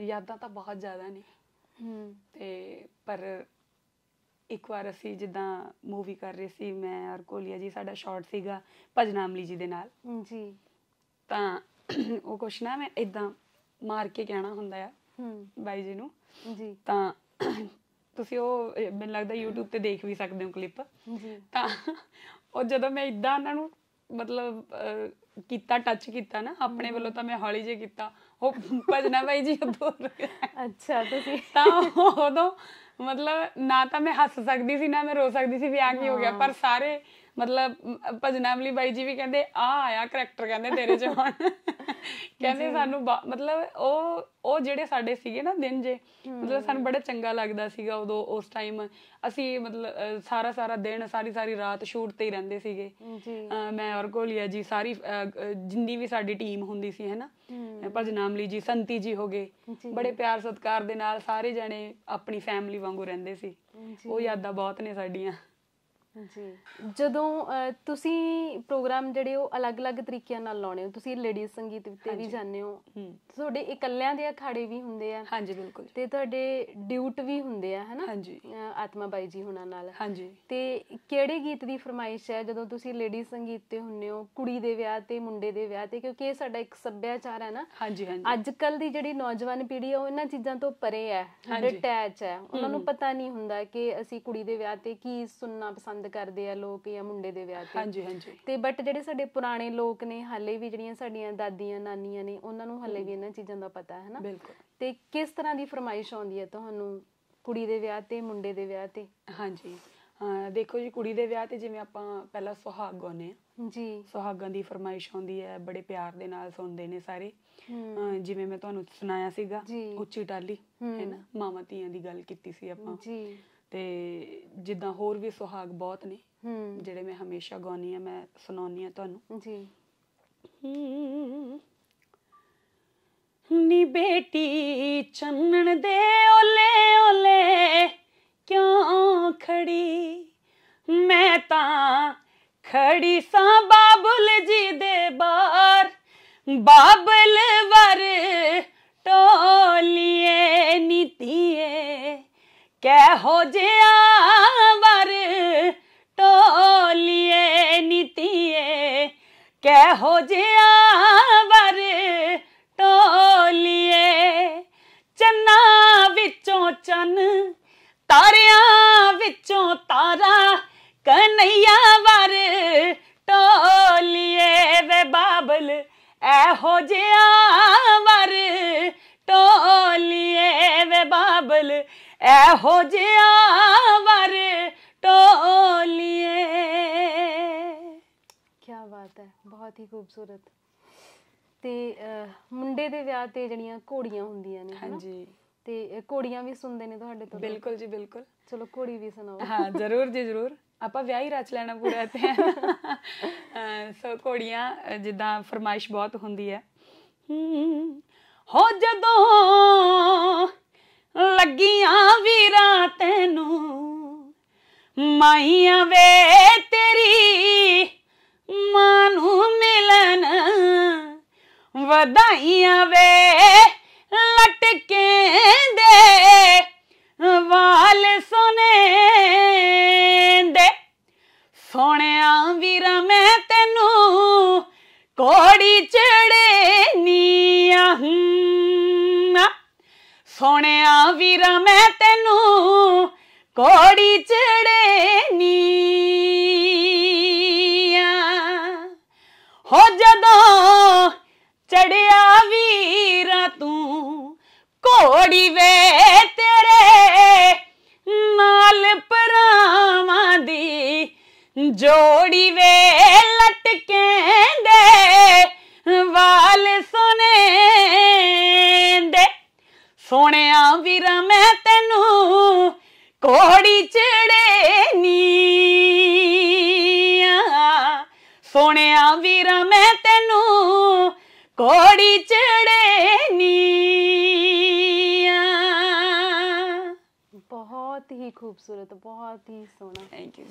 ਯਾਦਾਂ ਤਾਂ ਬਹੁਤ ਜ਼ਿਆਦਾ ਨੇ ਹੂੰ ਤੇ ਪਰ ਇੱਕ ਵਾਰ ਅਸੀਂ ਜਿੱਦਾਂ ਮੂਵੀ ਕਰ ਰਹੇ ਸੀ ਮੈਂ ਔਰ ਕੋਲੀਆ ਜੀ ਸਾਡਾ ਸ਼ਾਰਟ ਸੀਗਾ ਭਜਨਾਮਲੀ ਜੀ ਦੇ ਨਾਲ ਜੀ ਤਾਂ ਉਹ ਕੁਛ ਨਾ ਮੈਂ ਇਦਾਂ ਮਾਰ ਕੇ ਕਹਿਣਾ ਹੁੰਦਾ ਆ ਹੂੰ ਬਾਈ ਜੀ ਨੂੰ ਜੀ ਤਾਂ ਤੁਸੀਂ ਉਹ ਮੈਨੂੰ ਲੱਗਦਾ YouTube ਤੇ ਦੇਖ ਵੀ ਸਕਦੇ ਹੋ ਕਲਿੱਪ ਜੀ ਤਾਂ ਉਹ ਜਦੋਂ ਮੈਂ ਇਦਾਂ ਉਹਨਾਂ ਨੂੰ ਮਤਲਬ ਕੀਤਾ ਟੱਚ ਕੀਤਾ ਨਾ ਆਪਣੇ ਵੱਲੋਂ ਤਾਂ ਮੈਂ ਹੌਲੀ ਜੇ ਕੀਤਾ ਉਹ ਭਜਨਾ ਬਾਈ ਜੀ ਦੂਰ ਅੱਛਾ ਤੁਸੀਂ ਤਾਂ ਉਦੋਂ ਮਤਲਬ ਨਾ ਤਾਂ ਮੈਂ ਹੱਸ ਸਕਦੀ ਸੀ ਨਾ ਮੈਂ ਰੋ ਸਕਦੀ ਸੀ ਵੀ ਆ ਕੀ ਹੋ ਗਿਆ ਪਰ ਸਾਰੇ ਮਤਲਬ ਭਜਨਾਮਲੀ ਬਾਈ ਜੀ ਵੀ ਕਹਿੰਦੇ ਆ ਆਇਆ ਕਰੈਕਟਰ ਕਹਿੰਦੇ ਤੇਰੇ ਚ ਹੁਣ ਕਹਿੰਦੇ ਸਾਨੂੰ ਮਤਲਬ ਉਹ ਉਹ ਜਿਹੜੇ ਸਾਡੇ ਸੀਗੇ ਨਾ ਦਿਨ ਜੇ ਮਤਲਬ ਸਾਨੂੰ ਬੜਾ ਚੰਗਾ ਲੱਗਦਾ ਸੀਗਾ ਉਦੋਂ ਉਸ ਟਾਈਮ ਅਸੀਂ ਮਤਲਬ ਸਾਰਾ ਸਾਰਾ ਦਿਨ ਸਾਰੀ ਸਾਰੀ ਰਾਤ ਸ਼ੂਟ ਤੇ ਹੀ ਰਹਿੰਦੇ ਸੀਗੇ ਮੈਂ ਔਰ ਗੋਲੀਆ ਜੀ ਸਾਰੀ ਜਿੰਨੀ ਵੀ ਸਾਡੀ ਟੀਮ ਹੁੰਦੀ ਸੀ ਹੈਨਾ ਭਜਨਾਮਲੀ ਜੀ ਸੰਤੀ ਜੀ ਹੋਗੇ ਬੜੇ ਪਿਆਰ ਸਤਿਕਾਰ ਦੇ ਨਾਲ ਸਾਰੇ ਜਣੇ ਆਪਣੀ ਫੈਮਿਲੀ ਵਾਂਗੂ ਰਹਿੰਦੇ ਸੀ ਉਹ ਯਾਦਾਂ ਬਹੁਤ ਨੇ ਸਾਡੀਆਂ ਜੀ ਜਦੋਂ ਤੁਸੀਂ ਪ੍ਰੋਗਰਾਮ ਜਿਹੜੇ ਉਹ ਅਲੱਗ-ਅਲੱਗ ਤਰੀਕਿਆਂ ਨਾਲ ਲਾਉਣੇ ਹੋ ਤੁਸੀਂ ਲੇਡੀਜ਼ ਸੰਗੀਤ ਤੇ ਵੀ ਜਾਂਦੇ ਹੋ ਤੁਹਾਡੇ ਇਕੱਲਿਆਂ ਦੇ ਅਖਾੜੇ ਵੀ ਹੁੰਦੇ ਆ ਹਾਂਜੀ ਬਿਲਕੁਲ ਤੇ ਤੁਹਾਡੇ ਡਿਊਟ ਵੀ ਹੁੰਦੇ ਆ ਹਨਾ ਹਾਂਜੀ ਆਤਮਾ ਬਾਈ ਜੀ ਹੁਣਾਂ ਨਾਲ ਹਾਂਜੀ ਤੇ ਕਿਹੜੇ ਗੀਤ ਦੀ ਫਰਮਾਇਸ਼ ਹੈ ਜਦੋਂ ਤੁਸੀਂ ਲੇਡੀ ਸੰਗੀਤ ਤੇ ਹੁੰਨੇ ਹੋ ਕੁੜੀ ਦੇ ਵਿਆਹ ਤੇ ਮੁੰਡੇ ਦੇ ਵਿਆਹ ਤੇ ਕਿਉਂਕਿ ਇਹ ਸਾਡਾ ਇੱਕ ਸੱਭਿਆਚਾਰ ਹੈ ਨਾ ਹਾਂਜੀ ਹਾਂਜੀ ਅੱਜ ਕੱਲ ਦੀ ਜਿਹੜੀ ਨੌਜਵਾਨ ਪੀੜ੍ਹੀ ਹੈ ਉਹ ਇਹਨਾਂ ਚੀਜ਼ਾਂ ਤੋਂ ਪਰੇ ਹੈ ਡਿਟੈਚ ਹੈ ਉਹਨਾਂ ਨੂੰ ਪਤਾ ਨਹੀਂ ਹੁੰਦਾ ਕਿ ਅਸੀਂ ਕੁੜੀ ਦੇ ਵਿਆਹ ਤੇ ਕੀ ਸੁਣਨਾ ਪਸੰਦ ਪਸੰਦ ਕਰਦੇ ਆ ਲੋਕ ਜਾਂ ਮੁੰਡੇ ਦੇ ਵਿਆਹ ਤੇ ਹਾਂਜੀ ਹਾਂਜੀ ਤੇ ਬਟ ਜਿਹੜੇ ਸਾਡੇ ਪੁਰਾਣੇ ਲੋਕ ਨੇ ਹਾਲੇ ਵੀ ਜਿਹੜੀਆਂ ਸਾਡੀਆਂ ਦਾਦੀਆਂ ਨਾਨੀਆਂ ਨੇ ਉਹਨਾਂ ਨੂੰ ਹਾਲੇ ਵੀ ਇਹਨਾਂ ਚੀਜ਼ਾਂ ਦਾ ਪਤਾ ਹੈ ਨਾ ਬਿਲਕੁਲ ਤੇ ਕਿਸ ਤਰ੍ਹਾਂ ਦੀ ਫਰਮਾਇਸ਼ ਆਉਂਦੀ ਹੈ ਤੁਹਾਨੂੰ ਕੁੜੀ ਦੇ ਵਿਆਹ ਤੇ ਮੁੰਡੇ ਦੇ ਵਿਆਹ ਤੇ ਹਾਂਜੀ ਦੇਖੋ ਜੀ ਕੁੜੀ ਦੇ ਵਿਆਹ ਤੇ ਜਿਵੇਂ ਆਪਾਂ ਪਹਿਲਾਂ ਸੁਹਾਗ ਗਾਉਨੇ ਆ ਜੀ ਸੁਹਾਗਾਂ ਦੀ ਫਰਮਾਇਸ਼ ਆਉਂਦੀ ਹੈ ਬੜੇ ਪਿਆਰ ਦੇ ਨਾਲ ਸੁਣਦੇ ਨੇ ਸਾਰੇ ਜਿਵੇਂ ਮੈਂ ਤੁਹਾਨੂੰ ਸੁਣਾਇਆ ਸੀਗਾ ਉੱਚੀ ਟਾਲੀ ਹੈ ਨਾ ਮਾਮਾ ਧੀਆਂ ਦੀ ਗੱਲ ਕੀਤੀ ਸੀ ਆਪਾਂ ਜੀ ਤੇ ਜਿੱਦਾਂ ਹੋਰ ਵੀ ਸੁਹਾਗ ਬਹੁਤ ਨੇ ਜਿਹੜੇ ਮੈਂ ਹਮੇਸ਼ਾ ਗਾਉਣੀ ਆ ਮੈਂ ਸੁਣਾਉਣੀ ਆ ਤੁਹਾਨੂੰ ਜੀ ਨੀ ਬੇਟੀ ਚੰਨਣ ਦੇ ਓਲੇ ਓਲੇ ਕਿਉਂ ਖੜੀ ਮੈਂ ਤਾਂ ਖੜੀ ਸਾਂ ਬਾਬਲ ਜੀ ਦੇ ਬਾਰ ਬਾਬਲ ਵਰ ਟੋਲੀਏ ਨੀਤੀਏ ਕਹਿਹੋ ਜਿਆ ਵਰ ਟੋਲੀਏ ਨੀਤੀਏ ਕਹਿਹੋ ਜਿਆ ਵਰ ਟੋਲੀਏ ਚੰਨਾ ਵਿੱਚੋਂ ਚੰਨ ਤਾਰਿਆਂ ਵਿੱਚੋਂ ਤਾਰਾ ਕਨਈਆ ਵਰ ਟੋਲੀਏ ਵੇ ਬਾਬਲ ਐਹੋ ਜਿਆ ਵਰ ਟੋਲੀਏ ਵੇ ਬਾਬਲ ਐਹੋ ਜਿਹਾ ਵਰ ਟੋਲੀਏ ਕੀ ਬਾਤ ਹੈ ਬਹੁਤ ਹੀ ਖੂਬਸੂਰਤ ਤੇ ਮੁੰਡੇ ਦੇ ਵਿਆਹ ਤੇ ਜਿਹੜੀਆਂ ਘੋੜੀਆਂ ਹੁੰਦੀਆਂ ਨੇ ਹਾਂਜੀ ਤੇ ਘੋੜੀਆਂ ਵੀ ਸੁਣਦੇ ਨੇ ਤੁਹਾਡੇ ਤੋਂ ਬਿਲਕੁਲ ਜੀ ਬਿਲਕੁਲ ਚਲੋ ਘੋੜੀ ਵੀ ਸੁਣਾਓ ਹਾਂ ਜ਼ਰੂਰ ਜੀ ਜ਼ਰੂਰ ਆਪਾਂ ਵਿਆਹ ਹੀ ਰਚ ਲੈਣਾ ਪੂਰਾ ਤੇ ਸੋ ਘੋੜੀਆਂ ਜਿੱਦਾਂ ਫਰਮਾਇਸ਼ ਬਹੁਤ ਹੁੰਦੀ ਹੈ ਹੂੰ ਹੋ ਜਦੋਂ ਲੱਗੀਆਂ ਵੀਰਾ ਤੈਨੂੰ ਮਾਈਆਂ ਵੇ ਤੇਰੀ ਮਾਂ ਮਿਲਨ ਮਿਲਣ ਵਧਾਈਆਂ ਵੇ ਲਟਕੇ ਦੇ ਵਾਲ ਸੋਨੇ ਦੇ ਸੋਹਣਿਆ ਵੀਰਾ ਮੈਂ ਤੈਨੂੰ ਕੋੜੀ ਚੜੇ ਹੂੰ ਸੋਹਣਿਆ ਵੀਰਾ ਮੈਂ ਤੈਨੂੰ ਕੋੜੀ ਚੜੇ ਨੀਆਂ ਹੋ ਜਦੋਂ ਚੜਿਆ ਵੀਰਾ ਤੂੰ ਕੋੜੀ ਵੇ ਤੇਰੇ ਨਾਲ ਪਰਾਵਾਂ ਦੀ ਜੋੜੀ ਵੇ ਲਟਕੇ ਹਾਲ ਸੁਨੇਂਦੇ ਦੇ ਸੋਹਣਿਆ ਵੀਰ ਮੈਂ ਤੈਨੂੰ ਕੋੜੀ ਚੜੇ ਨੀ ਸੋਹਣਿਆ ਵੀਰ ਮੈਂ ਤੈਨੂੰ ਕੋੜੀ ਚੜੇ ਨੀ ਬਹੁਤ ਹੀ ਖੂਬਸੂਰਤ ਬਹੁਤ ਹੀ ਸੋਹਣਾ ਥੈਂਕ ਯੂ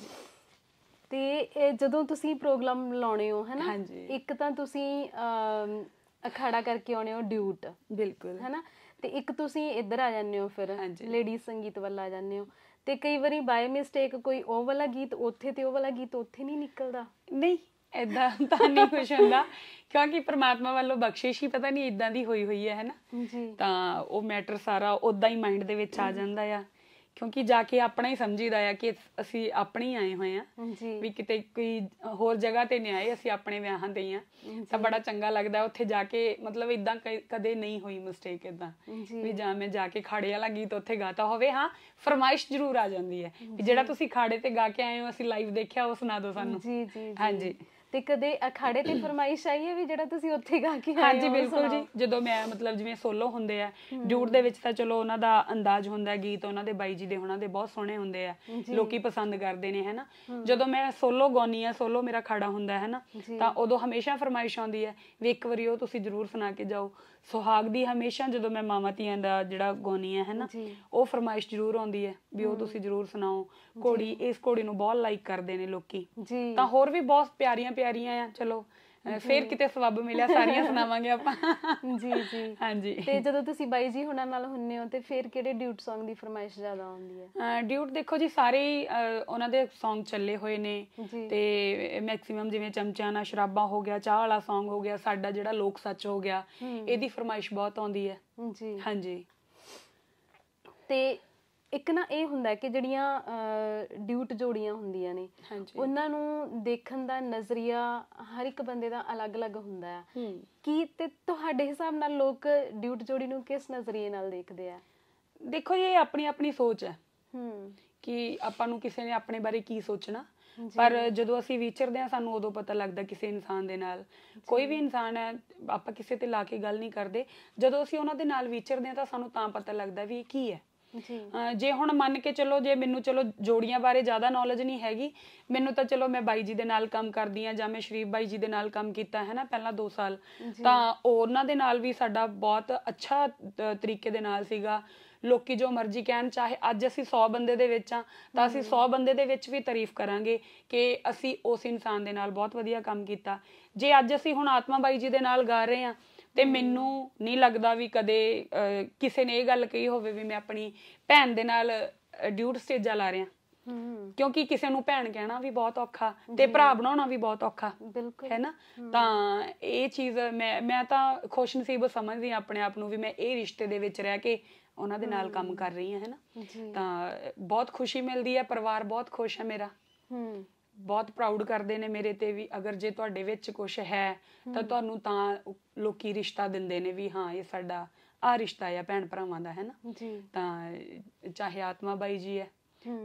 ਤੇ ਜਦੋਂ ਤੁਸੀਂ ਪ੍ਰੋਗਰਾਮ ਲਾਉਣੇ ਹੋ ਹੈਨਾ ਇੱਕ ਤਾਂ ਤੁਸੀਂ ਅਖਾੜਾ ਕਰਕੇ ਆਉਣੇ ਹੋ ਡਿਊਟ ਬਿਲਕੁਲ ਹੈਨਾ ਤੇ ਇੱਕ ਤੁਸੀਂ ਇੱਧਰ ਆ ਜਾਂਦੇ ਹੋ ਫਿਰ ਲੇਡੀ ਸੰਗੀਤ ਵੱਲ ਆ ਜਾਂਦੇ ਹੋ ਤੇ ਕਈ ਵਾਰੀ ਬਾਈ ਮਿਸਟੇਕ ਕੋਈ ਉਹ ਵਾਲਾ ਗੀਤ ਉੱਥੇ ਤੇ ਉਹ ਵਾਲਾ ਗੀਤ ਉੱਥੇ ਨਹੀਂ ਨਿਕਲਦਾ ਨਹੀਂ ਇਦਾਂ ਤਾਂ ਨਹੀਂ ਕੁਝ ਹੁੰਦਾ ਕਿਉਂਕਿ ਪ੍ਰਮਾਤਮਾ ਵੱਲੋਂ ਬਖਸ਼ਿਸ਼ ਹੀ ਪਤਾ ਨਹੀਂ ਇਦਾਂ ਦੀ ਹੋਈ ਹੋਈ ਹੈ ਹੈਨਾ ਤਾਂ ਉਹ ਮੈਟਰ ਸਾਰਾ ਉਦਾਂ ਹੀ ਮਾਈਂਡ ਦੇ ਵਿੱਚ ਆ ਜਾਂਦਾ ਆ ਕਿਉਂਕਿ ਜਾ ਕੇ ਆਪਣਾ ਹੀ ਸਮਝੀਦਾ ਆ ਕਿ ਅਸੀਂ ਆਪਣੇ ਹੀ ਆਏ ਹੋਏ ਆ ਵੀ ਕਿਤੇ ਕੋਈ ਹੋਰ ਜਗ੍ਹਾ ਤੇ ਨਹੀਂ ਆਏ ਅਸੀਂ ਆਪਣੇ ਵਿਆਹਾਂ ਤੇ ਆ ਤਾਂ ਬੜਾ ਚੰਗਾ ਲੱਗਦਾ ਉੱਥੇ ਜਾ ਕੇ ਮਤਲਬ ਇਦਾਂ ਕਦੇ ਨਹੀਂ ਹੋਈ ਮਿਸਟੇਕ ਇਦਾਂ ਵੀ ਜਾਂ ਮੈਂ ਜਾ ਕੇ ਖਾੜੇ ਵਾਲਾ ਗੀਤ ਉੱਥੇ ਗਾਤਾ ਹੋਵੇ ਹਾਂ ਫਰਮਾਇਸ਼ ਜ਼ਰੂਰ ਆ ਜਾਂਦੀ ਹੈ ਵੀ ਜਿਹੜਾ ਤੁਸੀਂ ਖਾੜੇ ਤੇ ਗਾ ਕੇ ਆਏ ਹੋ ਅਸੀਂ ਲਾਈਵ ਦੇਖਿਆ ਉਹ ਸੁਣਾ ਦਿਓ ਸਾਨੂੰ ਜੀ ਜੀ ਹਾਂਜੀ ਤੇ ਕਦੇ ਅਖਾੜੇ ਤੇ ਫਰਮਾਇਸ਼ ਆਈ ਹੈ ਵੀ ਜਿਹੜਾ ਤੁਸੀਂ ਉੱਥੇ ਗਾ ਕੇ ਆਏ ਹਾਂਜੀ ਬਿਲਕੁਲ ਜੀ ਜਦੋਂ ਮੈਂ ਮਤਲਬ ਜਿਵੇਂ ਸੋਲੋ ਹੁੰਦੇ ਆ ਜੂੜ ਦੇ ਵਿੱਚ ਤਾਂ ਚਲੋ ਉਹਨਾਂ ਦਾ ਅੰਦਾਜ਼ ਹੁੰਦਾ ਗੀਤ ਉਹਨਾਂ ਦੇ ਬਾਈ ਜੀ ਦੇ ਉਹਨਾਂ ਦੇ ਬਹੁਤ ਸੋਹਣੇ ਹੁੰਦੇ ਆ ਲੋਕੀ ਪਸੰਦ ਕਰਦੇ ਨੇ ਹੈਨਾ ਜਦੋਂ ਮੈਂ ਸੋਲੋ ਗਾਉਣੀ ਆ ਸੋਲੋ ਮੇਰਾ ਖਾੜਾ ਹੁੰਦਾ ਹੈ ਤਾਂ ਉਦੋਂ ਹਮੇਸ਼ਾ ਫਰਮਾਇਸ਼ ਆਉਂਦੀ ਹੈ ਵੀ ਇੱਕ ਵਾਰੀ ਉਹ ਤੁਸੀਂ ਜ਼ਰੂਰ ਸੁਣਾ ਕੇ ਜਾਓ ਸੁਹਾਗ ਦੀ ਹਮੇਸ਼ਾ ਜਦੋਂ ਮੈਂ ਮਾਮਾ ਤੀਆਂ ਦਾ ਜਿਹੜਾ ਗਾਉਣੀ ਹੈ ਹੈਨਾ ਉਹ ਫਰਮਾਇਸ਼ ਜ਼ਰੂਰ ਆਉਂਦੀ ਹੈ ਵੀ ਉਹ ਤੁਸੀਂ ਜ਼ਰੂਰ ਸੁਣਾਓ ਘੋੜੀ ਇਸ ਘੋੜੀ ਨੂੰ ਬਹੁਤ ਲਾਈਕ ਕਰਦੇ ਨੇ ਲੋਕੀ ਤਾਂ ਹੋਰ ਵੀ ਬਹੁਤ ਪਿਆਰੀਆਂ ਪਿਆਰੀਆਂ ਆ ਚਲੋ ਫੇਰ ਕਿਤੇ ਸਬਬ ਮਿਲਿਆ ਸਾਰੀਆਂ ਸੁਣਾਵਾਂਗੇ ਆਪਾਂ ਜੀ ਜੀ ਹਾਂਜੀ ਤੇ ਜਦੋਂ ਤੁਸੀਂ ਬਾਈ ਜੀ ਹੁਣਾਂ ਨਾਲ ਹੁੰਨੇ ਹੋ ਤੇ ਫੇਰ ਕਿਹੜੇ ਡਿਊਟ Song ਦੀ ਫਰਮਾਇਸ਼ ਜ਼ਿਆਦਾ ਆਉਂਦੀ ਹੈ ਡਿਊਟ ਦੇਖੋ ਜੀ ਸਾਰੇ ਉਹਨਾਂ ਦੇ Song ਚੱਲੇ ਹੋਏ ਨੇ ਤੇ ਮੈਕਸਿਮਮ ਜਿਵੇਂ ਚਮਚਾਨਾ ਸ਼ਰਾਬਾ ਹੋ ਗਿਆ ਚਾਹ ਵਾਲਾ Song ਹੋ ਗਿਆ ਸਾਡਾ ਜਿਹੜਾ ਲੋਕ ਸੱਚ ਹੋ ਗਿਆ ਇਹਦੀ ਫਰਮਾਇਸ਼ ਬਹੁਤ ਆਉਂਦੀ ਹੈ ਜੀ ਹਾਂਜੀ ਤੇ ਇੱਕ ਨਾ ਇਹ ਹੁੰਦਾ ਕਿ ਜਿਹੜੀਆਂ ਡਿਊਟ ਜੋੜੀਆਂ ਹੁੰਦੀਆਂ ਨੇ ਉਹਨਾਂ ਨੂੰ ਦੇਖਣ ਦਾ ਨਜ਼ਰੀਆ ਹਰ ਇੱਕ ਬੰਦੇ ਦਾ ਅਲੱਗ-ਅਲੱਗ ਹੁੰਦਾ ਹੈ ਕੀ ਤੇ ਤੁਹਾਡੇ ਹਿਸਾਬ ਨਾਲ ਲੋਕ ਡਿਊਟ ਜੋੜੀ ਨੂੰ ਕਿਸ ਨਜ਼ਰੀਏ ਨਾਲ ਦੇਖਦੇ ਆ ਦੇਖੋ ਇਹ ਆਪਣੀ ਆਪਣੀ ਸੋਚ ਹੈ ਕਿ ਆਪਾਂ ਨੂੰ ਕਿਸੇ ਨੇ ਆਪਣੇ ਬਾਰੇ ਕੀ ਸੋਚਣਾ ਪਰ ਜਦੋਂ ਅਸੀਂ ਵਿਚਰਦੇ ਆ ਸਾਨੂੰ ਉਦੋਂ ਪਤਾ ਲੱਗਦਾ ਕਿਸੇ ਇਨਸਾਨ ਦੇ ਨਾਲ ਕੋਈ ਵੀ ਇਨਸਾਨ ਹੈ ਆਪਾਂ ਕਿਸੇ ਤੇ ਲਾ ਕੇ ਗੱਲ ਨਹੀਂ ਕਰਦੇ ਜਦੋਂ ਅਸੀਂ ਉਹਨਾਂ ਦੇ ਨਾਲ ਵਿਚਰਦੇ ਆ ਤਾਂ ਸਾਨੂੰ ਤਾਂ ਪਤਾ ਲੱਗਦਾ ਵੀ ਇਹ ਕੀ ਹੈ ਜੇ ਹੁਣ ਮੰਨ ਕੇ ਚੱਲੋ ਜੇ ਮੈਨੂੰ ਚਲੋ ਜੋੜੀਆਂ ਬਾਰੇ ਜ਼ਿਆਦਾ ਨੌਲੇਜ ਨਹੀਂ ਹੈਗੀ ਮੈਨੂੰ ਤਾਂ ਚਲੋ ਮੈਂ ਬਾਈ ਜੀ ਦੇ ਨਾਲ ਕੰਮ ਕਰਦੀ ਆ ਜਾਂ ਮੈਂ ਸ਼ਰੀਫ ਬਾਈ ਜੀ ਦੇ ਨਾਲ ਕੰਮ ਕੀਤਾ ਹੈ ਨਾ ਪਹਿਲਾਂ 2 ਸਾਲ ਤਾਂ ਉਹਨਾਂ ਦੇ ਨਾਲ ਵੀ ਸਾਡਾ ਬਹੁਤ ਅੱਛਾ ਤਰੀਕੇ ਦੇ ਨਾਲ ਸੀਗਾ ਲੋਕੀ ਜੋ ਮਰਜ਼ੀ ਕਹਿਣ ਚਾਹੇ ਅੱਜ ਅਸੀਂ 100 ਬੰਦੇ ਦੇ ਵਿੱਚ ਆ ਤਾਂ ਅਸੀਂ 100 ਬੰਦੇ ਦੇ ਵਿੱਚ ਵੀ ਤਾਰੀਫ ਕਰਾਂਗੇ ਕਿ ਅਸੀਂ ਉਸ ਇਨਸਾਨ ਦੇ ਨਾਲ ਬਹੁਤ ਵਧੀਆ ਕੰਮ ਕੀਤਾ ਜੇ ਅੱਜ ਅਸੀਂ ਹੁਣ ਆਤਮਾ ਬਾਈ ਜੀ ਦੇ ਨਾਲ ਗਾ ਰਹੇ ਆ ਤੇ ਮੈਨੂੰ ਨਹੀਂ ਲੱਗਦਾ ਵੀ ਕਦੇ ਕਿਸੇ ਨੇ ਇਹ ਗੱਲ ਕਹੀ ਹੋਵੇ ਵੀ ਮੈਂ ਆਪਣੀ ਭੈਣ ਦੇ ਨਾਲ ਡਿਊਟ ਸਟੇਜਾਂ ਲਾ ਰਿਆਂ ਕਿਉਂਕਿ ਕਿਸੇ ਨੂੰ ਭੈਣ ਕਹਿਣਾ ਵੀ ਬਹੁਤ ਔਖਾ ਤੇ ਭਰਾ ਬਣਾਉਣਾ ਵੀ ਬਹੁਤ ਔਖਾ ਹੈ ਨਾ ਤਾਂ ਇਹ ਚੀਜ਼ ਮੈਂ ਮੈਂ ਤਾਂ ਖੁਸ਼ ਨਸੀਬ ਸਮਝਦੀ ਆ ਆਪਣੇ ਆਪ ਨੂੰ ਵੀ ਮੈਂ ਇਹ ਰਿਸ਼ਤੇ ਦੇ ਵਿੱਚ ਰਹਿ ਕੇ ਉਹਨਾਂ ਦੇ ਨਾਲ ਕੰਮ ਕਰ ਰਹੀ ਆ ਹੈ ਨਾ ਤਾਂ ਬਹੁਤ ਖੁਸ਼ੀ ਮਿਲਦੀ ਹੈ ਪਰਿਵਾਰ ਬਹੁਤ ਖੁਸ਼ ਹੈ ਮੇਰਾ ਬਹੁਤ ਪ੍ਰਾਊਡ ਕਰਦੇ ਨੇ ਮੇਰੇ ਤੇ ਵੀ ਅਗਰ ਜੇ ਤੁਹਾਡੇ ਵਿੱਚ ਕੁਝ ਹੈ ਤਾਂ ਤੁਹਾਨੂੰ ਤਾਂ ਲੋਕੀ ਰਿਸ਼ਤਾ ਦਿੰਦੇ ਨੇ ਵੀ ਹਾਂ ਇਹ ਸਾਡਾ ਆ ਰਿਸ਼ਤਾ ਆ ਭੈਣ ਭਰਾਵਾਂ ਦਾ ਹੈ ਨਾ ਤਾਂ ਚਾਹੇ ਆਤਮਾ ਬਾਈ ਜੀ ਹੈ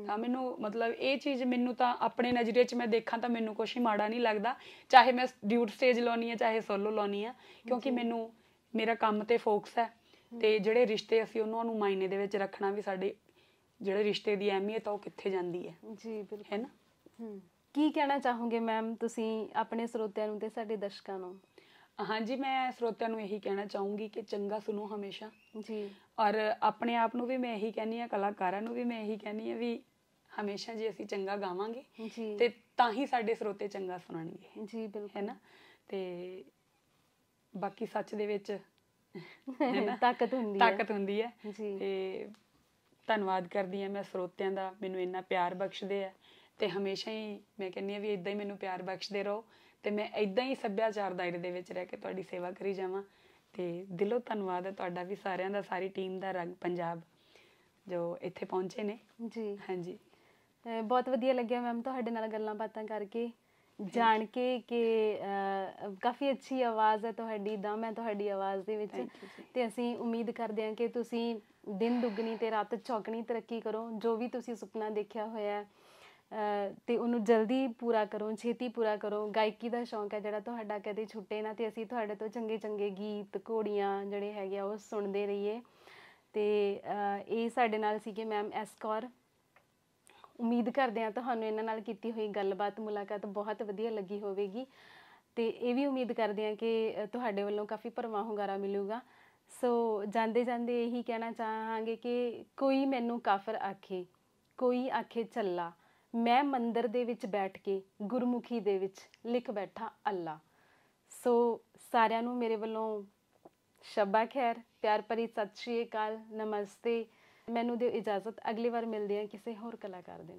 ਤਾਂ ਮੈਨੂੰ ਮਤਲਬ ਇਹ ਚੀਜ਼ ਮੈਨੂੰ ਤਾਂ ਆਪਣੇ ਨਜ਼ਰੀਏ 'ਚ ਮੈਂ ਦੇਖਾਂ ਤਾਂ ਮੈਨੂੰ ਕੁਝ ਮਾੜਾ ਨਹੀਂ ਲੱਗਦਾ ਚਾਹੇ ਮੈਂ ਡਿਊਟ ਸਟੇਜ ਲਾਉਣੀ ਆ ਚਾਹੇ ਸੋਲੋ ਲਾਉਣੀ ਆ ਕਿਉਂਕਿ ਮੈਨੂੰ ਮੇਰਾ ਕੰਮ ਤੇ ਫੋਕਸ ਹੈ ਤੇ ਜਿਹੜੇ ਰਿਸ਼ਤੇ ਅਸੀਂ ਉਹਨਾਂ ਨੂੰ ਮਾਇਨੇ ਦੇ ਵਿੱਚ ਰੱਖਣਾ ਵੀ ਸਾਡੇ ਜਿਹੜੇ ਰਿਸ਼ਤੇ ਦੀ ਅਹਿਮੀਅਤ ਆ ਉਹ ਕਿੱਥੇ ਜਾਂਦੀ ਹੈ ਜੀ ਬਿਲਕੁਲ ਹੈ ਨਾ ਹੂੰ ਕੀ ਕਹਿਣਾ ਚਾਹੋਗੇ ਮੈਮ ਤੁਸੀਂ ਆਪਣੇ ਸਰੋਤਿਆਂ ਨੂੰ ਤੇ ਸਾਡੇ ਦਰਸ਼ਕਾਂ ਨੂੰ ਹਾਂਜੀ ਮੈਂ ਸਰੋਤਿਆਂ ਨੂੰ ਇਹੀ ਕਹਿਣਾ ਚਾਹੂੰਗੀ ਕਿ ਚੰਗਾ ਸੁਣੋ ਹਮੇਸ਼ਾ ਜੀ ਔਰ ਆਪਣੇ ਆਪ ਨੂੰ ਵੀ ਮੈਂ ਇਹੀ ਕਹਿੰਨੀ ਆ ਕਲਾਕਾਰਾਂ ਨੂੰ ਵੀ ਮੈਂ ਇਹੀ ਕਹਿੰਨੀ ਆ ਵੀ ਹਮੇਸ਼ਾ ਜੀ ਅਸੀਂ ਚੰਗਾ ਗਾਵਾਂਗੇ ਤੇ ਤਾਂ ਹੀ ਸਾਡੇ ਸਰੋਤੇ ਚੰਗਾ ਸੁਣਨਗੇ ਜੀ ਬਿਲਕੁਲ ਹੈ ਨਾ ਤੇ ਬਾਕੀ ਸੱਚ ਦੇ ਵਿੱਚ ਤਾਕਤ ਹੁੰਦੀ ਹੈ ਤਾਕਤ ਹੁੰਦੀ ਹੈ ਤੇ ਧੰਨਵਾਦ ਕਰਦੀ ਆ ਮੈਂ ਸਰੋਤਿਆਂ ਦਾ ਮੈਨੂੰ ਇੰਨਾ ਪਿਆਰ ਬਖਸ਼ਦੇ ਆ ਤੇ ਹਮੇਸ਼ਾ ਹੀ ਮੈਂ ਕਹਿੰਨੀ ਆ ਵੀ ਇਦਾਂ ਹੀ ਮੈਨੂੰ ਪਿਆਰ ਬਖਸ਼ਦੇ ਰਹੋ ਤੇ ਮੈਂ ਇਦਾਂ ਹੀ ਸੱਭਿਆਚਾਰ ਦਾਇਰੇ ਦੇ ਵਿੱਚ ਰਹਿ ਕੇ ਤੁਹਾਡੀ ਸੇਵਾ ਕਰੀ ਜਾਵਾਂ ਤੇ ਦਿਲੋਂ ਧੰਨਵਾਦ ਹੈ ਤੁਹਾਡਾ ਵੀ ਸਾਰਿਆਂ ਦਾ ਸਾਰੀ ਟੀਮ ਦਾ ਰੰਗ ਪੰਜਾਬ ਜੋ ਇੱਥੇ ਪਹੁੰਚੇ ਨੇ ਜੀ ਹਾਂਜੀ ਬਹੁਤ ਵਧੀਆ ਲੱਗਿਆ ਮੈਮ ਤੁਹਾਡੇ ਨਾਲ ਗੱਲਾਂ ਬਾਤਾਂ ਕਰਕੇ ਜਾਣ ਕੇ ਕਿ ਕਾਫੀ ਅੱਛੀ ਆਵਾਜ਼ ਹੈ ਤੁਹਾਡੀ ਦਮ ਹੈ ਤੁਹਾਡੀ ਆਵਾਜ਼ ਦੇ ਵਿੱਚ ਤੇ ਅਸੀਂ ਉਮੀਦ ਕਰਦੇ ਹਾਂ ਕਿ ਤੁਸੀਂ ਦਿਨ ਦੁੱਗਣੀ ਤੇ ਰਾਤ ਚੌਗਣੀ ਤਰੱਕੀ ਕਰੋ ਜੋ ਵੀ ਤੁਸੀਂ ਸੁਪਨਾ ਦੇਖਿਆ ਹੋਇਆ ਹੈ ਤੇ ਉਹਨੂੰ ਜਲਦੀ ਪੂਰਾ ਕਰੋ ਛੇਤੀ ਪੂਰਾ ਕਰੋ ਗਾਇਕੀ ਦਾ ਸ਼ੌਂਕ ਹੈ ਜਿਹੜਾ ਤੁਹਾਡਾ ਕਦੇ ਛੁੱਟੇ ਨਾ ਤੇ ਅਸੀਂ ਤੁਹਾਡੇ ਤੋਂ ਚੰਗੇ ਚੰਗੇ ਗੀਤ ਘੋੜੀਆਂ ਜਿਹੜੇ ਹੈਗੇ ਆ ਉਹ ਸੁਣਦੇ ਰਹੀਏ ਤੇ ਇਹ ਸਾਡੇ ਨਾਲ ਸੀਗੇ ਮੈਮ ਐਸ ਕੌਰ ਉਮੀਦ ਕਰਦੇ ਆ ਤੁਹਾਨੂੰ ਇਹਨਾਂ ਨਾਲ ਕੀਤੀ ਹੋਈ ਗੱਲਬਾਤ ਮੁਲਾਕਾਤ ਬਹੁਤ ਵਧੀਆ ਲੱਗੀ ਹੋਵੇਗੀ ਤੇ ਇਹ ਵੀ ਉਮੀਦ ਕਰਦੇ ਆ ਕਿ ਤੁਹਾਡੇ ਵੱਲੋਂ ਕਾਫੀ ਪਰਵਾਹ ਹੁੰਗਾਰਾ ਮਿਲੂਗਾ ਸੋ ਜਾਂਦੇ ਜਾਂਦੇ ਇਹੀ ਕਹਿਣਾ ਚਾਹਾਂਗੇ ਕਿ ਕੋਈ ਮੈਨੂੰ ਕਾਫਰ ਆਖੇ ਕੋਈ ਆਖੇ ਚੱਲਾ ਮੈਂ ਮੰਦਰ ਦੇ ਵਿੱਚ ਬੈਠ ਕੇ ਗੁਰਮੁਖੀ ਦੇ ਵਿੱਚ ਲਿਖ ਬੈਠਾ ਅੱਲਾ ਸੋ ਸਾਰਿਆਂ ਨੂੰ ਮੇਰੇ ਵੱਲੋਂ ਸ਼ਬਾ ਖੈਰ ਪਿਆਰ ਭਰੀ ਸਤਿ ਸ਼੍ਰੀ ਅਕਾਲ ਨਮਸਤੇ ਮੈਨੂੰ ਦਿਓ ਇਜਾਜ਼ਤ ਅਗਲੀ ਵਾਰ ਮਿਲਦੇ ਹਾਂ ਕਿਸੇ ਹੋਰ ਕਲਾਕਾਰ ਦੇ ਨਾਲ